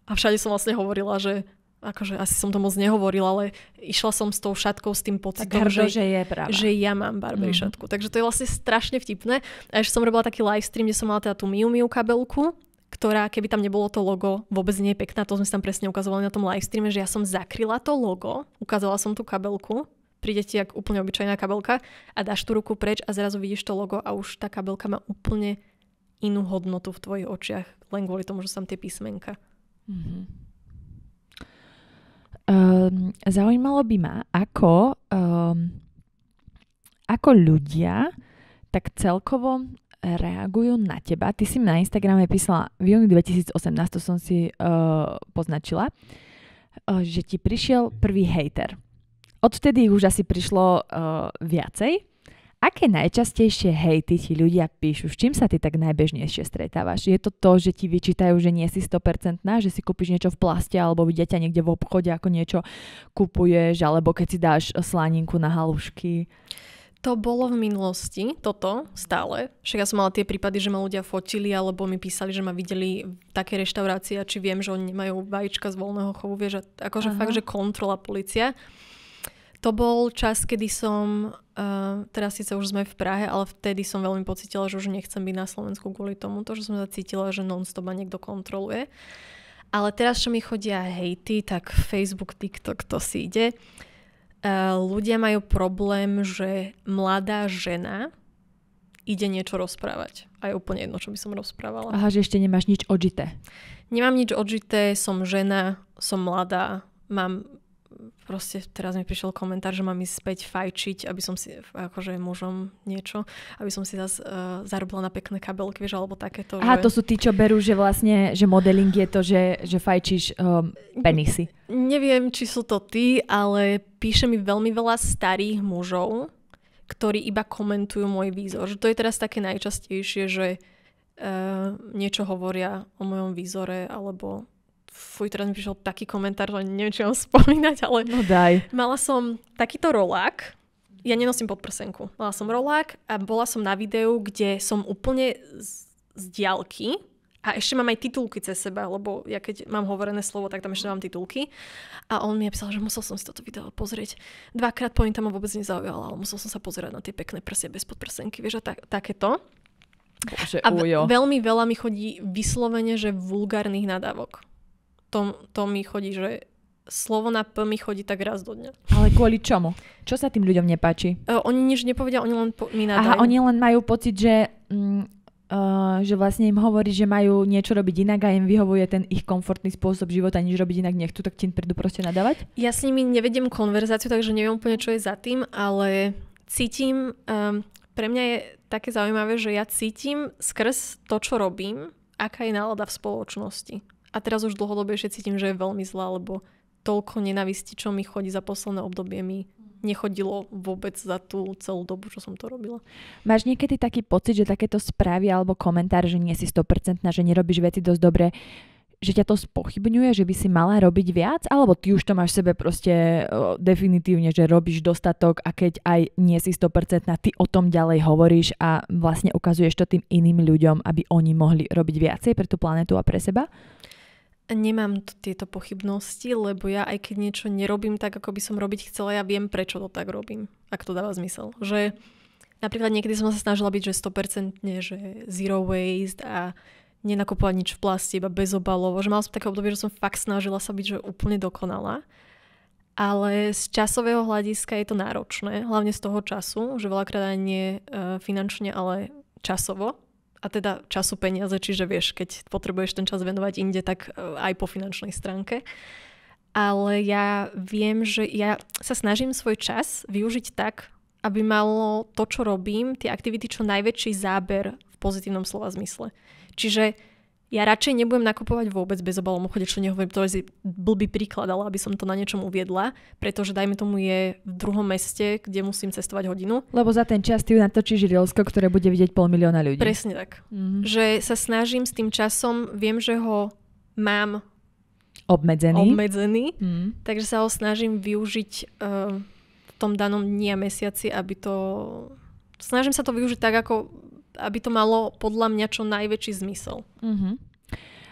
A všade som vlastne hovorila, že akože asi som to moc nehovorila, ale išla som s tou šatkou s tým pocitom, tak hrdo, že, že, je práva. že ja mám Barbie mm. šatku. Takže to je vlastne strašne vtipné. A ešte som robila taký live stream, kde som mala teda tú Miu Miu kabelku, ktorá, keby tam nebolo to logo, vôbec nie je pekná. To sme tam presne ukazovali na tom live streame, že ja som zakryla to logo, ukázala som tú kabelku, príde ti jak úplne obyčajná kabelka a dáš tú ruku preč a zrazu vidíš to logo a už tá kabelka má úplne inú hodnotu v tvojich očiach, len kvôli tomu, že sú tam tie písmenka. Mm-hmm um, zaujímalo by ma, ako, um, ako ľudia tak celkovo reagujú na teba. Ty si mi na Instagrame písala v júni 2018, to som si uh, poznačila, uh, že ti prišiel prvý hejter. Odvtedy ich už asi prišlo uh, viacej, Aké najčastejšie hejty ti ľudia píšu? S čím sa ty tak najbežnejšie stretávaš? Je to to, že ti vyčítajú, že nie si 100%, že si kúpiš niečo v plaste alebo vidia ťa niekde v obchode, ako niečo kupuješ, alebo keď si dáš slaninku na halušky? To bolo v minulosti, toto, stále. Však ja som mala tie prípady, že ma ľudia fotili alebo mi písali, že ma videli v také reštaurácie a či viem, že oni nemajú vajíčka z voľného chovu, vieš, akože Aha. fakt, že kontrola policia to bol čas, kedy som, uh, teraz síce už sme v Prahe, ale vtedy som veľmi pocitila, že už nechcem byť na Slovensku kvôli tomu, že som zacítila, že non-stop ma niekto kontroluje. Ale teraz, čo mi chodia hejty, tak Facebook, TikTok, to si ide. Uh, ľudia majú problém, že mladá žena ide niečo rozprávať. A je úplne jedno, čo by som rozprávala. Aha, že ešte nemáš nič odžité. Nemám nič odžité, som žena, som mladá, mám proste teraz mi prišiel komentár, že mám ísť späť fajčiť, aby som si, akože mužom niečo, aby som si zase uh, zarobila na pekné kabelky, vieš, alebo takéto. Aha, že... to sú tí, čo berú, že vlastne, že modeling je to, že, že fajčíš um, penisy. Ne, neviem, či sú to tí, ale píše mi veľmi veľa starých mužov, ktorí iba komentujú môj výzor. Že to je teraz také najčastejšie, že uh, niečo hovoria o mojom výzore, alebo fuj, teraz mi prišiel taký komentár, že neviem, či mám [laughs] spomínať, ale... No daj. Mala som takýto rolák, ja nenosím podprsenku. Mala som rolák a bola som na videu, kde som úplne z, z diálky a ešte mám aj titulky cez seba, lebo ja keď mám hovorené slovo, tak tam ešte mám titulky. A on mi napísal, že musel som si toto video pozrieť. Dvakrát po tam ma vôbec nezaujala, ale musel som sa pozerať na tie pekné prsie bez podprsenky, vieš, a tak, takéto. Bože, a ujo. veľmi veľa mi chodí vyslovene, že vulgárnych nadávok to, to mi chodí, že slovo na P mi chodí tak raz do dňa. Ale kvôli čomu? Čo sa tým ľuďom nepáči? Uh, oni nič nepovedia, oni len po, mi nadajú. Aha, oni len majú pocit, že, mm, uh, že vlastne im hovorí, že majú niečo robiť inak a im vyhovuje ten ich komfortný spôsob života, nič robiť inak nechcú, tak tým prídu proste nadávať? Ja s nimi nevediem konverzáciu, takže neviem úplne, čo je za tým, ale cítim, um, pre mňa je také zaujímavé, že ja cítim skrz to, čo robím, aká je nálada v spoločnosti. A teraz už dlhodobejšie cítim, že je veľmi zlá, lebo toľko nenavisti, čo mi chodí za posledné obdobie, mi nechodilo vôbec za tú celú dobu, čo som to robila. Máš niekedy taký pocit, že takéto správy alebo komentár, že nie si 100%, že nerobíš veci dosť dobre, že ťa to spochybňuje, že by si mala robiť viac, alebo ty už to máš v sebe proste o, definitívne, že robíš dostatok a keď aj nie si 100%, ty o tom ďalej hovoríš a vlastne ukazuješ to tým iným ľuďom, aby oni mohli robiť viacej pre tú planetu a pre seba? Nemám tieto pochybnosti, lebo ja aj keď niečo nerobím tak, ako by som robiť chcela, ja viem, prečo to tak robím, ak to dáva zmysel. Že napríklad niekedy som sa snažila byť, že 100%, že zero waste a nenakupovať nič v plasti, iba obalov. Že mala som také obdobie, že som fakt snažila sa byť, že úplne dokonala. Ale z časového hľadiska je to náročné, hlavne z toho času, že veľakrát aj nie eh, finančne, ale časovo a teda času, peniaze, čiže vieš, keď potrebuješ ten čas venovať inde, tak e, aj po finančnej stránke. Ale ja viem, že ja sa snažím svoj čas využiť tak, aby malo to, čo robím, tie aktivity, čo najväčší záber v pozitívnom slova zmysle. Čiže ja radšej nebudem nakupovať vôbec bez obalom obchode, čo nehovorím, to je blbý príklad, ale aby som to na niečom uviedla, pretože dajme tomu je v druhom meste, kde musím cestovať hodinu. Lebo za ten čas ty natočíš Rielsko, ktoré bude vidieť pol milióna ľudí. Presne tak. Mm-hmm. Že sa snažím s tým časom, viem, že ho mám obmedzený, obmedzený mm. takže sa ho snažím využiť uh, v tom danom dni a mesiaci, aby to... Snažím sa to využiť tak, ako aby to malo podľa mňa čo najväčší zmysel. Mm-hmm.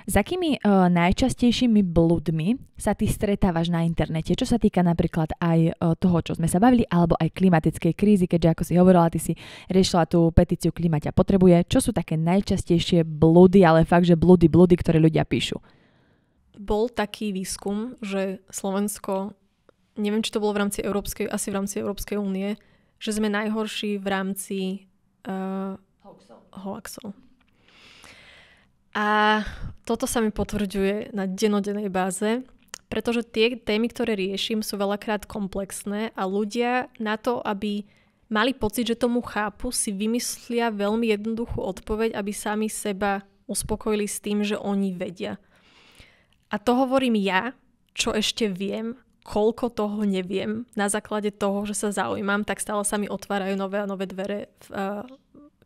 S akými uh, najčastejšími blúdmi sa ty stretávaš na internete, čo sa týka napríklad aj uh, toho, čo sme sa bavili, alebo aj klimatickej krízy, keďže ako si hovorila, ty si riešila tú petíciu Klimaťa potrebuje. Čo sú také najčastejšie blúdy, ale fakt, že blúdy, blúdy, ktoré ľudia píšu? Bol taký výskum, že Slovensko, neviem, či to bolo v rámci Európskej, asi v rámci Európskej únie, že sme najhorší v rámci uh, hoaxov. hoaxov. A toto sa mi potvrďuje na denodenej báze, pretože tie témy, ktoré riešim, sú veľakrát komplexné a ľudia na to, aby mali pocit, že tomu chápu, si vymyslia veľmi jednoduchú odpoveď, aby sami seba uspokojili s tým, že oni vedia. A to hovorím ja, čo ešte viem, koľko toho neviem. Na základe toho, že sa zaujímam, tak stále sa mi otvárajú nové a nové dvere v, uh,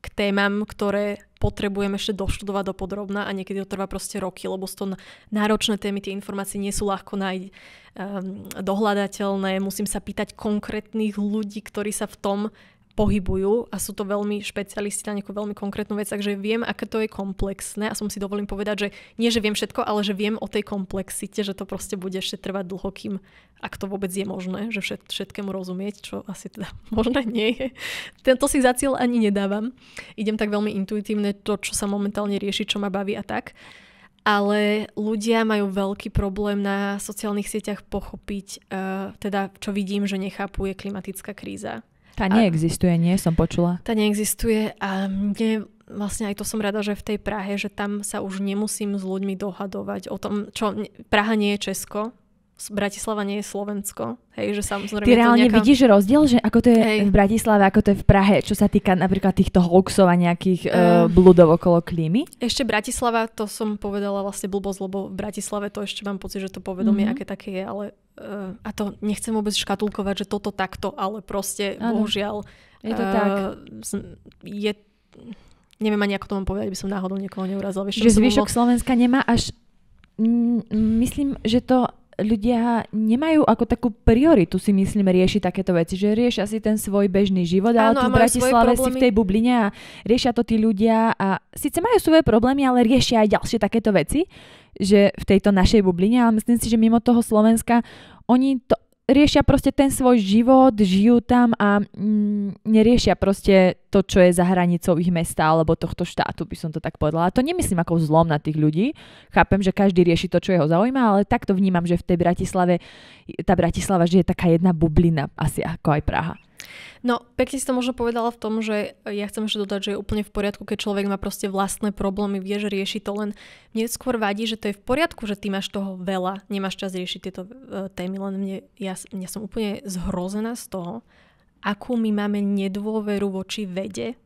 k témam, ktoré potrebujem ešte doštudovať do podrobna a niekedy to trvá proste roky, lebo sú to náročné témy, tie informácie nie sú ľahko nájde, um, dohľadateľné, musím sa pýtať konkrétnych ľudí, ktorí sa v tom pohybujú a sú to veľmi špecialisti na nejakú veľmi konkrétnu vec, takže viem, aké to je komplexné a som si dovolím povedať, že nie, že viem všetko, ale že viem o tej komplexite, že to proste bude ešte trvať dlho, kým, ak to vôbec je možné, že všet, všetkému rozumieť, čo asi teda [laughs] možné nie je. Tento si za cieľ ani nedávam. Idem tak veľmi intuitívne to, čo sa momentálne rieši, čo ma baví a tak. Ale ľudia majú veľký problém na sociálnych sieťach pochopiť, uh, teda čo vidím, že nechápu, je klimatická kríza tá neexistuje, nie som počula. Tá neexistuje a mne vlastne aj to som rada, že v tej Prahe, že tam sa už nemusím s ľuďmi dohadovať o tom, čo Praha nie je Česko, Bratislava nie je Slovensko. Hej, že samozrejme Ty reálne nejaká... vidíš rozdiel, že ako to je Hej. v Bratislave, ako to je v Prahe, čo sa týka napríklad týchto hoaxov a nejakých uh, e, blúdov okolo klímy? Ešte Bratislava, to som povedala vlastne blbosť, lebo v Bratislave to ešte mám pocit, že to povedomie, mm-hmm. aké také je, ale uh, a to nechcem vôbec škatulkovať, že toto takto, ale proste ano. bohužiaľ je to uh, tak. Je, neviem ani ako to mám povedať, by som náhodou niekoho neurazila. Vieš, že zvyšok bol... Slovenska nemá až m- myslím, že to ľudia nemajú ako takú prioritu, si myslím, riešiť takéto veci, že riešia si ten svoj bežný život, ale tu v Bratislave si v tej bubline a riešia to tí ľudia a síce majú svoje problémy, ale riešia aj ďalšie takéto veci, že v tejto našej bubline, ale myslím si, že mimo toho Slovenska oni to riešia proste ten svoj život, žijú tam a mm, neriešia proste to, čo je za hranicou ich mesta alebo tohto štátu, by som to tak povedala. A to nemyslím ako zlom na tých ľudí. Chápem, že každý rieši to, čo jeho zaujíma, ale takto vnímam, že v tej Bratislave, tá Bratislava, žije je taká jedna bublina, asi ako aj Praha. No, pekne si to možno povedala v tom, že ja chcem ešte dodať, že je úplne v poriadku, keď človek má proste vlastné problémy, vie, že rieši to, len mne skôr vadí, že to je v poriadku, že ty máš toho veľa, nemáš čas riešiť tieto e, témy, len mne, ja, ja som úplne zhrozená z toho, akú my máme nedôveru voči vede,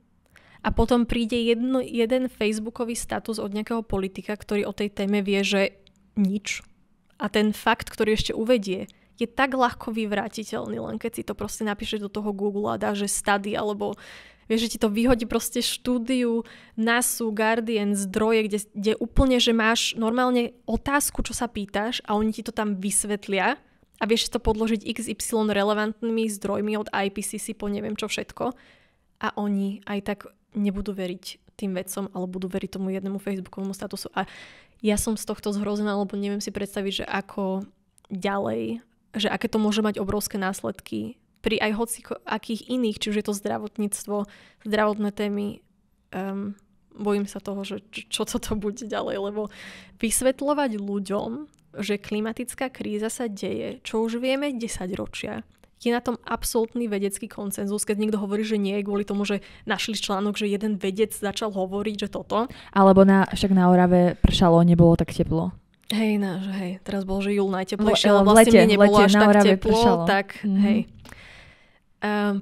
a potom príde jedno, jeden facebookový status od nejakého politika, ktorý o tej téme vie, že nič. A ten fakt, ktorý ešte uvedie, je tak ľahko vyvrátiteľný, len keď si to proste napíšeš do toho Google a dá, že study, alebo vieš, že ti to vyhodí proste štúdiu, NASU, Guardian, zdroje, kde, kde úplne, že máš normálne otázku, čo sa pýtaš a oni ti to tam vysvetlia a vieš to podložiť XY relevantnými zdrojmi od IPCC po neviem čo všetko a oni aj tak nebudú veriť tým vecom, ale budú veriť tomu jednému facebookovému statusu. A ja som z tohto zhrozená, lebo neviem si predstaviť, že ako ďalej že aké to môže mať obrovské následky pri aj hoci akých iných, či už je to zdravotníctvo, zdravotné témy. Um, bojím sa toho, že čo, čo to bude ďalej, lebo vysvetľovať ľuďom, že klimatická kríza sa deje, čo už vieme 10 ročia, je na tom absolútny vedecký koncenzus, keď niekto hovorí, že nie, kvôli tomu, že našli článok, že jeden vedec začal hovoriť, že toto. Alebo na, však na Orave pršalo, nebolo tak teplo. Hej, náš, no, hej. Teraz bol, že júl najteplejšie, ale eh, vlastne mi nebolo lete, až tak teplo, pršalo. tak mm-hmm. hej. Um,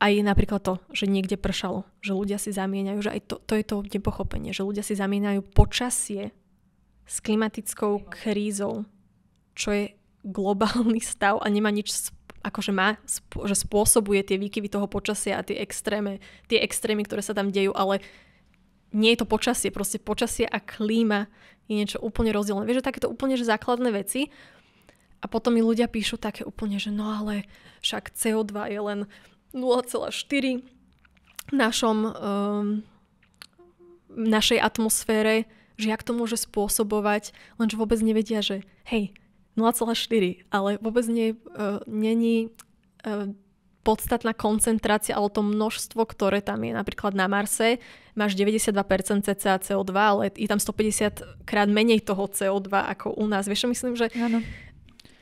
aj napríklad to, že niekde pršalo, že ľudia si zamieňajú, že aj to, to je to nepochopenie, že ľudia si zamieňajú počasie s klimatickou krízou, čo je globálny stav a nemá nič akože má, že spôsobuje tie výkyvy toho počasia a tie extrémy, tie extrémy, ktoré sa tam dejú, ale nie je to počasie, proste počasie a klíma je niečo úplne rozdielne. Vieš, že takéto úplne že základné veci. A potom mi ľudia píšu také úplne, že no ale však CO2 je len 0,4 v našom, um, našej atmosfére, že jak to môže spôsobovať, lenže vôbec nevedia, že hej, 0,4, ale vôbec nie, uh, není uh, podstatná koncentrácia alebo to množstvo, ktoré tam je. Napríklad na Marse máš 92% cca CO2, ale je tam 150 krát menej toho CO2 ako u nás. Vieš, myslím, že ano.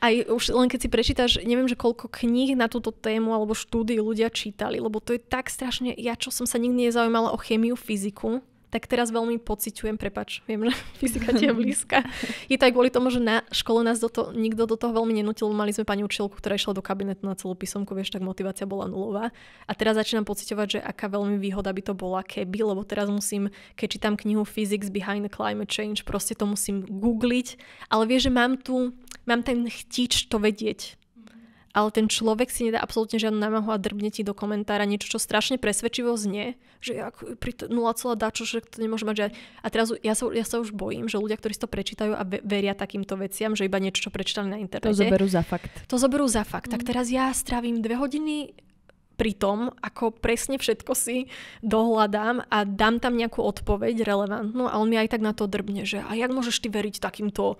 aj už len keď si prečítaš, neviem, že koľko kníh na túto tému alebo štúdií ľudia čítali, lebo to je tak strašne, ja čo som sa nikdy nezaujímala o chémiu, fyziku, tak teraz veľmi pociťujem, prepač, viem, že [laughs] fyzika je [laughs] blízka. Je to aj kvôli tomu, že na škole nás do to, nikto do toho veľmi nenutil. Mali sme pani učiteľku, ktorá išla do kabinetu na celú písomku, vieš, tak motivácia bola nulová. A teraz začínam pociťovať, že aká veľmi výhoda by to bola keby, lebo teraz musím, keď čítam knihu Physics Behind the Climate Change, proste to musím googliť, ale vieš, že mám tu, mám ten chtič to vedieť ale ten človek si nedá absolútne žiadnu námahu a drbne ti do komentára niečo, čo strašne presvedčivo znie, že ja pri t- 0, dačo, že to nemôže mať žiadne. A teraz ja sa, ja sa už bojím, že ľudia, ktorí si to prečítajú a veria takýmto veciam, že iba niečo, čo prečítali na internete. To zoberú za fakt. To zoberú za fakt. Mm. Tak mhm. teraz ja strávim dve hodiny pri tom, ako presne všetko si dohľadám a dám tam nejakú odpoveď relevantnú a on mi aj tak na to drbne, že a jak môžeš ty veriť takýmto,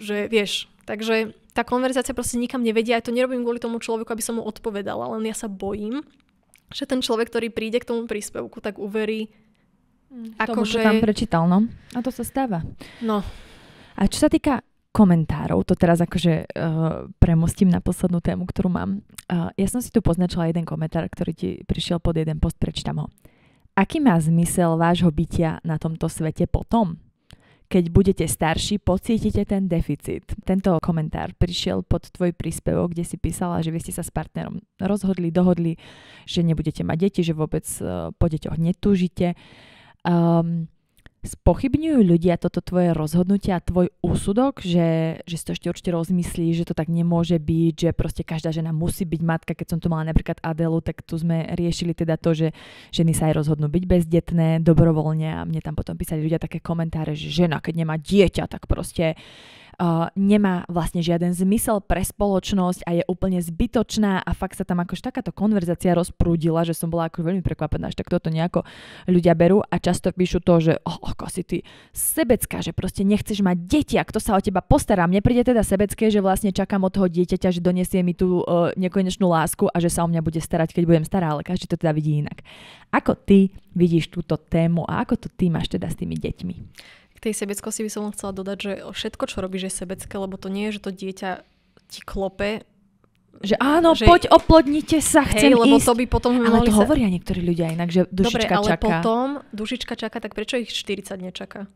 že vieš, takže tá konverzácia proste nikam nevedia. Ja to nerobím kvôli tomu človeku, aby som mu odpovedala, len ja sa bojím, že ten človek, ktorý príde k tomu príspevku, tak uverí, mm, ako že... tam prečítal, no. A to sa stáva. No. A čo sa týka komentárov, to teraz akože uh, premostím na poslednú tému, ktorú mám. Uh, ja som si tu poznačila jeden komentár, ktorý ti prišiel pod jeden post, prečítam ho. Aký má zmysel vášho bytia na tomto svete potom? keď budete starší, pocítite ten deficit. Tento komentár prišiel pod tvoj príspevok, kde si písala, že vy ste sa s partnerom rozhodli, dohodli, že nebudete mať deti, že vôbec eh, po deťoch netúžite. Um, ehm, Spochybňujú ľudia toto tvoje rozhodnutie a tvoj úsudok, že, že si to ešte určite rozmyslí, že to tak nemôže byť, že proste každá žena musí byť matka. Keď som tu mala napríklad Adelu, tak tu sme riešili teda to, že ženy sa aj rozhodnú byť bezdetné dobrovoľne a mne tam potom písali ľudia také komentáre, že žena, keď nemá dieťa, tak proste uh, nemá vlastne žiaden zmysel pre spoločnosť a je úplne zbytočná a fakt sa tam akož takáto konverzácia rozprúdila, že som bola ako veľmi prekvapená, že tak toto nejako ľudia berú a často píšu to, že oh, ako si ty sebecká, že proste nechceš mať deti a kto sa o teba postará. Mne príde teda sebecké, že vlastne čakám od toho dieťaťa, že donesie mi tú uh, nekonečnú lásku a že sa o mňa bude starať, keď budem stará, ale každý to teda vidí inak. Ako ty vidíš túto tému a ako to ty máš teda s tými deťmi? tej sebeckosti by som len chcela dodať, že všetko, čo robíš, je sebecké, lebo to nie je, že to dieťa ti klope, že áno, že, poď oplodnite sa, chcem hej, lebo ísť. to by potom... Ale to sa... hovoria niektorí ľudia inak, že dušička Dobre, ale čaká. potom dušička čaká, tak prečo ich 40 nečaká?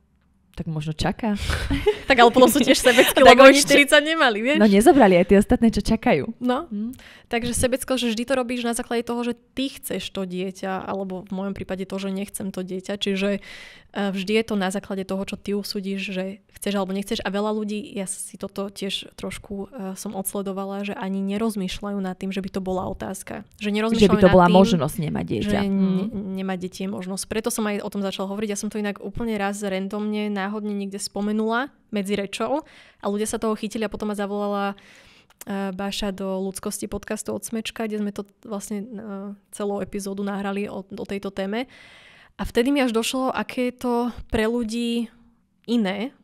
Tak možno čaká. [laughs] tak ale potom sú tiež sebecké, [laughs] lebo ich 40 nemali, vieš? No nezobrali aj tie ostatné, čo čakajú. No, hm? takže sebecko, že vždy to robíš na základe toho, že ty chceš to dieťa, alebo v mojom prípade to, že nechcem to dieťa. Čiže Vždy je to na základe toho, čo ty usúdiš, že chceš alebo nechceš. A veľa ľudí, ja si toto tiež trošku uh, som odsledovala, že ani nerozmýšľajú nad tým, že by to bola otázka. Že, že by to bola tým, možnosť nemať dieťa. Že ne, mhm. nemať dieťa je možnosť. Preto som aj o tom začala hovoriť. Ja som to inak úplne raz randomne, náhodne niekde spomenula medzi rečou a ľudia sa toho chytili a potom ma zavolala e, Baša do ľudskosti podcastu od Smečka, kde sme to vlastne e, celú epizódu nahrali o, o tejto téme. A vtedy mi až došlo, aké je to pre ľudí iné,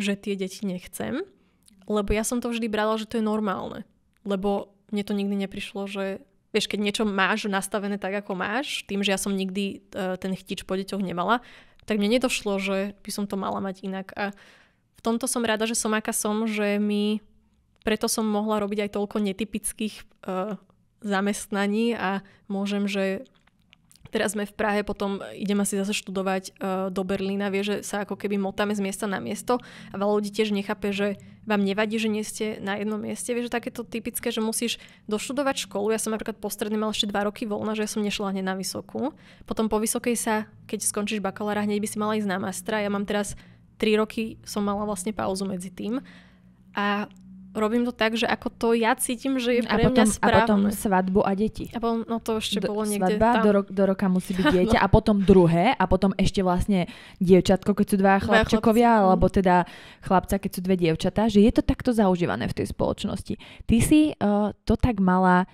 že tie deti nechcem, lebo ja som to vždy brala, že to je normálne. Lebo mne to nikdy neprišlo, že vieš, keď niečo máš nastavené tak, ako máš, tým, že ja som nikdy uh, ten chtič po deťoch nemala, tak mne nedošlo, že by som to mala mať inak. A v tomto som rada, že som aká som, že mi preto som mohla robiť aj toľko netypických uh, zamestnaní a môžem, že Teraz sme v Prahe, potom ideme si zase študovať uh, do Berlína. Vie, že sa ako keby motáme z miesta na miesto a veľa ľudí tiež nechápe, že vám nevadí, že nie ste na jednom mieste. Vieš, že takéto typické, že musíš doštudovať školu. Ja som napríklad postredný mal ešte dva roky voľna, že ja som nešla hneď na vysokú. Potom po vysokej sa, keď skončíš bakalára, hneď by si mala ísť na mastra. Ja mám teraz 3 roky, som mala vlastne pauzu medzi tým. A robím to tak, že ako to ja cítim, že je pre a potom, mňa správne. A potom svadbu a deti. A potom, no to ešte do, bolo niekde svadba, tam. Do, ro- do roka musí byť [laughs] dieťa no. a potom druhé a potom ešte vlastne dievčatko, keď sú dva chlapčekovia, chlapci. No. alebo teda chlapca, keď sú dve dievčatá, že je to takto zaužívané v tej spoločnosti. Ty si uh, to tak mala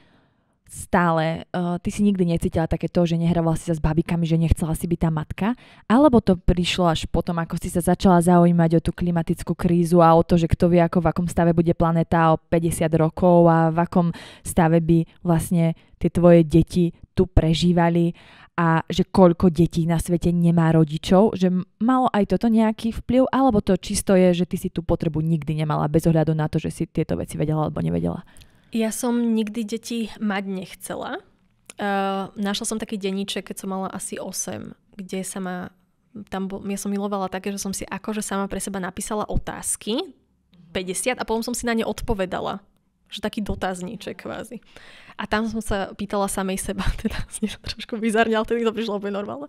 stále, uh, ty si nikdy necítila takéto, že nehrávala si sa s babikami, že nechcela si byť tá matka, alebo to prišlo až potom, ako si sa začala zaujímať o tú klimatickú krízu a o to, že kto vie, ako v akom stave bude planéta o 50 rokov a v akom stave by vlastne tie tvoje deti tu prežívali a že koľko detí na svete nemá rodičov, že malo aj toto nejaký vplyv, alebo to čisto je, že ty si tú potrebu nikdy nemala bez ohľadu na to, že si tieto veci vedela alebo nevedela. Ja som nikdy deti mať nechcela. Uh, našla som taký denníček, keď som mala asi 8, kde sa ma tam bo, ja som milovala také, že som si akože sama pre seba napísala otázky, 50 a potom som si na ne odpovedala. Že taký dotazníček kvázi. A tam som sa pýtala samej seba, [laughs] teda znie to trošku bizarne, ale to prišlo úplne normálne.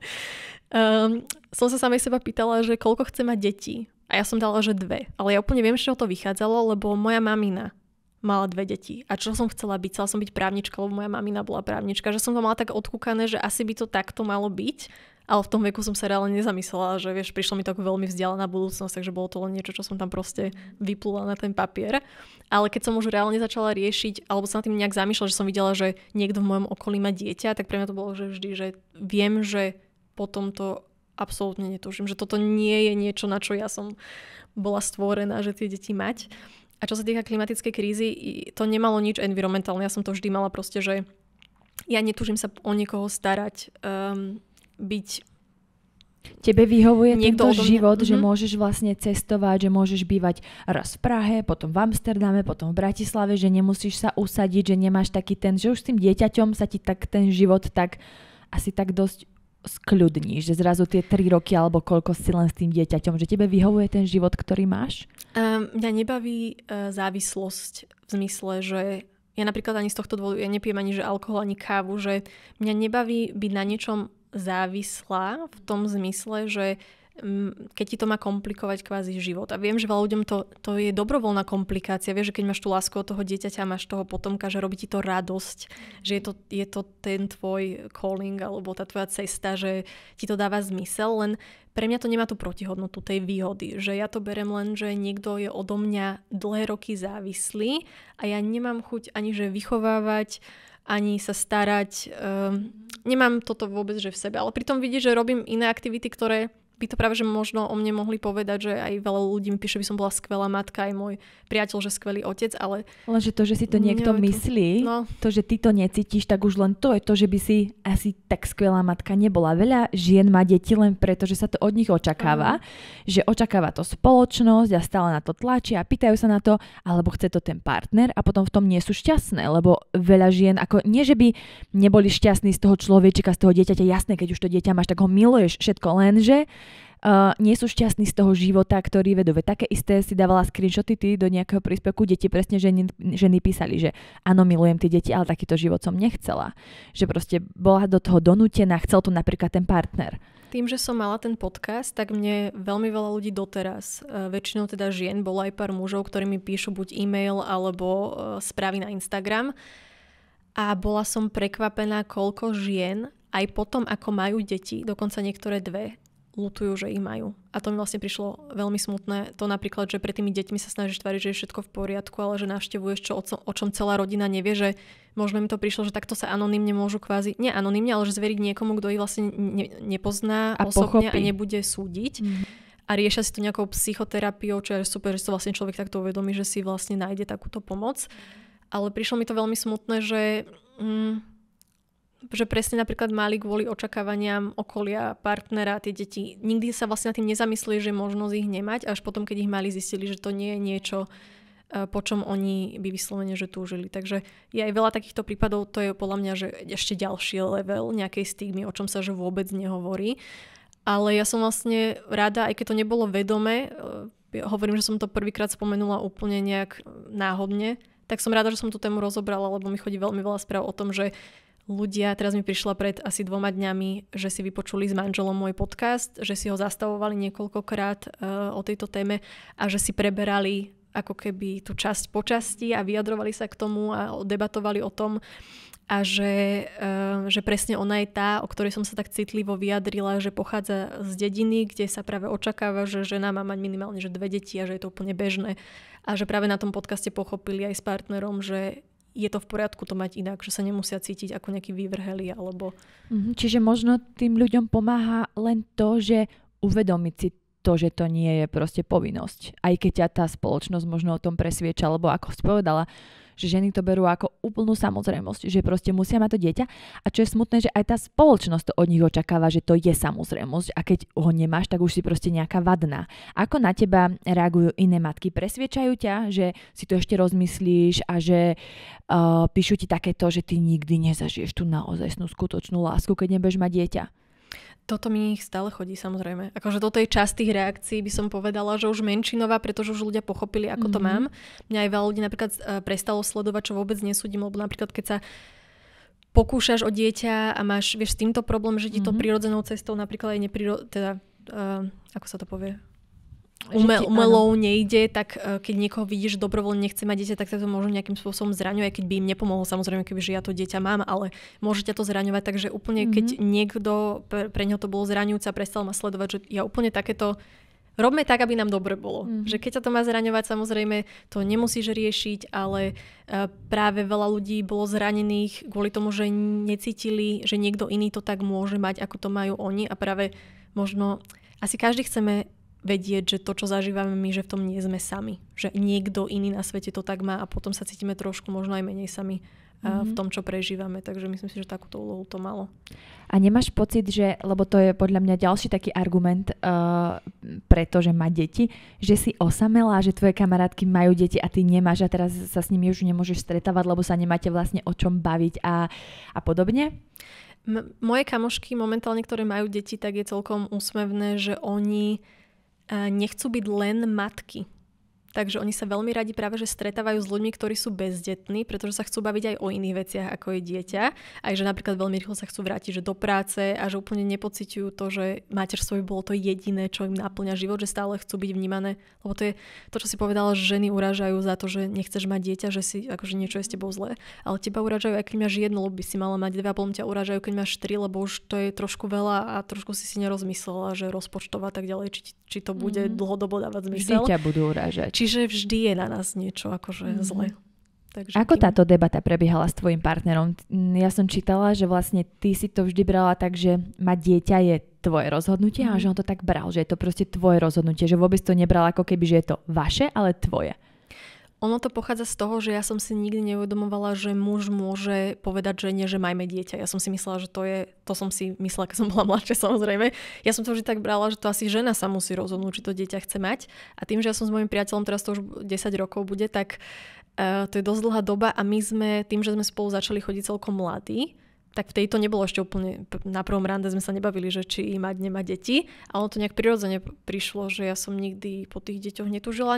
Um, som sa samej seba pýtala, že koľko chce mať detí. A ja som dala, že dve. Ale ja úplne viem, z čoho to vychádzalo, lebo moja mamina mala dve deti. A čo som chcela byť? Chcela som byť právnička, lebo moja mamina bola právnička. Že som to mala tak odkúkané, že asi by to takto malo byť. Ale v tom veku som sa reálne nezamyslela, že vieš, prišlo mi tak veľmi vzdialená budúcnosť, takže bolo to len niečo, čo som tam proste vyplula na ten papier. Ale keď som už reálne začala riešiť, alebo sa na tým nejak zamýšľala, že som videla, že niekto v mojom okolí má dieťa, tak pre mňa to bolo že vždy, že viem, že potom to absolútne netužím, že toto nie je niečo, na čo ja som bola stvorená, že tie deti mať. A čo sa týka klimatickej krízy, to nemalo nič environmentálne. Ja som to vždy mala proste, že ja netužím sa o niekoho starať, um, byť Tebe vyhovuje Niekto tento život, mm-hmm. že mhm. môžeš vlastne cestovať, že môžeš bývať raz v Prahe, potom v Amsterdame, potom v Bratislave, že nemusíš sa usadiť, že nemáš taký ten, že už s tým dieťaťom sa ti tak ten život tak asi tak dosť skľudní, že zrazu tie tri roky alebo koľko si len s tým dieťaťom, že tebe vyhovuje ten život, ktorý máš? Um, mňa nebaví uh, závislosť v zmysle, že ja napríklad ani z tohto dôvodu, ja nepijem ani že alkohol, ani kávu, že mňa nebaví byť na niečom závislá v tom zmysle, že keď ti to má komplikovať kvázi život. A viem, že veľa ľuďom to, to je dobrovoľná komplikácia. Vieš, že keď máš tú lásku od toho dieťaťa a máš toho potomka, že robí ti to radosť, že je to, je to ten tvoj calling alebo tá tvoja cesta, že ti to dáva zmysel, len pre mňa to nemá tú protihodnotu tej výhody, že ja to berem len, že niekto je odo mňa dlhé roky závislý a ja nemám chuť ani že vychovávať, ani sa starať. Um, nemám toto vôbec že v sebe, ale pritom vidíš, že robím iné aktivity, ktoré by to práve, že možno o mne mohli povedať, že aj veľa ľudí mi píše, by som bola skvelá matka, aj môj priateľ, že skvelý otec, ale... Len, že to, že si to niekto to... myslí, no. to, že ty to necítiš, tak už len to je to, že by si asi tak skvelá matka nebola. Veľa žien má deti len preto, že sa to od nich očakáva, mm. že očakáva to spoločnosť a stále na to tlačia a pýtajú sa na to, alebo chce to ten partner a potom v tom nie sú šťastné, lebo veľa žien, ako nie, že by neboli šťastní z toho človečika, z toho dieťaťa, jasné, keď už to dieťa máš, tak ho miluješ všetko, lenže uh, nie sú šťastní z toho života, ktorý vedú. Ve také isté si dávala screenshoty ty do nejakého príspevku, deti presne ženy, ženy písali, že áno, milujem tie deti, ale takýto život som nechcela. Že proste bola do toho donútená, chcel to napríklad ten partner. Tým, že som mala ten podcast, tak mne veľmi veľa ľudí doteraz, eh, väčšinou teda žien, bolo aj pár mužov, ktorí mi píšu buď e-mail alebo eh, správy na Instagram. A bola som prekvapená, koľko žien aj potom, ako majú deti, dokonca niektoré dve, lutujú, že ich majú. A to mi vlastne prišlo veľmi smutné. To napríklad, že pred tými deťmi sa snažíš tvariť, že je všetko v poriadku, ale že navštevuješ, čo, o čom celá rodina nevie, že možno mi to prišlo, že takto sa anonymne môžu kvázi, nie anonymne, ale že zveriť niekomu, kto ich vlastne ne, nepozná a osobne pochopí. a nebude súdiť. Mm-hmm a riešia si to nejakou psychoterapiou, čo je super, že sa vlastne človek takto uvedomí, že si vlastne nájde takúto pomoc. Ale prišlo mi to veľmi smutné, že mm, že presne napríklad mali kvôli očakávaniam okolia, partnera, tie deti. Nikdy sa vlastne nad tým nezamysleli, že možnosť ich nemať, až potom, keď ich mali, zistili, že to nie je niečo, e, po čom oni by vyslovene, že túžili. Takže je aj veľa takýchto prípadov, to je podľa mňa, že ešte ďalší level nejakej stigmy, o čom sa že vôbec nehovorí. Ale ja som vlastne rada, aj keď to nebolo vedome, e, hovorím, že som to prvýkrát spomenula úplne nejak náhodne, tak som rada, že som tú tému rozobrala, lebo mi chodí veľmi veľa správ o tom, že ľudia, teraz mi prišla pred asi dvoma dňami, že si vypočuli s manželom môj podcast, že si ho zastavovali niekoľkokrát uh, o tejto téme a že si preberali ako keby tú časť počasti a vyjadrovali sa k tomu a debatovali o tom a že, eh, že presne ona je tá, o ktorej som sa tak citlivo vyjadrila, že pochádza z dediny, kde sa práve očakáva, že žena má mať minimálne že dve deti a že je to úplne bežné. A že práve na tom podcaste pochopili aj s partnerom, že je to v poriadku to mať inak, že sa nemusia cítiť ako nejaký vývrheli alebo... Mm-hmm. Čiže možno tým ľuďom pomáha len to, že uvedomiť si to, že to nie je proste povinnosť. Aj keď ťa tá spoločnosť možno o tom presvieča, alebo ako si povedala, že ženy to berú ako úplnú samozrejmosť, že proste musia mať to dieťa a čo je smutné, že aj tá spoločnosť to od nich očakáva, že to je samozrejmosť a keď ho nemáš, tak už si proste nejaká vadná. Ako na teba reagujú iné matky? Presviečajú ťa, že si to ešte rozmyslíš a že uh, píšu ti takéto, že ty nikdy nezažiješ tú naozaj skutočnú lásku, keď nebež mať dieťa? Toto mi ich stále chodí samozrejme. Akože toto tej časť tých reakcií, by som povedala, že už menšinová, pretože už ľudia pochopili, ako mm-hmm. to mhm. mám. Mňa aj veľa ľudí napríklad e, prestalo sledovať, čo vôbec nesúdim, lebo napríklad keď sa pokúšaš o dieťa a máš, vieš, s týmto problém, že ti mm-hmm. to mhm. prirodzenou cestou napríklad aj nepriro... teda, uh, ako sa to povie? umel, umelou nejde, tak e, keď niekoho vidíš dobrovoľne nechce mať dieťa, tak sa to možno nejakým spôsobom zraňuje, keď by im nepomohol, samozrejme, kebyže ja to dieťa mám, ale môže ťa to zraňovať, takže úplne mm-hmm. keď mhm. niekto, pre, pre neho to bolo zraňujúce a prestal ma sledovať, že ja úplne takéto robme tak, aby nám dobre bolo. Mm. Že keď sa to má zraňovať, samozrejme to nemusíš riešiť, ale e, práve veľa ľudí bolo zranených kvôli tomu, že necítili, že niekto iný to tak môže mať, ako to majú oni a práve možno asi každý chceme vedieť, že to, čo zažívame my, že v tom nie sme sami. Že niekto iný na svete to tak má a potom sa cítime trošku možno aj menej sami mm-hmm. v mhm. tom, čo prežívame. Takže myslím si, že takúto úlohu to malo. A nemáš pocit, že, lebo to je podľa mňa ďalší taký argument, uh, eh, pretože má deti, že si osamelá, že tvoje kamarátky majú deti a ty nemáš a teraz sa s nimi už nemôžeš stretávať, lebo sa nemáte vlastne o čom baviť a, a podobne? M- moje kamošky momentálne, ktoré majú deti, tak je celkom úsmevné, že oni nechcú byť len matky takže oni sa veľmi radi práve že stretávajú s ľuďmi, ktorí sú bezdetní, pretože sa chcú baviť aj o iných veciach, ako je dieťa. Aj že napríklad veľmi rýchlo sa chcú vrátiť že do práce a že úplne nepociťujú to, že materstvo by bolo to jediné, čo im naplňa život, že stále chcú byť vnímané. Lebo to je to, čo si povedala, že ženy uražajú za to, že nechceš mať dieťa, že si akože niečo je s tebou zlé. Ale teba uražajú, aj keď máš jedno, lebo by si mala mať dve a potom ťa uražajú, keď máš tri, lebo už to je trošku veľa a trošku si si nerozmyslela, že rozpočtovať tak ďalej, či, či to bude mm. dlhodobo dávať zmysel. Vždy ťa budú uražať. Či Čiže vždy je na nás niečo akože mm-hmm. zle. Takže Ako tým... táto debata prebiehala s tvojim partnerom? Ja som čítala, že vlastne ty si to vždy brala tak, že mať dieťa je tvoje rozhodnutie mm. a mhm. že on to tak bral, že je to proste tvoje rozhodnutie, že vôbec to nebral ako keby, že je to vaše, ale tvoje. Ono to pochádza z toho, že ja som si nikdy neuvedomovala, že muž môže povedať žene, že majme dieťa. Ja som si myslela, že to je, to som si myslela, keď som bola mladšia samozrejme. Ja som to vždy tak brala, že to asi žena sa musí rozhodnúť, či to dieťa chce mať. A tým, že ja som s mojim priateľom, teraz to už 10 rokov bude, tak uh, to je dosť dlhá doba a my sme, tým, že sme spolu začali chodiť celkom mladí, tak v tejto nebolo ešte úplne, na prvom rande sme sa nebavili, že či mať, nemať deti. A ono to nejak prirodzene prišlo, že ja som nikdy po tých deťoch netužila,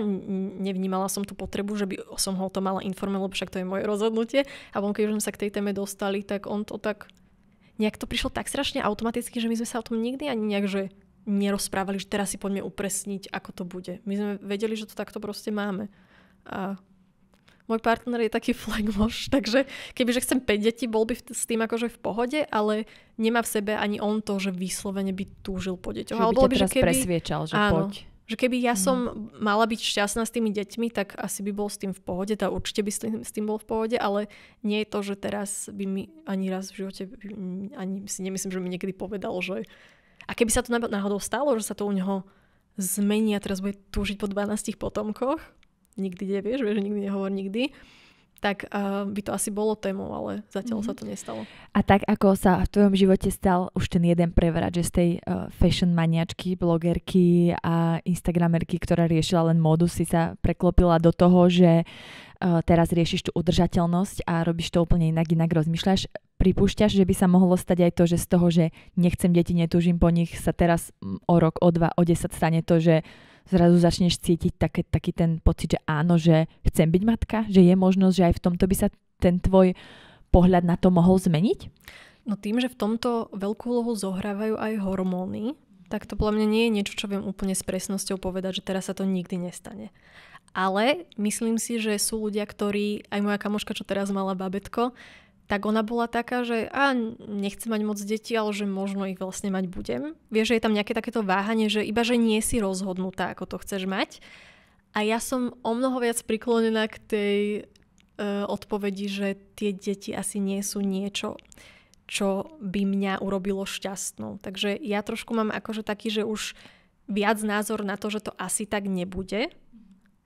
nevnímala som tú potrebu, že by som ho to mala informovať, lebo však to je moje rozhodnutie. A on, keď už sme sa k tej téme dostali, tak on to tak, nejak to prišlo tak strašne automaticky, že my sme sa o tom nikdy ani nejak, že nerozprávali, že teraz si poďme upresniť, ako to bude. My sme vedeli, že to takto proste máme. A môj partner je taký [laughs] flagmož, takže kebyže chcem 5 detí, bol by s tým akože v pohode, ale nemá v sebe ani on to, že vyslovene by túžil po deťoch. Že by by, teraz že keby, presviečal, že áno, poď. Že keby ja mhm. som mala byť šťastná s tými deťmi, tak asi by bol s tým v pohode, tak určite by s tým, s tým bol v pohode, ale nie je to, že teraz by mi ani raz v živote, ani si nemyslím, že mi niekedy povedal, že... A keby sa to náhodou stalo, že sa to u neho zmení a teraz bude túžiť po 12 potomkoch, nikdy nevieš, vieš, nikdy nehovor nikdy, tak uh, by to asi bolo témou, ale zatiaľ mm-hmm. sa mhm. to nestalo. A tak ako sa v tvojom živote stal už ten jeden prevrat, že z tej uh, fashion maniačky, blogerky a instagramerky, ktorá riešila len módu, si sa preklopila do toho, že uh, teraz riešiš tú udržateľnosť a robíš to úplne inak, inak rozmýšľaš. Pripúšťaš, že by sa mohlo stať aj to, že z toho, že nechcem deti, netúžim po nich, sa teraz mm, o rok, o dva, o desať stane to, že zrazu začneš cítiť také, taký ten pocit, že áno, že chcem byť matka, že je možnosť, že aj v tomto by sa ten tvoj pohľad na to mohol zmeniť? No tým, že v tomto veľkú úlohu zohrávajú aj hormóny, tak to podľa mňa nie je niečo, čo viem úplne s presnosťou povedať, že teraz sa to nikdy nestane. Ale myslím si, že sú ľudia, ktorí, aj moja kamoška, čo teraz mala babetko, tak ona bola taká, že a nechcem mať moc detí, ale že možno ich vlastne mať budem. Vieš, že je tam nejaké takéto váhanie, že iba, že nie si rozhodnutá, ako to chceš mať. A ja som o mnoho viac priklonená k tej e, odpovedi, že tie deti asi nie sú niečo, čo by mňa urobilo šťastnou. Takže ja trošku mám akože taký, že už viac názor na to, že to asi tak nebude.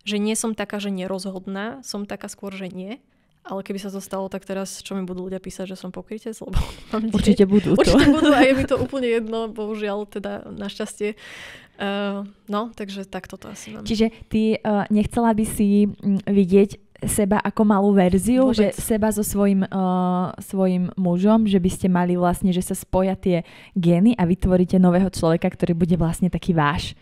Že nie som taká, že nerozhodná, som taká skôr, že nie. Ale keby sa to stalo, tak teraz čo mi budú ľudia písať, že som pokrytec? Lebo [laughs] mám Určite budú to. Určite budú a je mi to [laughs] úplne jedno, bohužiaľ, teda našťastie. Uh, no, takže tak toto asi mám. Čiže ty uh, nechcela by si mm, vidieť seba ako malú verziu, Vôbec. že seba so svojím, uh, eh, svojim mužom, že by ste mali vlastne, že sa spoja tie geny a vytvoríte nového človeka, ktorý bude vlastne taký váš.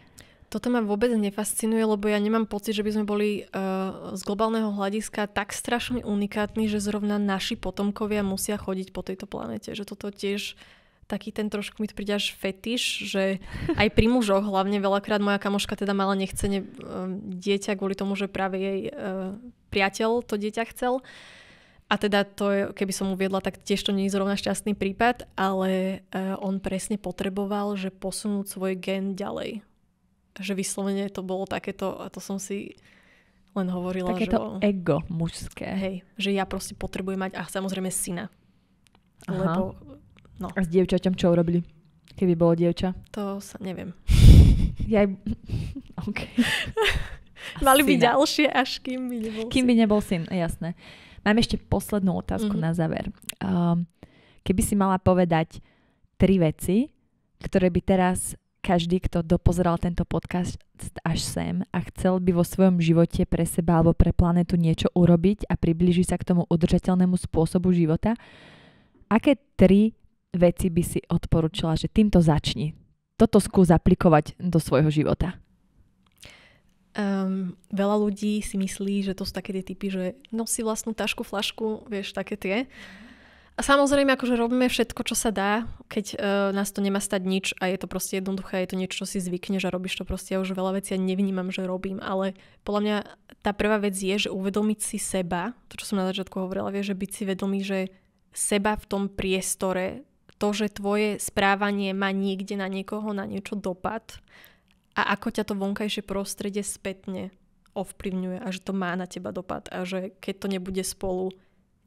Toto ma vôbec nefascinuje, lebo ja nemám pocit, že by sme boli uh, z globálneho hľadiska tak strašne unikátni, že zrovna naši potomkovia musia chodiť po tejto planete. Že toto tiež taký ten trošku mi príde až fetiš, že aj pri mužoch hlavne veľakrát moja kamoška teda mala nechcene eh, dieťa kvôli tomu, že práve jej eh, priateľ to dieťa chcel. A teda to je, keby som uviedla, tak tiež to nie je zrovna šťastný prípad, ale on presne potreboval, že posunúť svoj gen ďalej že vyslovene to bolo takéto, a to som si len hovorila, také že... ego mužské. Hej, že ja proste potrebujem mať, a samozrejme syna. Aha. Lebo, no. A s dievčaťom čo urobili? Keby bolo dievča? To sa neviem. [laughs] ja aj... [laughs] OK. [laughs] Mali by ďalšie, až kým by nebol Kým syn. by nebol syn, jasné. Mám ešte poslednú otázku mm-hmm. na záver. Um, keby si mala povedať tri veci, ktoré by teraz každý, kto dopozeral tento podcast až sem a chcel by vo svojom živote pre seba alebo pre planetu niečo urobiť a približiť sa k tomu udržateľnému spôsobu života, aké tri veci by si odporúčila, že týmto začni? Toto skús aplikovať do svojho života. Um, veľa ľudí si myslí, že to sú také tie typy, že nosí vlastnú tašku, flašku, vieš, také tie. Mm a samozrejme, akože robíme všetko, čo sa dá, keď uh, nás to nemá stať nič a je to proste jednoduché, je to niečo, čo si zvykneš a robíš to proste. Ja už veľa vecí ja nevnímam, že robím, ale podľa mňa tá prvá vec je, že uvedomiť si seba, to, čo som na začiatku hovorila, vie, že byť si vedomý, že seba v tom priestore, to, že tvoje správanie má niekde na niekoho, na niečo dopad a ako ťa to vonkajšie prostredie spätne ovplyvňuje a že to má na teba dopad a že keď to nebude spolu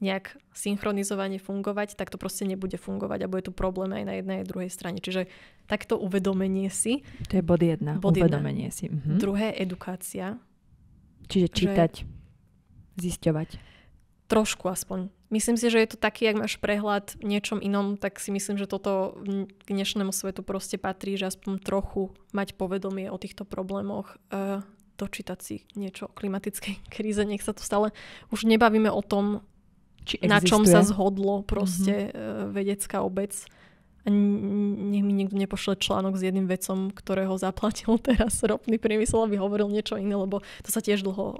nejak synchronizovanie fungovať, tak to proste nebude fungovať a bude tu problém aj na jednej aj druhej strane. Čiže takto uvedomenie si. To je bod jedna, bod uvedomenie jedna. si. Mhm. Druhé, edukácia. Čiže čítať, že... zisťovať. Trošku aspoň. Myslím si, že je to taký, ak máš prehľad niečom inom, tak si myslím, že toto k dnešnému svetu proste patrí, že aspoň trochu mať povedomie o týchto problémoch, e, dočítať si niečo o klimatickej [laughs] kríze, nech sa to stále... Už nebavíme o tom, či existuje. Na čom sa zhodlo proste uh-huh. vedecká obec. A nech mi niekto nepošle článok s jedným vecom, ktorého zaplatil [laughs] teraz ropný priemysel, aby hovoril niečo iné, lebo to sa tiež dlho e,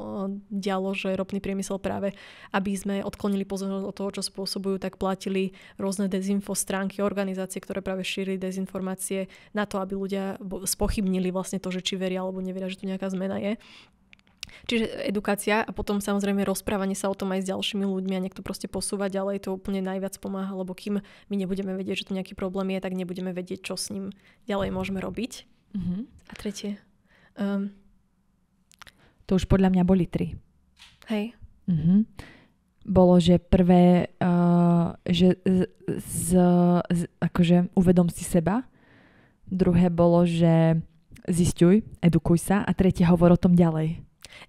dialo, že ropný priemysel práve, aby sme odklonili pozornosť od toho, čo spôsobujú, tak platili rôzne dezinfo stránky, organizácie, ktoré práve šírili dezinformácie na to, aby ľudia spochybnili vlastne to, že či veria alebo neveria, že tu nejaká zmena je. Čiže edukácia a potom samozrejme rozprávanie sa o tom aj s ďalšími ľuďmi a niekto proste posúva ďalej, to úplne najviac pomáha, lebo kým my nebudeme vedieť, že tu nejaký problém je, tak nebudeme vedieť, čo s ním ďalej môžeme robiť. Uh-huh. A tretie. Um, to už podľa mňa boli tri. Hej. Uh-huh. Bolo, že prvé, uh, že z, z, z, akože uvedom si seba. Druhé bolo, že zisťuj, edukuj sa. A tretie hovor o tom ďalej.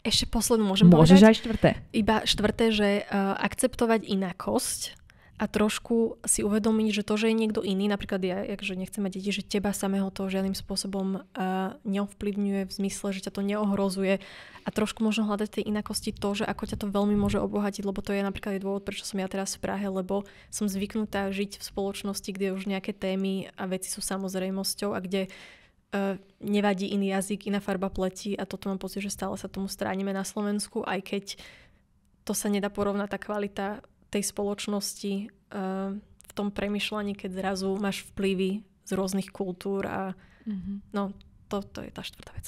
Ešte poslednú môžem Môžeš povedať? aj štvrté. Iba štvrté, že uh, akceptovať inakosť a trošku si uvedomiť, že to, že je niekto iný, napríklad ja, že nechcem mať deti, že teba samého to žiadnym spôsobom uh, neovplyvňuje v zmysle, že ťa to neohrozuje a trošku možno hľadať tej inakosti to, že ako ťa to veľmi môže obohatiť, lebo to je napríklad aj dôvod, prečo som ja teraz v Prahe, lebo som zvyknutá žiť v spoločnosti, kde už nejaké témy a veci sú samozrejmosťou a kde uh, Eh, nevadí iný jazyk, iná farba pleti a toto mám pocit, že stále sa tomu stránime na Slovensku, aj keď to sa nedá porovnať tá kvalita tej spoločnosti eh, v tom premyšľaní, keď zrazu máš vplyvy z rôznych kultúr a mm-hmm. no to, to je tá štvrtá vec.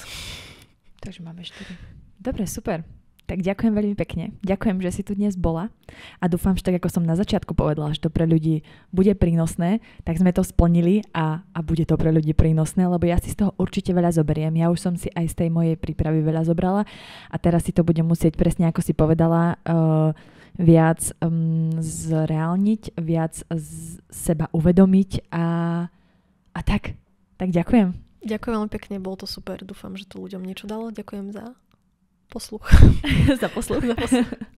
Takže máme štyri. Dobre, super. Tak ďakujem veľmi pekne. Ďakujem, že si tu dnes bola a dúfam, že tak ako som na začiatku povedala, že to pre ľudí bude prínosné, tak sme to splnili a, a bude to pre ľudí prínosné, lebo ja si z toho určite veľa zoberiem. Ja už som si aj z tej mojej prípravy veľa zobrala a teraz si to budem musieť presne ako si povedala uh, viac um, zreálniť, viac z seba uvedomiť a, a tak. Tak ďakujem. Ďakujem veľmi pekne, bolo to super. Dúfam, že to ľuďom niečo dalo. Ďakujem za posluch. Za posluch. [laughs] Za posluch. [laughs]